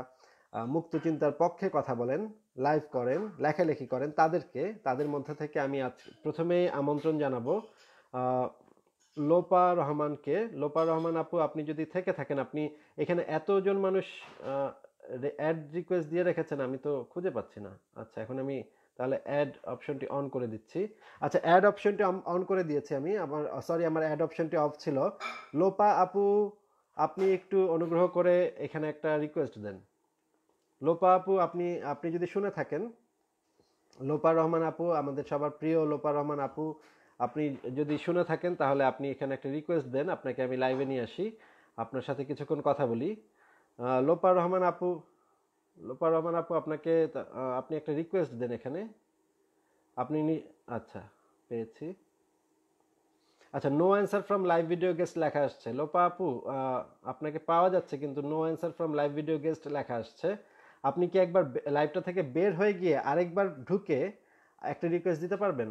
[SPEAKER 1] মুক্ত চিন্তার পক্ষে কথা বলেন লাইভ করেন লেখালেখি করেন তাদেরকে তাদের মধ্যে থেকে আমি আজ প্রথমেই আমন্ত্রণ জানাবো লোপা রহমানকে লোপা রহমান আপু আপনি যদি থেকে থাকেন আপনি এখানে এতজন মানুষ অ্যাড রিকোয়েস্ট দিয়ে রেখেছেন আমি তো খুঁজে পাচ্ছি না আচ্ছা এখন আমি তাহলে অ্যাড অপশনটি অন করে দিচ্ছি আচ্ছা অ্যাড অপশনটি অন করে দিয়েছি আমি আমার সরি আমার অ্যাড অপশনটি অফ ছিল লোপা আপু আপনি একটু অনুগ্রহ করে এখানে একটা রিকোয়েস্ট দেন লোপা আপু আপনি আপনি যদি শুনে থাকেন লোপা রহমান আপু আমাদের সবার প্রিয় লোপা রহমান আপু আপনি যদি শুনে থাকেন তাহলে আপনি এখানে একটা রিকোয়েস্ট দেন আপনাকে আমি লাইভে নিয়ে আসি আপনার সাথে কিছুক্ষণ কথা বলি লোপা রহমান আপু লোপা রহমান আপু আপনাকে আপনি একটা রিকোয়েস্ট দেন এখানে আপনি আচ্ছা পেয়েছি আচ্ছা no answer from live video guest লেখা আসছে লোপা আপু আপনাকে পাওয়া যাচ্ছে কিন্তু no answer from live video guest লেখা আসছে আপনি কি একবার লাইভটা থেকে বের হয়ে গিয়ে আরেকবার ঢুকে একটা রিকোয়েস্ট দিতে পারবেন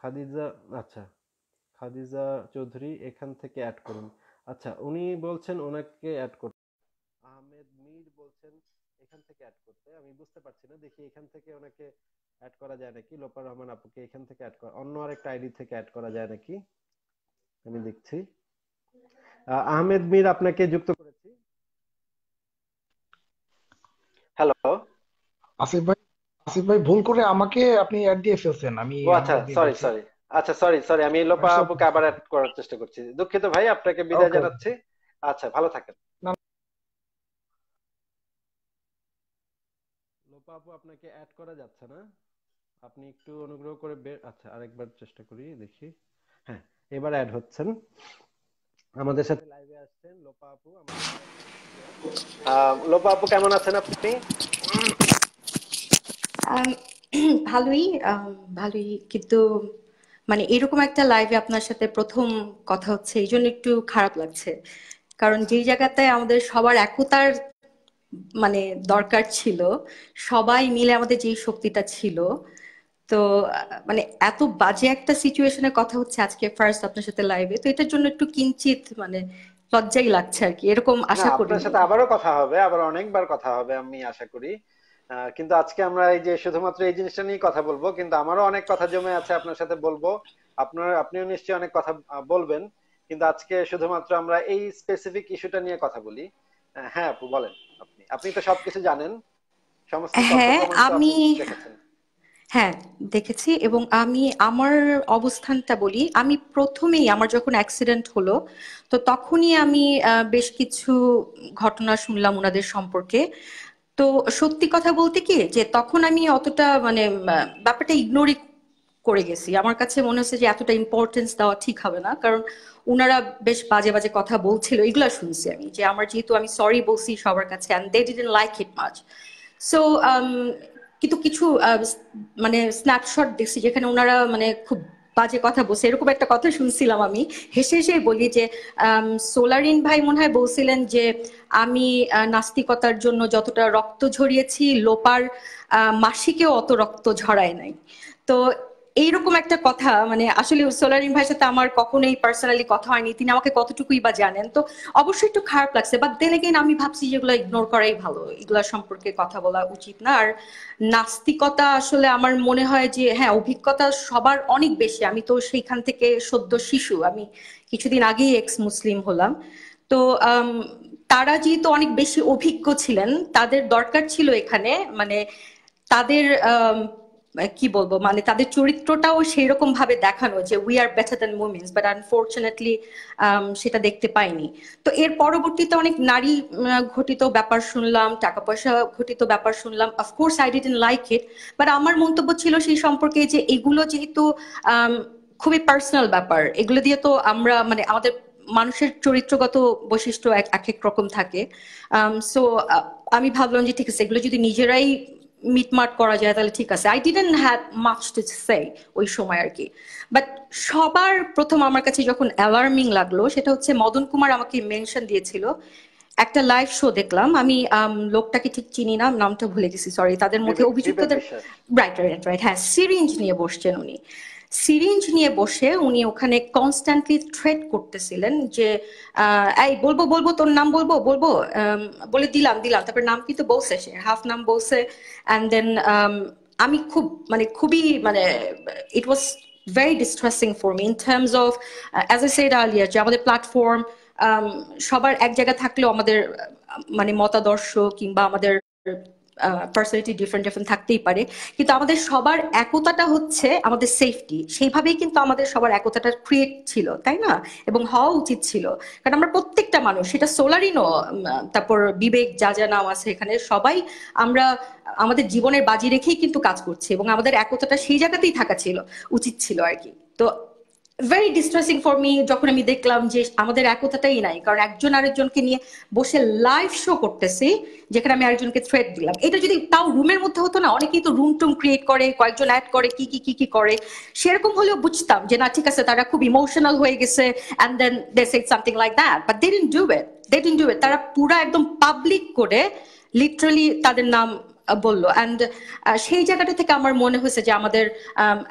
[SPEAKER 1] খাদিজা আচ্ছা খাদিজা চৌধুরী এখান থেকে অ্যাড করুন আচ্ছা উনি বলছেন ওনাকে অ্যাড করতে আহমেদ মীর বলছেন এখান থেকে অ্যাড করতে আমি বুঝতে পারছি না দেখি এখান থেকে ওনাকে অ্যাড করা যায় নাকি লোপার রহমান আপুকে এখান থেকে অ্যাড করা অন্য আরেকটা আইডি থেকে অ্যাড করা যায় নাকি আমি দেখছি আহমেদ মীর আপনাকে যুক্ত করেছি হ্যালো আসিফ ভাই আসিফ ভাই ভুল করে আমাকে আপনি অ্যাড দিয়ে ফেলছেন আমি ও আচ্ছা সরি সরি আচ্ছা সরি সরি আমি লোপা আপুকে আবার অ্যাড করার চেষ্টা করছি দুঃখিত ভাই আপনাকে বিদায় জানাচ্ছি আচ্ছা ভালো থাকেন লোপা আপু আপনাকে অ্যাড করা যাচ্ছে না আপনি একটু অনুগ্রহ করে আচ্ছা আরেকবার চেষ্টা করি দেখি হ্যাঁ এবার অ্যাড হচ্ছেন আমাদের সাথে লাইভে আসছেন লোপা আপু লোপা আপু কেমন আছেন আপনি
[SPEAKER 7] ভালোই ভালোই কিন্তু মানে এরকম একটা লাইভে আপনার সাথে প্রথম কথা হচ্ছে এই জন্য একটু খারাপ লাগছে কারণ যেই জায়গাতে আমাদের সবার একতার মানে দরকার ছিল সবাই মিলে আমাদের যেই শক্তিটা ছিল তো মানে এত বাজে একটা সিচুয়েশনে কথা হচ্ছে আজকে ফার্স্ট আপনার সাথে লাইভে তো এটার জন্য একটু কিঞ্চিত মানে লজ্জাই লাগছে আর কি এরকম আশা করি আপনার সাথে
[SPEAKER 1] আবারও কথা হবে আবার অনেকবার কথা হবে আমি আশা করি কিন্তু আজকে আমরা এই যে শুধুমাত্র এই জিনিসটা নিয়ে কথা বলবো কিন্তু আমারও অনেক কথা জমে আছে আপনার সাথে বলবো আপনার আপনিও নিশ্চয়ই অনেক কথা বলবেন কিন্তু আজকে শুধুমাত্র আমরা এই স্পেসিফিক ইস্যুটা নিয়ে কথা বলি হ্যাঁ আপু বলেন আপনি আপনি তো সবকিছু জানেন সমস্ত হ্যাঁ
[SPEAKER 7] আমি হ্যাঁ দেখেছি এবং আমি আমার অবস্থানটা বলি আমি প্রথমেই আমার যখন অ্যাক্সিডেন্ট হলো তো তখনই আমি বেশ কিছু ঘটনা শুনলাম ওনাদের সম্পর্কে তো সত্যি কথা বলতে কি যে তখন আমি অতটা মানে ব্যাপারটা ইগনোরই করে গেছি আমার কাছে মনে হচ্ছে যে এতটা ইম্পর্টেন্স দেওয়া ঠিক হবে না কারণ ওনারা বেশ বাজে বাজে কথা বলছিল এগুলো শুনছি আমি যে আমার যেহেতু আমি সরি বলছি সবার কাছে and they didn't like it much so কিন্তু কিছু মানে স্ন্যাপশট দেখছি যেখানে ওনারা মানে খুব বাজে কথা বলছে এরকম একটা কথা শুনছিলাম আমি হেসে হেসে বলি যে সোলারিন ভাই মনে হয় বলছিলেন যে আমি নাস্তিকতার জন্য যতটা রক্ত ঝরিয়েছি লোপার মাসিকেও অত রক্ত ঝরায় নাই তো এইরকম একটা কথা মানে আসলে সোলারিন ভাইয়ের সাথে আমার এই পার্সোনালি কথা হয়নি তিনি আমাকে কতটুকুই বা জানেন তো অবশ্যই একটু খারাপ লাগছে বাট দেন এগেন আমি ভাবছি যেগুলো ইগনোর করাই ভালো এগুলো সম্পর্কে কথা বলা উচিত না আর নাস্তিকতা আসলে আমার মনে হয় যে হ্যাঁ অভিজ্ঞতা সবার অনেক বেশি আমি তো সেইখান থেকে সদ্য শিশু আমি কিছুদিন আগেই এক্স মুসলিম হলাম তো তারা যেহেতু অনেক বেশি অভিজ্ঞ ছিলেন তাদের দরকার ছিল এখানে মানে তাদের কি বলবো মানে তাদের চরিত্রটাও সেই রকম ভাবে দেখানো যে we are better than moments but unfortunately সেটা দেখতে পাইনি তো এর পরবর্তীতে অনেক নারী ঘটিত ব্যাপার শুনলাম টাকা পয়সা ঘটিত ব্যাপার শুনলাম of course I in like it but আমার মন্তব্য ছিল সেই সম্পর্কে যে এগুলো যেহেতু খুবই পার্সোনাল ব্যাপার এগুলো দিয়ে তো আমরা মানে আমাদের মানুষের চরিত্রগত বৈশিষ্ট্য এক এক রকম থাকে সো আমি ভাবলাম যে ঠিক আছে এগুলো যদি নিজেরাই মিটমাট করা যায় তাহলে ঠিক আছে I didn't have much to say ওই সময় আর কি বাট সবার প্রথম আমার কাছে যখন অ্যালার্মিং লাগলো সেটা হচ্ছে মদন কুমার আমাকে মেনশন দিয়েছিল একটা লাইভ শো দেখলাম আমি লোকটাকে ঠিক চিনি না নামটা ভুলে গেছি সরি তাদের মধ্যে অভিযুক্তদের রাইট রাইট রাইট হ্যাঁ সিরিঞ্জ নিয়ে বসছেন উনি সিরিঞ্জ নিয়ে বসে উনি ওখানে কনস্ট্যান্টলি থ্রেট করতেছিলেন যে এই বলবো বলবো তোর নাম বলবো বলবো বলে দিলাম দিলাম তারপর নাম কিন্তু বলছে সে হাফ নাম বলছে অ্যান্ড দেন um, আমি খুব মানে খুবই মানে it was very distressing for me in terms of as a said Alia যে আমাদের প্ল্যাটফর্ম um, সবার এক জায়গায় থাকলেও আমাদের মানে মতাদর্শ কিংবা আমাদের পার্সোনালিটি ডিফারেন্ট ডিফারেন্ট থাকতেই পারে কিন্তু আমাদের সবার একতাটা হচ্ছে আমাদের সেফটি সেইভাবেই কিন্তু আমাদের সবার একতাটা ক্রিয়েট ছিল তাই না এবং হওয়া উচিত ছিল কারণ আমরা প্রত্যেকটা মানুষ সেটা সোলারিনো তারপর বিবেক যা যা নাম আছে এখানে সবাই আমরা আমাদের জীবনের বাজি রেখেই কিন্তু কাজ করছি এবং আমাদের একতাটা সেই জায়গাতেই থাকা ছিল উচিত ছিল আর কি তো ভেরি ডিস্ট্রেসিং ফর মি যখন আমি দেখলাম যে আমাদের একতাটাই নাই কারণ একজন আরেকজনকে নিয়ে বসে লাইভ শো করতেছি যেখানে আমি আরেকজনকে থ্রেড দিলাম এটা যদি তাও রুমের মধ্যে হতো না অনেকেই তো রুম টুম ক্রিয়েট করে কয়েকজন অ্যাড করে কি কি কি কি করে সেরকম হলেও বুঝতাম যে না ঠিক আছে তারা খুব ইমোশনাল হয়ে গেছে and then they said something like that but they didn't do it they didn't do it তারা পুরা একদম পাবলিক করে লিটারালি তাদের নাম বলল অ্যান্ড সেই জায়গাটা থেকে আমার মনে হয়েছে যে আমাদের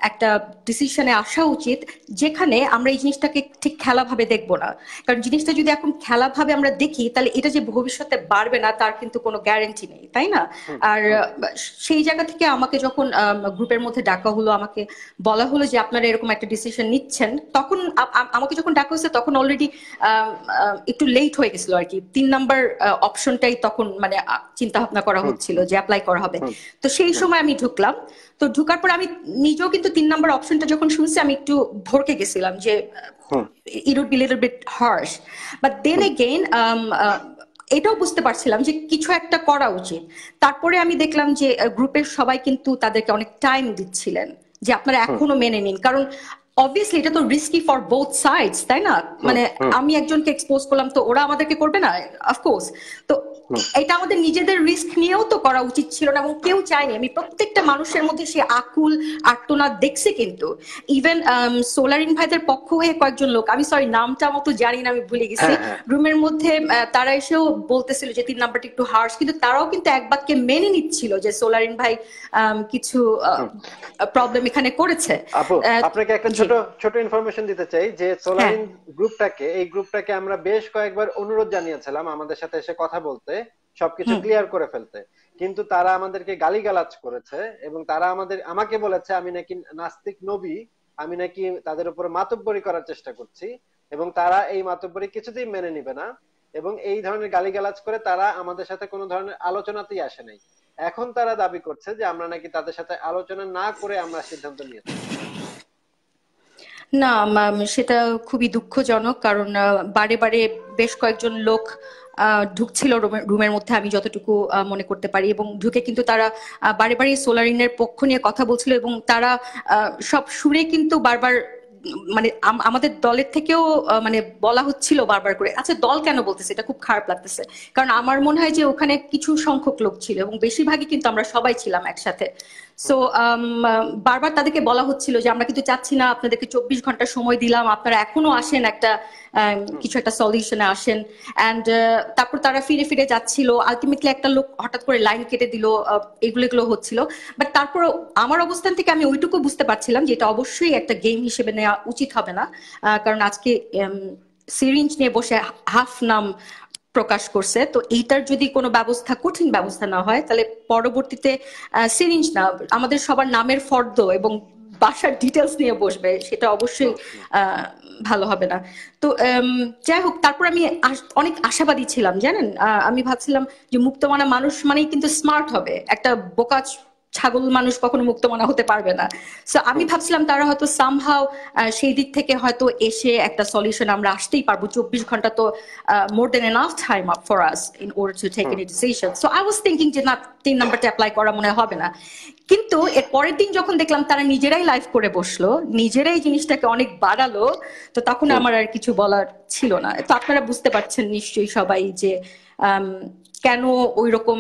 [SPEAKER 7] একটা ডিসিশনে আসা উচিত যেখানে আমরা এই জিনিসটাকে ঠিক খেলাভাবে দেখবো না কারণ জিনিসটা যদি এখন খেলাভাবে আমরা দেখি তাহলে এটা যে ভবিষ্যতে বাড়বে না তার কিন্তু কোনো গ্যারেন্টি নেই তাই না আর সেই জায়গা থেকে আমাকে যখন গ্রুপের মধ্যে ডাকা হলো আমাকে বলা হলো যে আপনারা এরকম একটা ডিসিশন নিচ্ছেন তখন আমাকে যখন ডাকা হয়েছে তখন অলরেডি একটু লেট হয়ে গেছিল আর কি তিন নাম্বার অপশনটাই তখন মানে চিন্তা ভাবনা করা হচ্ছিল যে অ্যাপ্লাই করা হবে তো সেই সময় আমি ঢুকলাম তো ঢুকার পর আমি নিজেও কিন্তু তিন নম্বর অপশনটা যখন শুনছি আমি একটু ভরকে গেছিলাম যে it would be little bit harsh but then again এটাও বুঝতে পারছিলাম যে কিছু একটা করা উচিত তারপরে আমি দেখলাম যে গ্রুপের সবাই কিন্তু তাদেরকে অনেক টাইম দিচ্ছিলেন যে আপনারা এখনো মেনে নিন কারণ অবভিয়াসলি এটা তো রিস্কি ফর বোথ সাইডস তাই না মানে আমি একজনকে এক্সপোজ করলাম তো ওরা আমাদেরকে করবে না অফকোর্স তো এটা আমাদের নিজেদের রিস্ক নিয়েও তো করা উচিত ছিল না এবং কেউ চায়নি আমি প্রত্যেকটা মানুষের মধ্যে সে আকুল আর্তনাদ দেখছে কিন্তু ইভেন সোলার ইনভাইদের পক্ষ হয়ে কয়েকজন লোক আমি সরি নামটা মতো জানি না আমি ভুলে গেছি রুমের হ্যাঁ, হ্যাঁ। মধ্যে তারা এসেও বলতেছিল যে তিন নাম্বারটা একটু হার্স কিন্তু তারাও কিন্তু এক বাক্যে মেনে নিচ্ছিল যে সোলার ইনভাই um, কিছু প্রবলেম এখানে করেছে
[SPEAKER 1] আপনাকে একটা ছোট ছোট ইনফরমেশন দিতে চাই যে সোলারিন হ্যাঁ। গ্রুপটাকে এই গ্রুপটাকে আমরা বেশ কয়েকবার অনুরোধ জানিয়েছিলাম আমাদের সাথে এসে কথা বলতে সবকিছু ক্লিয়ার করে ফেলতে কিন্তু তারা আমাদেরকে গালিগালাজ করেছে এবং তারা আমাদের আমাকে বলেছে আমি নাকি নাস্তিক নবী আমি নাকি তাদের উপর মাতব্বরি করার চেষ্টা করছি এবং তারা এই মাতব্বরি কিছুতেই মেনে নিবে না এবং এই ধরনের গালিগালাজ করে তারা আমাদের সাথে কোনো ধরনের আলোচনাতেই আসে নাই এখন তারা দাবি করছে যে আমরা নাকি তাদের সাথে আলোচনা না করে আমরা সিদ্ধান্ত নিয়েছি
[SPEAKER 7] না সেটা খুবই দুঃখজনক কারণ বারে বারে বেশ কয়েকজন লোক ঢুকছিল রুমের মধ্যে আমি যতটুকু মনে করতে পারি এবং ঢুকে কিন্তু তারা বারে বারে সোলারিনের পক্ষ নিয়ে কথা বলছিল এবং তারা সব সুরে কিন্তু বারবার মানে আমাদের দলের থেকেও মানে বলা হচ্ছিল বারবার করে আচ্ছা দল কেন বলতেছে এটা খুব খারাপ লাগতেছে কারণ আমার মনে হয় যে ওখানে কিছু সংখ্যক লোক ছিল এবং বেশিরভাগই কিন্তু আমরা সবাই ছিলাম একসাথে সো um, বারবার তাদেরকে বলা হচ্ছিল যে আমরা কিন্তু চাচ্ছি না আপনাদেরকে চব্বিশ ঘন্টা সময় দিলাম আপনারা এখনো আসেন একটা um, কিছু একটা সলিউশনে আসেন অ্যান্ড uh, তারপর তারা ফিরে ফিরে যাচ্ছিল আলটিমেটলি একটা লোক হঠাৎ করে লাইন কেটে দিল এগুলো uh, এগুলো হচ্ছিল বাট তারপর আমার অবস্থান থেকে আমি ওইটুকু বুঝতে পারছিলাম যে এটা অবশ্যই একটা গেম হিসেবে নেওয়া উচিত হবে না কারণ আজকে সিরিঞ্জ um, নিয়ে বসে হাফ নাম প্রকাশ করছে তো এইটার যদি কোনো ব্যবস্থা কঠিন ব্যবস্থা না হয় তাহলে পরবর্তীতে সিরিঞ্জ না আমাদের সবার নামের ফর্দ এবং বাসার ডিটেলস নিয়ে বসবে সেটা অবশ্যই ভালো হবে না তো যাই হোক তারপর আমি অনেক আশাবাদী ছিলাম জানেন আমি ভাবছিলাম যে মুক্তমানা মানুষ মানেই কিন্তু স্মার্ট হবে একটা বোকাজ ছাগল মানুষ কখনো মুক্ত মনা হতে পারবে না সো আমি ভাবছিলাম তারা হয়তো সামহাও সেই দিক থেকে হয়তো এসে একটা সলিউশন আমরা আসতেই পারবো চব্বিশ ঘন্টা তো more than enough time up for us in or to take any decision so I was thinking যে না তিন নাম্বারটা অ্যাপ্লাই করা মনে হবে না কিন্তু এর পরের দিন যখন দেখলাম তারা নিজেরাই লাইভ করে বসলো নিজেরাই জিনিসটাকে অনেক বাড়ালো তো তখন আমার আর কিছু বলার ছিল না তো আপনারা বুঝতে পারছেন নিশ্চয়ই সবাই যে কেন ওই রকম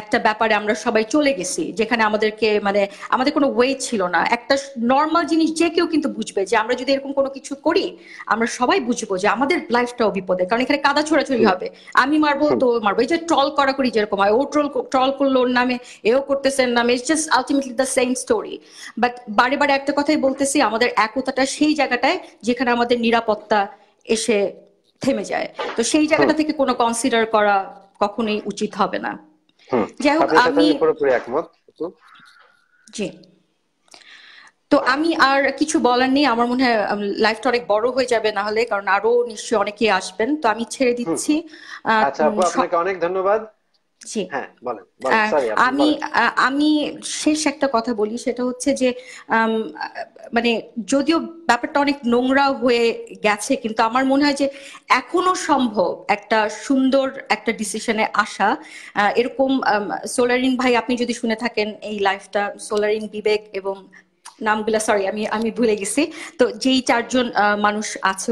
[SPEAKER 7] একটা ব্যাপারে আমরা সবাই চলে গেছি যেখানে আমাদেরকে মানে আমাদের কোনো ওয়ে ছিল না একটা নর্মাল জিনিস যে কেউ কিন্তু বুঝবে যে আমরা যদি এরকম কোনো কিছু করি আমরা সবাই বুঝবো যে আমাদের লাইফটাও বিপদে কারণ এখানে কাদা ছোড়াছড়ি হবে আমি মারবো তো মারবো এই যে ট্রল করি যেরকম হয় ও ট্রল ট্রল করলো ওর নামে এও করতেছে ওর নামে it's just ultimately the same story but বারে বারে একটা কথাই বলতেছি আমাদের একতাটা সেই জায়গাটায় যেখানে আমাদের নিরাপত্তা এসে থেমে যায় তো সেই জায়গাটা থেকে কোনো কনসিডার করা কখনোই উচিত হবে না আমি জি তো আমি আর কিছু বলার নেই আমার মনে হয় লাইফটা অনেক বড় হয়ে যাবে না হলে কারণ আরো নিশ্চয়ই অনেকে আসবেন তো আমি
[SPEAKER 1] ছেড়ে দিচ্ছি আচ্ছা আপনাকে অনেক ধন্যবাদ আসছি হ্যাঁ, আমি
[SPEAKER 7] আমি শেষ একটা কথা বলি সেটা হচ্ছে যে মানে যদিও ব্যাপারটা অনেক নোংরা হয়ে গেছে কিন্তু আমার মনে হয় যে এখনো সম্ভব একটা সুন্দর একটা ডিসিশনে আসা এরকম সোলারিন ভাই আপনি যদি শুনে থাকেন এই লাইফটা সোলারিন বিবেক এবং নামগুলা সরি আমি আমি ভুলে গেছি তো যেই চারজন মানুষ আছে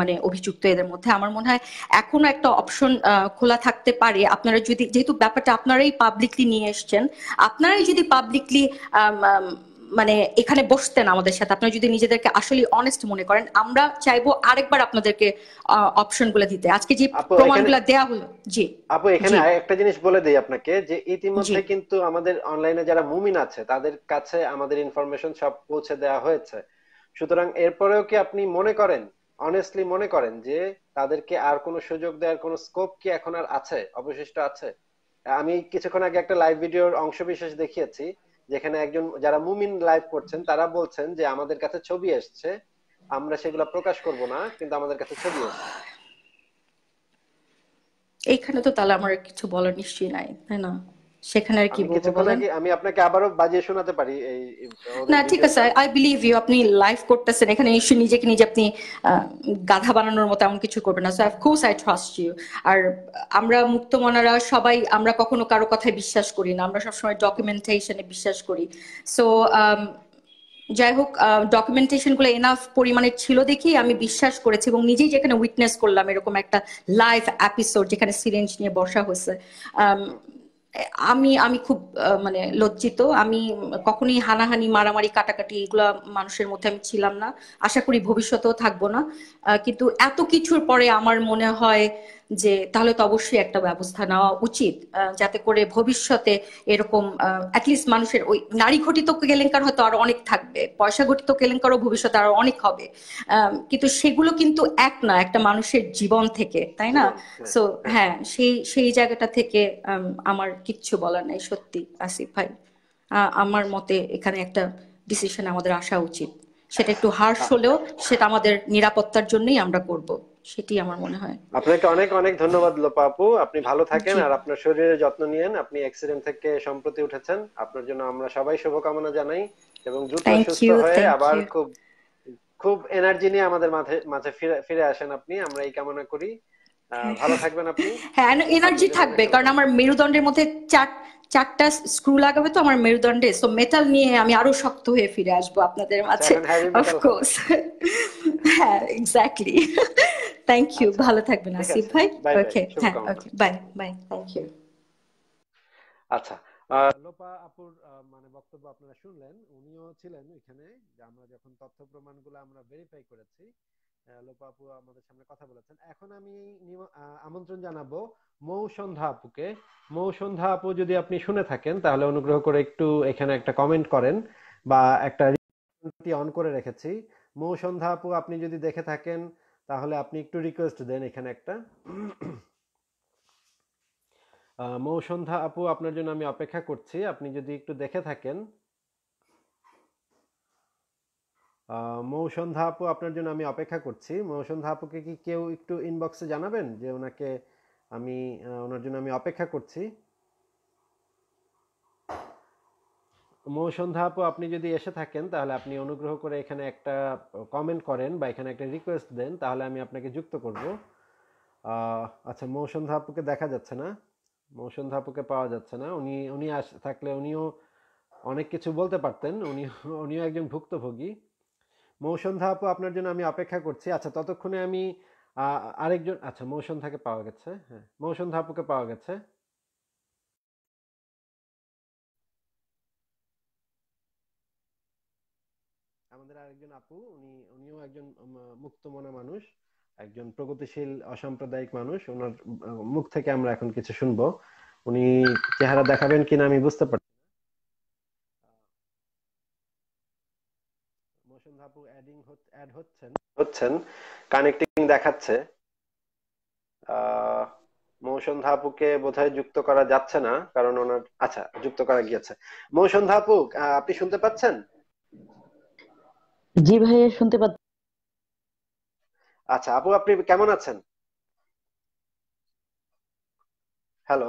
[SPEAKER 7] মানে অভিযুক্ত এদের মধ্যে আমার মনে হয় এখনো একটা অপশন খোলা থাকতে পারে আপনারা যদি যেহেতু ব্যাপারটা আপনারাই পাবলিকলি নিয়ে এসছেন আপনারাই যদি পাবলিকলি মানে এখানে বসতেন আমাদের সাথে আপনারা যদি নিজেদেরকে আসলে অনেস্ট মনে করেন আমরা চাইবো আরেকবার আপনাদেরকে অপশন গুলো দিতে আজকে যে প্রমাণ প্রমাণগুলো দেওয়া হলো জি
[SPEAKER 1] আপু এখানে একটা জিনিস বলে দেই আপনাকে যে ইতিমধ্যে কিন্তু আমাদের অনলাইনে যারা মুমিন আছে তাদের কাছে আমাদের ইনফরমেশন সব পৌঁছে দেওয়া হয়েছে সুতরাং এরপরেও কি আপনি মনে করেন অনেস্টলি মনে করেন যে তাদেরকে আর কোনো সুযোগ দেওয়ার কোনো স্কোপ কি এখন আর আছে অবশিষ্ট আছে আমি কিছুক্ষণ আগে একটা লাইভ ভিডিওর অংশ বিশেষ দেখিয়েছি যেখানে একজন যারা মুমিন লাইভ করছেন তারা বলছেন যে আমাদের কাছে ছবি এসছে আমরা সেগুলো প্রকাশ করব না কিন্তু আমাদের কাছে ছবি এসছে
[SPEAKER 7] এইখানে তো তাহলে আমার কিছু বলার নিশ্চয়ই নাই তাই না সেখানে আর কি
[SPEAKER 1] আমি আপনাকে আবারো বাজিয়ে শোনাতে পারি না ঠিক আছে
[SPEAKER 7] আই বিলিভ ইউ আপনি লাইভ করতেছেন এখানে ইস্যু নিজেকে নিজে আপনি গাধা বানানোর মতো এমন কিছু করবেন না so of course I trust you আর আমরা মুক্তমনারা সবাই আমরা কখনো কারো কথায় বিশ্বাস করি না আমরা সবসময় ডকুমেন্টেশনে বিশ্বাস করি সো um, যাই হোক ডকুমেন্টেশন গুলো এনাফ পরিমাণে ছিল দেখি আমি বিশ্বাস করেছি এবং নিজেই যেখানে উইটনেস করলাম এরকম একটা লাইভ এপিসোড যেখানে সিরেঞ্জ নিয়ে বসা হয়েছে um, আমি আমি খুব মানে লজ্জিত আমি কখনোই হানাহানি মারামারি কাটাকাটি এগুলো মানুষের মধ্যে আমি ছিলাম না আশা করি ভবিষ্যতেও থাকবো না কিন্তু এত কিছুর পরে আমার মনে হয় যে তাহলে তো অবশ্যই একটা ব্যবস্থা নেওয়া উচিত যাতে করে ভবিষ্যতে এরকম অ্যাটলিস্ট মানুষের ওই নারী ঘটিত কেলেঙ্কার হয়তো আরো অনেক থাকবে পয়সা ঘটিত কেলেঙ্কারও ভবিষ্যতে আরো অনেক হবে কিন্তু সেগুলো কিন্তু এক না একটা মানুষের জীবন থেকে তাই না সো হ্যাঁ সেই সেই জায়গাটা থেকে আমার কিচ্ছু বলার নাই সত্যি আসিফ ভাই আমার মতে এখানে একটা ডিসিশন আমাদের আসা উচিত সেটা একটু হার্স হলেও সেটা আমাদের নিরাপত্তার জন্যই আমরা করবো সেটি আমার মনে হয়
[SPEAKER 1] আপনাকে অনেক অনেক ধন্যবাদ লোপা আপু আপনি ভালো থাকেন আর আপনার শরীরের যত্ন নিয়েন আপনি অ্যাক্সিডেন্ট থেকে সম্প্রতি উঠেছেন আপনার জন্য আমরা সবাই শুভকামনা জানাই এবং দ্রুত সুস্থ হয়ে আবার খুব খুব এনার্জি নিয়ে আমাদের মাঝে মাঝে ফিরে আসেন আপনি আমরা এই কামনা করি ভালো থাকবেন আপনি
[SPEAKER 7] হ্যাঁ এনার্জি থাকবে কারণ আমার মেরুদণ্ডের মধ্যে চার চারটা স্ক্রু লাগাবে তো আমার মেরুদণ্ডে সো মেটাল নিয়ে আমি আরো শক্ত হয়ে ফিরে আসবো আপনাদের মাঝে অফকোর্স হ্যাঁ এক্স্যাক্টলি থ্যাংক ইউ ভালো থাকবেন আসিফ ভাই ওকে হ্যাঁ okay bye bye thank you
[SPEAKER 1] আচ্ছা লোপা আপুর মানে বক্তব্য আপনারা শুনলেন উনিও ছিলেন এখানে আমরা যখন তথ্য প্রমাণগুলো আমরা ভেরিফাই করেছি লোপা আপু আমাদের সামনে কথা বলেছেন এখন আমি আমন্ত্রণ জানাবো মৌসন্ধ্যা আপুকে মৌসন্ধ্যা আপু যদি আপনি শুনে থাকেন তাহলে অনুগ্রহ করে একটু এখানে একটা কমেন্ট করেন বা একটা অন করে রেখেছি মৌসন্ধ্যা আপু আপনি যদি দেখে থাকেন তাহলে আপনি একটু রিকোয়েস্ট দেন এখানে একটা মৌসন্ধ্যা আপু আপনার জন্য আমি অপেক্ষা করছি আপনি যদি একটু দেখে থাকেন মৌসন্ধা আপু আপনার জন্য আমি অপেক্ষা করছি মৌসন্ধা আপুকে কি কেউ একটু ইনবক্সে জানাবেন যে ওনাকে আমি ওনার জন্য আমি অপেক্ষা করছি মৌসন্ধা আপু আপনি যদি এসে থাকেন তাহলে আপনি অনুগ্রহ করে এখানে একটা কমেন্ট করেন বা এখানে একটা রিকোয়েস্ট দেন তাহলে আমি আপনাকে যুক্ত করব আচ্ছা মৌসন্ধা আপুকে দেখা যাচ্ছে না মৌসন্ধা আপুকে পাওয়া যাচ্ছে না উনি উনি আস থাকলে উনিও অনেক কিছু বলতে পারতেন উনি উনিও একজন ভুক্তভোগী ধা আপু আপনার জন্য আমি অপেক্ষা করছি আচ্ছা ততক্ষণে আমি আরেকজন আচ্ছা মৌসন্ধাকে পাওয়া গেছে হ্যাঁ ধা আপুকে পাওয়া গেছে আমাদের আরেকজন আপু উনি উনিও একজন মুক্তমনা মানুষ একজন প্রগতিশীল অসাম্প্রদায়িক মানুষ ওনার মুখ থেকে আমরা এখন কিছু শুনবো উনি চেহারা দেখাবেন কিনা আমি বুঝতে পারছি আপু অ্যাডিং অ্যাড হচ্ছেন হচ্ছেন কানেক্টিং দেখাচ্ছে মৌসুম ধাপুকে বোধহয় যুক্ত করা যাচ্ছে না কারণ ওনার আচ্ছা যুক্ত করা গিয়েছে মৌসুম ধাপু আপনি শুনতে পাচ্ছেন
[SPEAKER 3] জি
[SPEAKER 8] ভাইয়া শুনতে পাচ্ছি
[SPEAKER 1] আচ্ছা আপু আপনি কেমন আছেন হ্যালো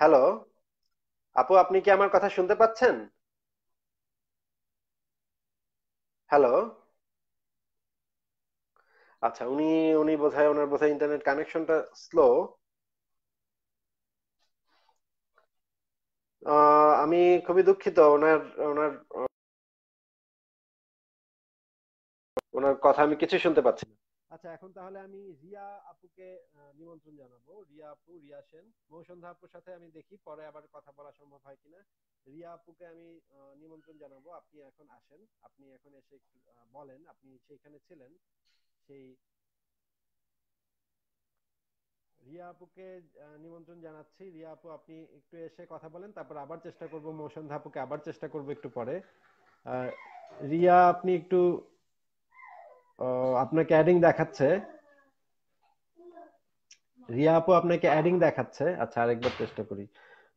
[SPEAKER 1] হ্যালো আপু আপনি কি আমার কথা শুনতে পাচ্ছেন হ্যালো আচ্ছা উনি উনি বোধহয় ওনার বোধহয় ইন্টারনেট কানেকশনটা স্লো আমি খুবই দুঃখিত ওনার ওনার ওনার কথা আমি কিছু শুনতে পাচ্ছি না আচ্ছা এখন তাহলে আমি রিয়া আপুকে নিমন্ত্রণ জানাবো রিয়া আপু রিয়া সেন মৌসন্ধ্যা আপুর সাথে আমি দেখি পরে আবার কথা বলা সম্ভব হয় কিনা রিয়া আপুকে আমি নিমন্ত্রণ জানাবো আপনি এখন আসেন আপনি এখন এসে বলেন আপনি সেইখানে ছিলেন সেই রিয়া আপুকে নিমন্ত্রণ জানাচ্ছি রিয়া আপু আপনি একটু এসে কথা বলেন তারপর আবার চেষ্টা করবো মৌসন্ধ্যা আপুকে আবার চেষ্টা করবো একটু পরে রিয়া আপনি একটু আপনাকে অ্যাডিং দেখাচ্ছে রিয়া আপু আপনাকে অ্যাডিং দেখাচ্ছে আচ্ছা আরেকবার চেষ্টা করি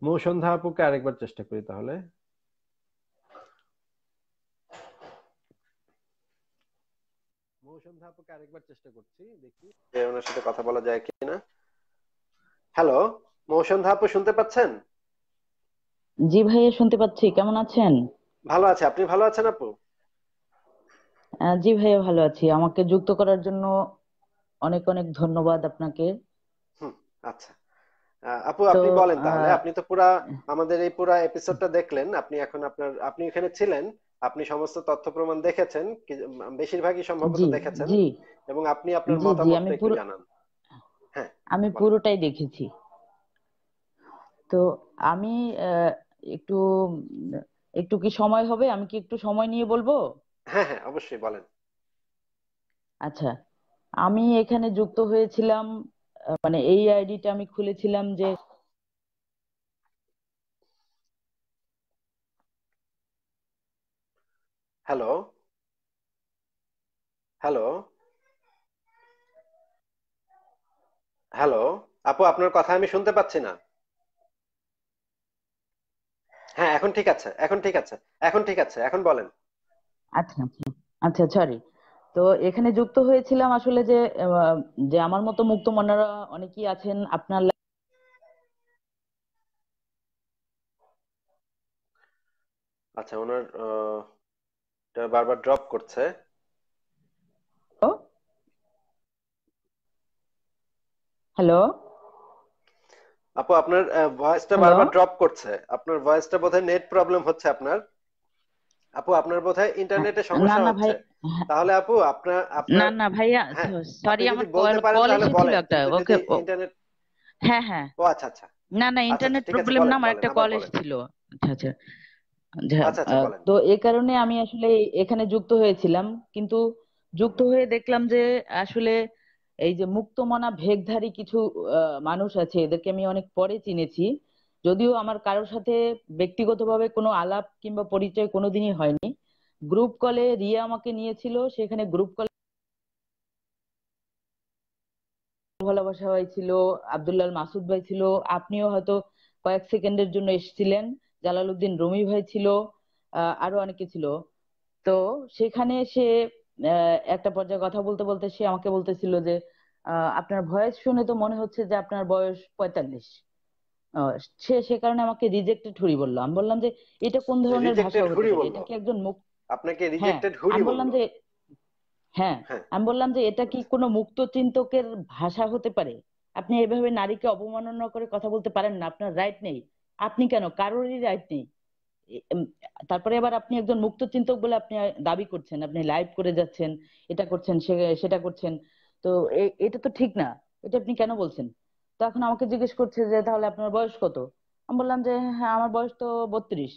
[SPEAKER 1] মৌসন্ধ্যা আপুকে আরেকবার চেষ্টা করি তাহলে আপুকে আরেকবার চেষ্টা করছি দেখি ওনার সাথে কথা বলা যায় কিনা হ্যালো মৌসন্ধ্যা আপু শুনতে পাচ্ছেন
[SPEAKER 8] জি ভাইয়া শুনতে পাচ্ছি কেমন আছেন
[SPEAKER 1] ভালো আছে আপনি ভালো আছেন আপু
[SPEAKER 8] জি ভাইয়া ভালো আছি আমাকে যুক্ত করার জন্য অনেক অনেক ধন্যবাদ আপনাকে
[SPEAKER 1] আচ্ছা আপু আপনি বলেন তাহলে আপনি তো পুরা আমাদের এই পুরা এপিসোডটা দেখলেন আপনি এখন আপনার আপনি এখানে ছিলেন আপনি সমস্ত তথ্য প্রমাণ দেখেছেন বেশিরভাগই সম্ভবত দেখেছেন এবং আপনি আপনার মতামত একটু জানান হ্যাঁ
[SPEAKER 8] আমি পুরোটাই দেখেছি তো আমি একটু একটু কি সময় হবে আমি কি একটু সময় নিয়ে বলবো
[SPEAKER 1] হ্যাঁ হ্যাঁ অবশ্যই বলেন
[SPEAKER 8] আচ্ছা আমি এখানে যুক্ত হয়েছিলাম মানে এই আইডিটা আমি খুলেছিলাম যে
[SPEAKER 1] হ্যালো হ্যালো হ্যালো আপু আপনার কথা আমি শুনতে পাচ্ছি না হ্যাঁ এখন ঠিক আছে এখন ঠিক আছে এখন ঠিক আছে এখন বলেন
[SPEAKER 8] আচ্ছা আচ্ছা সরি আচ্ছা, তো এখানে যুক্ত হয়েছিলাম আসলে যে যে আমার মতো মুক্ত মনারা অনেকেই আছেন আপনার
[SPEAKER 3] আচ্ছা ওনার
[SPEAKER 1] বারবার ড্রপ করছে হ্যালো আপু আপনার ভয়েসটা বারবার ড্রপ করছে আপনার ভয়েসটা বোধহয় নেট প্রবলেম হচ্ছে আপনার আপু আপনার বোধ হয় ইন্টারনেটে হ্যাঁ। সমস্যা হচ্ছে তাহলে আপু আপনার না না ভাইয়া সরি হ্যাঁ, আমার কল কল এসেছিল একটা ওকে ইন্টারনেট হ্যাঁ হ্যাঁ ও আচ্ছা আচ্ছা
[SPEAKER 8] না না ইন্টারনেট প্রবলেম না আমার একটা কল এসেছিল আচ্ছা আচ্ছা, আচ্ছা, আচ্ছা, আচ্ছা তো এ কারণে আমি আসলে এখানে যুক্ত হয়েছিলাম কিন্তু যুক্ত হয়ে দেখলাম যে আসলে এই যে মুক্তমনা ভেগধারী কিছু মানুষ আছে এদেরকে আমি অনেক পরে চিনেছি যদিও আমার কারোর সাথে ব্যক্তিগতভাবে কোনো আলাপ কিংবা পরিচয় কোনোদিনই হয়নি গ্রুপ কলে রিয়া আমাকে নিয়েছিল সেখানে গ্রুপ কলে ভালোবাসা হয়েছিল আবদুল্লাহ মাসুদ ভাই ছিল আপনিও হয়তো কয়েক সেকেন্ডের জন্য এসেছিলেন জালালউদ্দিন রুমি ভাই ছিল আরো অনেকে ছিল তো সেখানে সে একটা পর্যায়ে কথা বলতে বলতে সে আমাকে বলতেছিল যে আপনার ভয়েস শুনে তো মনে হচ্ছে যে আপনার বয়স পঁয়তাল্লিশ সে সে কারণে আমাকে রিজেক্টেড হুরি বললো আমি বললাম যে এটা কোন ধরনের ভাষা এটা কি একজন মুক্ত
[SPEAKER 1] আপনাকে রিজেক্টেড হ্যাঁ, হুরি আমি বললাম যে হ্যাঁ, হ্যাঁ
[SPEAKER 8] আমি বললাম যে এটা কি কোনো মুক্ত চিন্তকের ভাষা হতে পারে আপনি এভাবে নারীকে অবমাননা করে কথা বলতে পারেন না আপনার রাইট নেই আপনি কেন কারোরই রাইট নেই তারপরে আবার আপনি একজন মুক্ত চিন্তক বলে আপনি দাবি করছেন আপনি লাইভ করে যাচ্ছেন এটা করছেন সেটা করছেন তো এটা তো ঠিক না এটা আপনি কেন বলছেন তো এখন আমাকে জিজ্ঞেস করছে যে তাহলে আপনার বয়স কত আমি বললাম যে হ্যাঁ আমার বয়স তো বত্রিশ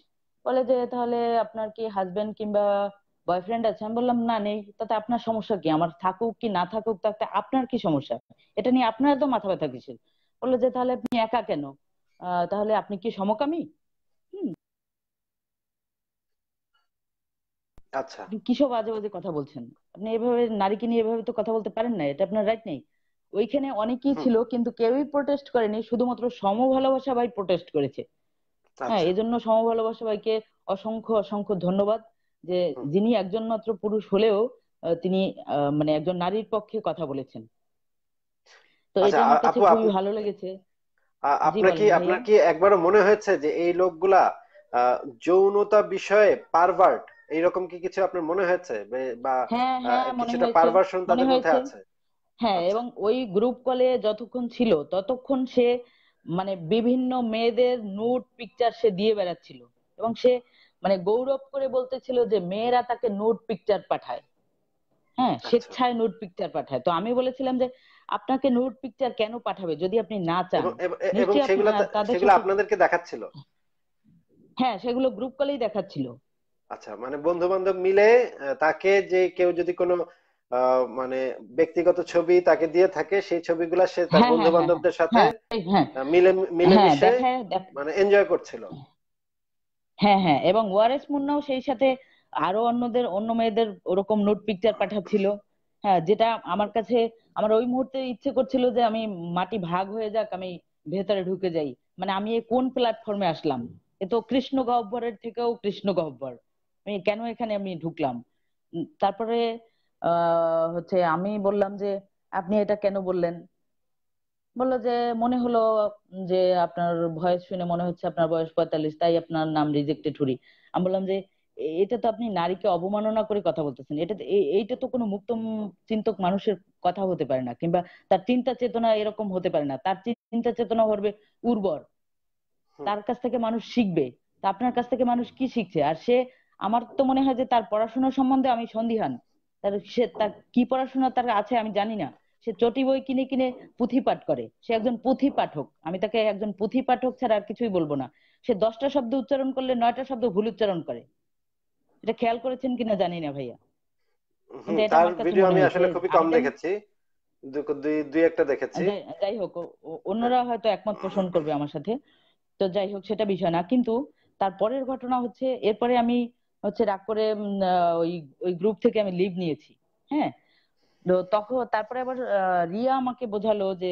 [SPEAKER 8] বলে যে তাহলে আপনার কি হাজবেন্ড কিংবা বয়ফ্রেন্ড আছে আমি বললাম না নেই তাতে আপনার সমস্যা কি আমার থাকুক কি না থাকুক তাতে আপনার কি সমস্যা এটা নিয়ে আপনার তো মাথা ব্যথা কিসের বললো যে তাহলে আপনি একা কেন তাহলে আপনি কি সমকামী আচ্ছা কিসব বাজে বাজে কথা বলছেন আপনি এভাবে নারীকে নিয়ে এভাবে তো কথা বলতে পারেন না এটা আপনার রাইট নেই ওইখানে অনেকেই ছিল কিন্তু কেউই প্রোটেস্ট করেনি শুধুমাত্র সম ভালোবাসা ভাই প্রোটেস্ট করেছে আচ্ছা। হ্যাঁ এই জন্য সম ভালোবাসা ভাইকে অসংখ্য অসংখ্য ধন্যবাদ যে যিনি একজন মাত্র পুরুষ হলেও তিনি মানে একজন নারীর পক্ষে কথা বলেছেন তো আচ্ছা, এটা আমার কাছে খুবই ভালো লেগেছে
[SPEAKER 1] আপনার কি আপনার কি একবারও মনে হয়েছে যে এই লোকগুলা যৌনতা বিষয়ে পারভার্ট এইরকম কি কিছু আপনার মনে হয়েছে বা হ্যাঁ, হ্যাঁ, কিছুটা পারভার্সন তাদের মধ্যে আছে
[SPEAKER 8] হ্যাঁ আচ্ছা। এবং ওই গ্রুপ কলে যতক্ষণ ছিল ততক্ষণ সে মানে বিভিন্ন মেয়েদের নোট পিকচার সে দিয়ে বেড়াচ্ছিল এবং সে মানে গৌরব করে বলতেছিল যে মেয়েরা তাকে নোট পিকচার পাঠায় হ্যাঁ আচ্ছা। স্বেচ্ছায় নোট পিকচার পাঠায় তো আমি বলেছিলাম যে আপনাকে নোট পিকচার কেন পাঠাবে যদি আপনি না চান এবং সেগুলো সেগুলো আপনাদেরকে দেখাচ্ছিল হ্যাঁ সেগুলো গ্রুপ কলেই দেখাচ্ছিল
[SPEAKER 1] আচ্ছা মানে বন্ধু বান্ধব মিলে তাকে যে কেউ যদি কোনো মানে ব্যক্তিগত ছবি তাকে দিয়ে থাকে সেই ছবিগুলা সে তার হ্যাঁ, হ্যাঁ, বন্ধু বান্ধবদের হ্যাঁ, সাথে মিলে মিলেমিশে মানে এনজয় করছিল
[SPEAKER 8] হ্যাঁ হ্যাঁ এবং ওয়ারেস মুন্নাও সেই সাথে আরো অন্যদের অন্য মেয়েদের ওরকম নোট পিকচার পাঠাচ্ছিল হ্যাঁ যেটা আমার কাছে আমার ওই মুহূর্তে ইচ্ছে করছিল যে আমি মাটি ভাগ হয়ে যাক আমি ভেতরে ঢুকে যাই মানে আমি কোন প্ল্যাটফর্মে আসলাম এ তো কৃষ্ণ গহ্বরের থেকেও কৃষ্ণ গহ্বর আমি কেন এখানে আমি ঢুকলাম তারপরে হচ্ছে আমি বললাম যে আপনি এটা কেন বললেন বললো যে মনে হলো যে আপনার ভয়েস শুনে মনে হচ্ছে আপনার বয়স পঁয়তাল্লিশ তাই আপনার নাম রিজেক্টেড হুরি আমি বললাম যে এটা তো আপনি নারীকে অবমাননা করে কথা বলতেছেন এটা এইটা তো কোনো মুক্ত চিন্তক মানুষের কথা হতে পারে না কিংবা তার চিন্তা চেতনা এরকম হতে পারে না তার চিন্তা চেতনা হবে উর্বর তার কাছ থেকে মানুষ শিখবে তা আপনার কাছ থেকে মানুষ কি শিখছে আর সে আমার তো মনে হয় যে তার পড়াশোনা সম্বন্ধে আমি সন্দিহান তার সে তার কি পড়াশোনা তার আছে আমি জানি না সে চটি বই কিনে কিনে পুঁথি পাঠ করে সে একজন পুঁথি পাঠক আমি তাকে একজন পুঁথি পাঠক ছাড়া আর কিছুই বলবো না সে দশটা শব্দ উচ্চারণ করলে নয়টা শব্দ ভুল উচ্চারণ করে এটা খেয়াল করেছেন কিনা জানি না ভাইয়া
[SPEAKER 1] তার ভিডিও আমি আসলে খুবই কম দেখেছি দুই দুই একটা দেখেছি আচ্ছা,
[SPEAKER 8] যাই হোক অন্যরা হয়তো একমত পোষণ করবে আমার সাথে তো যাই হোক সেটা বিষয় না কিন্তু তারপরের ঘটনা হচ্ছে এরপরে আমি হচ্ছে রাগ করে ওই ওই গ্রুপ থেকে আমি লিভ নিয়েছি হ্যাঁ তো তখন তারপরে আবার রিয়া আমাকে বোঝালো যে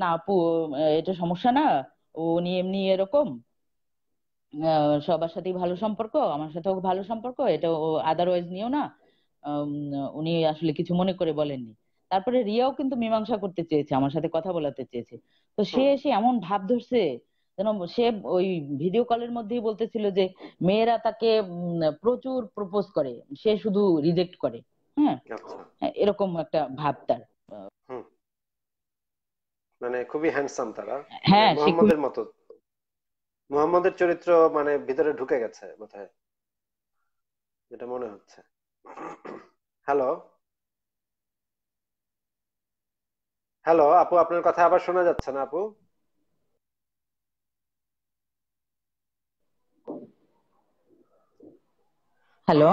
[SPEAKER 8] না আপু এটা সমস্যা না উনি এমনি এরকম সবার সাথেই ভালো সম্পর্ক আমার সাথেও ভালো সম্পর্ক এটা আদারওয়াইজ নিও না উনি আসলে কিছু মনে করে বলেননি তারপরে রিয়াও কিন্তু মীমাংসা করতে চেয়েছে আমার সাথে কথা বলাতে চেয়েছে তো সে এসে এমন ভাব ধরছে যেন সে ওই ভিডিও কলের মধ্যেই বলতেছিল যে মেয়েরা তাকে প্রচুর প্রপোজ করে সে শুধু রিজেক্ট করে হ্যাঁ? আচ্ছা। হ্যাঁ এরকম একটা ভাব তার
[SPEAKER 1] মানে খুবই হ্যান্ডসাম তারা হ্যাঁ মোহাম্মদের মানে মত মোহাম্মদের চরিত্র মানে ভিতরে ঢুকে গেছে বোধহয় যেটা মনে হচ্ছে হ্যালো হ্যালো আপু আপনার কথা আবার শোনা যাচ্ছে না আপু হ্যালো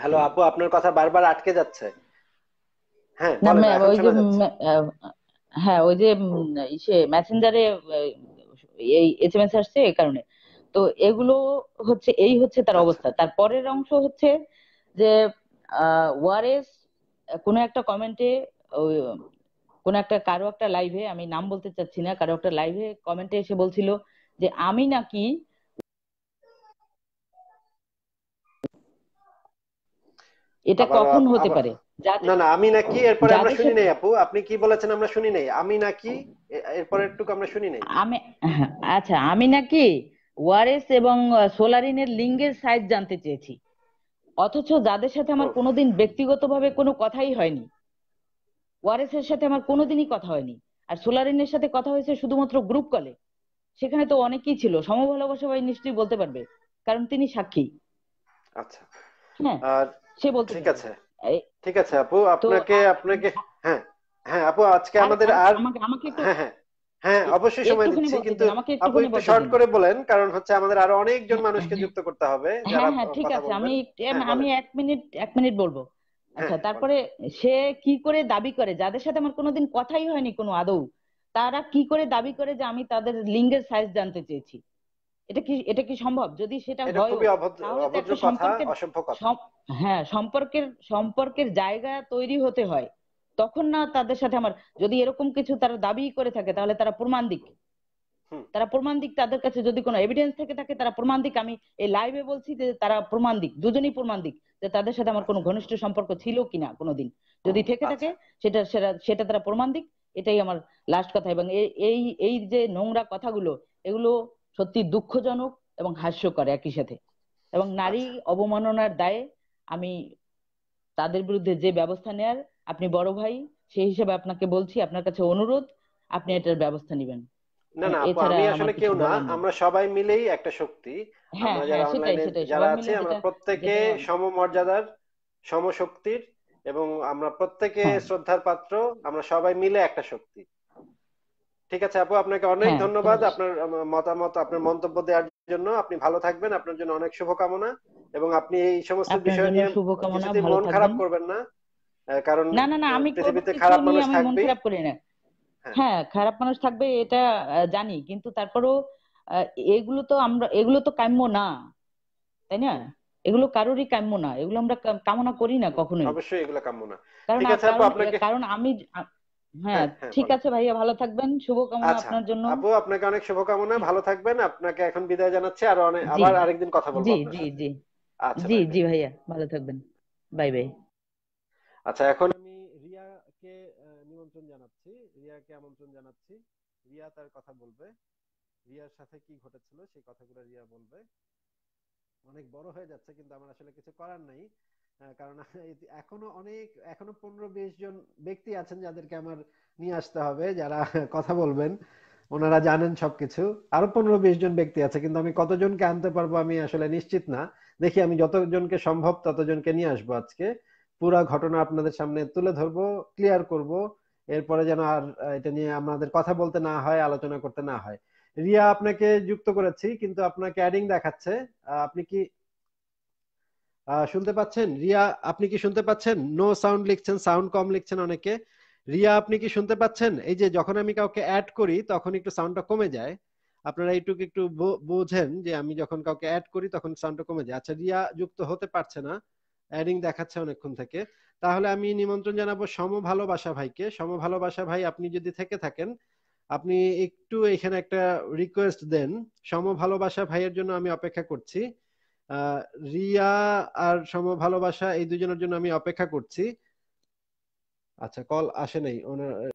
[SPEAKER 1] হ্যালো আপু আপনার কথা বারবার আটকে যাচ্ছে হ্যাঁ ওই যে
[SPEAKER 8] হ্যাঁ ওই যে সে মেসেঞ্জারে এই এসএমএস আসছে এই কারণে তো এগুলো হচ্ছে এই হচ্ছে তার আচ্ছা। অবস্থা তার পরের অংশ হচ্ছে যে ওয়ারেস কোন একটা কমেন্টে কোন একটা কারো একটা লাইভে আমি নাম বলতে চাচ্ছি না কারো একটা লাইভে কমেন্টে এসে বলছিল যে আমি নাকি এটা কখন হতে পারে
[SPEAKER 1] না না আমি নাকি এরপরে আমরা শুনি নাই আপু আপনি কি বলেছেন আমরা শুনি নাই আমি নাকি এরপরে একটু আমরা শুনি নাই আমি
[SPEAKER 8] আচ্ছা আমি নাকি ওয়ারেস এবং সোলারিনের লিঙ্গের সাইজ জানতে চেয়েছি অথচ যাদের সাথে আমার কোনোদিন ব্যক্তিগতভাবে কোনো কথাই হয়নি এর সাথে আমার কোনোদিনই কথা হয়নি আর সোলারিনের সাথে কথা হয়েছে শুধুমাত্র গ্রুপ কলে সেখানে তো অনেকেই ছিল সমভালোবাসা ভাই নিশ্চয়ই বলতে পারবে কারণ তিনি সাক্ষী
[SPEAKER 1] আচ্ছা হ্যাঁ, আর সে বলতে ঠিক আছে ঠিক আছে আপু আপনাকে আপনাকে হ্যাঁ হ্যাঁ আপু আজকে আমাদের আর আমাকে হ্যাঁ হ্যাঁ, হ্যাঁ অবশ্যই সময় দিচ্ছি কিন্তু আপু একটু শর্ট করে বলেন কারণ হচ্ছে আমাদের আরো অনেকজন মানুষকে যুক্ত করতে হবে হ্যাঁ হ্যাঁ ঠিক আছে আমি হ্যাঁ,
[SPEAKER 8] আমি এক মিনিট এক মিনিট বলবো আচ্ছা তারপরে সে কি করে দাবি করে যাদের সাথে আমার কোনোদিন কথাই হয়নি কোনো আদৌ তারা কি করে দাবি করে যে আমি তাদের লিঙ্গের সাইজ জানতে চেয়েছি এটা কি এটা কি সম্ভব যদি সেটা হ্যাঁ সম্পর্কের সম্পর্কের জায়গা তৈরি হতে হয় তখন না তাদের সাথে আমার যদি এরকম কিছু তারা দাবি করে থাকে তাহলে তারা প্রমাণ দিক তারা প্রমাণ দিক তাদের কাছে যদি কোনো এভিডেন্স থেকে থাকে তারা প্রমাণ দিক আমি এই লাইভে বলছি যে তারা প্রমাণ দিক দুজনেই প্রমাণ দিক যে তাদের সাথে আমার কোনো ঘনিষ্ঠ সম্পর্ক ছিল কিনা কোনোদিন যদি থেকে আচ্ছা। থাকে সেটা সেটা সেটা তারা প্রমাণ দিক এটাই আমার লাস্ট কথা এবং এই এই যে নোংরা কথাগুলো এগুলো সত্যি দুঃখজনক এবং হাস্যকর একই সাথে এবং আচ্ছা। নারী অবমাননার দায়ে আমি তাদের বিরুদ্ধে যে ব্যবস্থা নেয়ার আপনি বড় ভাই সেই হিসেবে আপনাকে বলছি আপনার কাছে অনুরোধ আপনি এটার ব্যবস্থা নিবেন না না আমি আসলে কেউ না
[SPEAKER 1] আমরা সবাই মিলেই একটা শক্তি হ্যাঁ, আমরা হ্যাঁ, যারা অনলাইনে যারা আছে আমরা প্রত্যেকে সমমর্যাদার সমশক্তির এবং আমরা প্রত্যেকে শ্রদ্ধার পাত্র আমরা সবাই মিলে একটা শক্তি ঠিক আছে আপু আপনাকে অনেক হ্যাঁ, ধন্যবাদ আপনার মতামত আপনার মন্তব্য দেওয়ার জন্য আপনি ভালো থাকবেন আপনার জন্য অনেক শুভকামনা এবং আপনি এই সমস্ত বিষয় নিয়ে কিছুতে মন খারাপ করবেন না কারণ না না না আমি পৃথিবীতে খারাপ মানুষ থাকবে খারাপ করি না
[SPEAKER 8] হ্যাঁ।, হ্যাঁ খারাপ মানুষ থাকবে এটা জানি কিন্তু তারপরেও এগুলো তো আমরা এগুলো তো কাম্য না তাই না এগুলো কারোরই কাম্য না এগুলো আমরা কামনা করি না কখনোই
[SPEAKER 1] অবশ্যই এগুলো কাম্য না কারণ আপনাকে কারণ আমি
[SPEAKER 8] হ্যাঁ, হ্যাঁ ঠিক আছে ভাইয়া ভালো থাকবেন শুভকামনা আচ্ছা, আপনার জন্য আপু
[SPEAKER 1] আপনাকে অনেক শুভকামনা ভালো থাকবেন আপনাকে এখন বিদায় জানাচ্ছি আর আবার আরেকদিন কথা বলবো জি জি জি আচ্ছা, জি
[SPEAKER 8] জি ভাইয়া ভালো থাকবেন বাই বাই
[SPEAKER 1] আচ্ছা এখন আমি রিয়াকে নিমন্ত্রণ জানাচ্ছি রিয়াকে আমন্ত্রণ জানাচ্ছি রিয়া তার কথা বলবে রিয়ার সাথে কি ঘটেছিল সেই কথাগুলো রিয়া বলবে অনেক বড় হয়ে যাচ্ছে কিন্তু আমার আসলে কিছু করার নাই কারণ এখনো অনেক এখনো পনেরো বিশ জন ব্যক্তি আছেন যাদেরকে আমার নিয়ে আসতে হবে যারা কথা বলবেন ওনারা জানেন সবকিছু আরো পনেরো বিশ জন ব্যক্তি আছে কিন্তু আমি কতজনকে আনতে পারবো আমি আসলে নিশ্চিত না দেখি আমি যতজনকে সম্ভব ততজনকে নিয়ে আসবো আজকে পুরা ঘটনা আপনাদের সামনে তুলে ধরবো ক্লিয়ার করব এরপরে যেন আর এটা নিয়ে আমাদের কথা বলতে না হয় আলোচনা করতে না হয় রিয়া আপনাকে যুক্ত করেছি কিন্তু আপনাকে অ্যাডিং দেখাচ্ছে আপনি কি শুনতে পাচ্ছেন রিয়া আপনি কি শুনতে পাচ্ছেন নো সাউন্ড লিখছেন সাউন্ড কম লিখছেন অনেকে রিয়া আপনি কি শুনতে পাচ্ছেন এই যে যখন আমি কাউকে অ্যাড করি তখন একটু সাউন্ডটা কমে যায় আপনারা এইটুকু একটু বোঝেন যে আমি যখন কাউকে অ্যাড করি তখন সাউন্ডটা কমে যায় আচ্ছা রিয়া যুক্ত হতে পারছে না অ্যাডিং দেখাচ্ছে অনেকক্ষণ থেকে তাহলে আমি নিমন্ত্রণ জানাবো সম ভালোবাসা ভাইকে সম ভালোবাসা ভাই আপনি যদি থেকে থাকেন আপনি একটু এখানে একটা রিকোয়েস্ট দেন সম ভালোবাসা ভাইয়ের জন্য আমি অপেক্ষা করছি রিয়া আর সম ভালোবাসা এই দুজনের জন্য আমি অপেক্ষা করছি আচ্ছা কল আসে নাই ওনার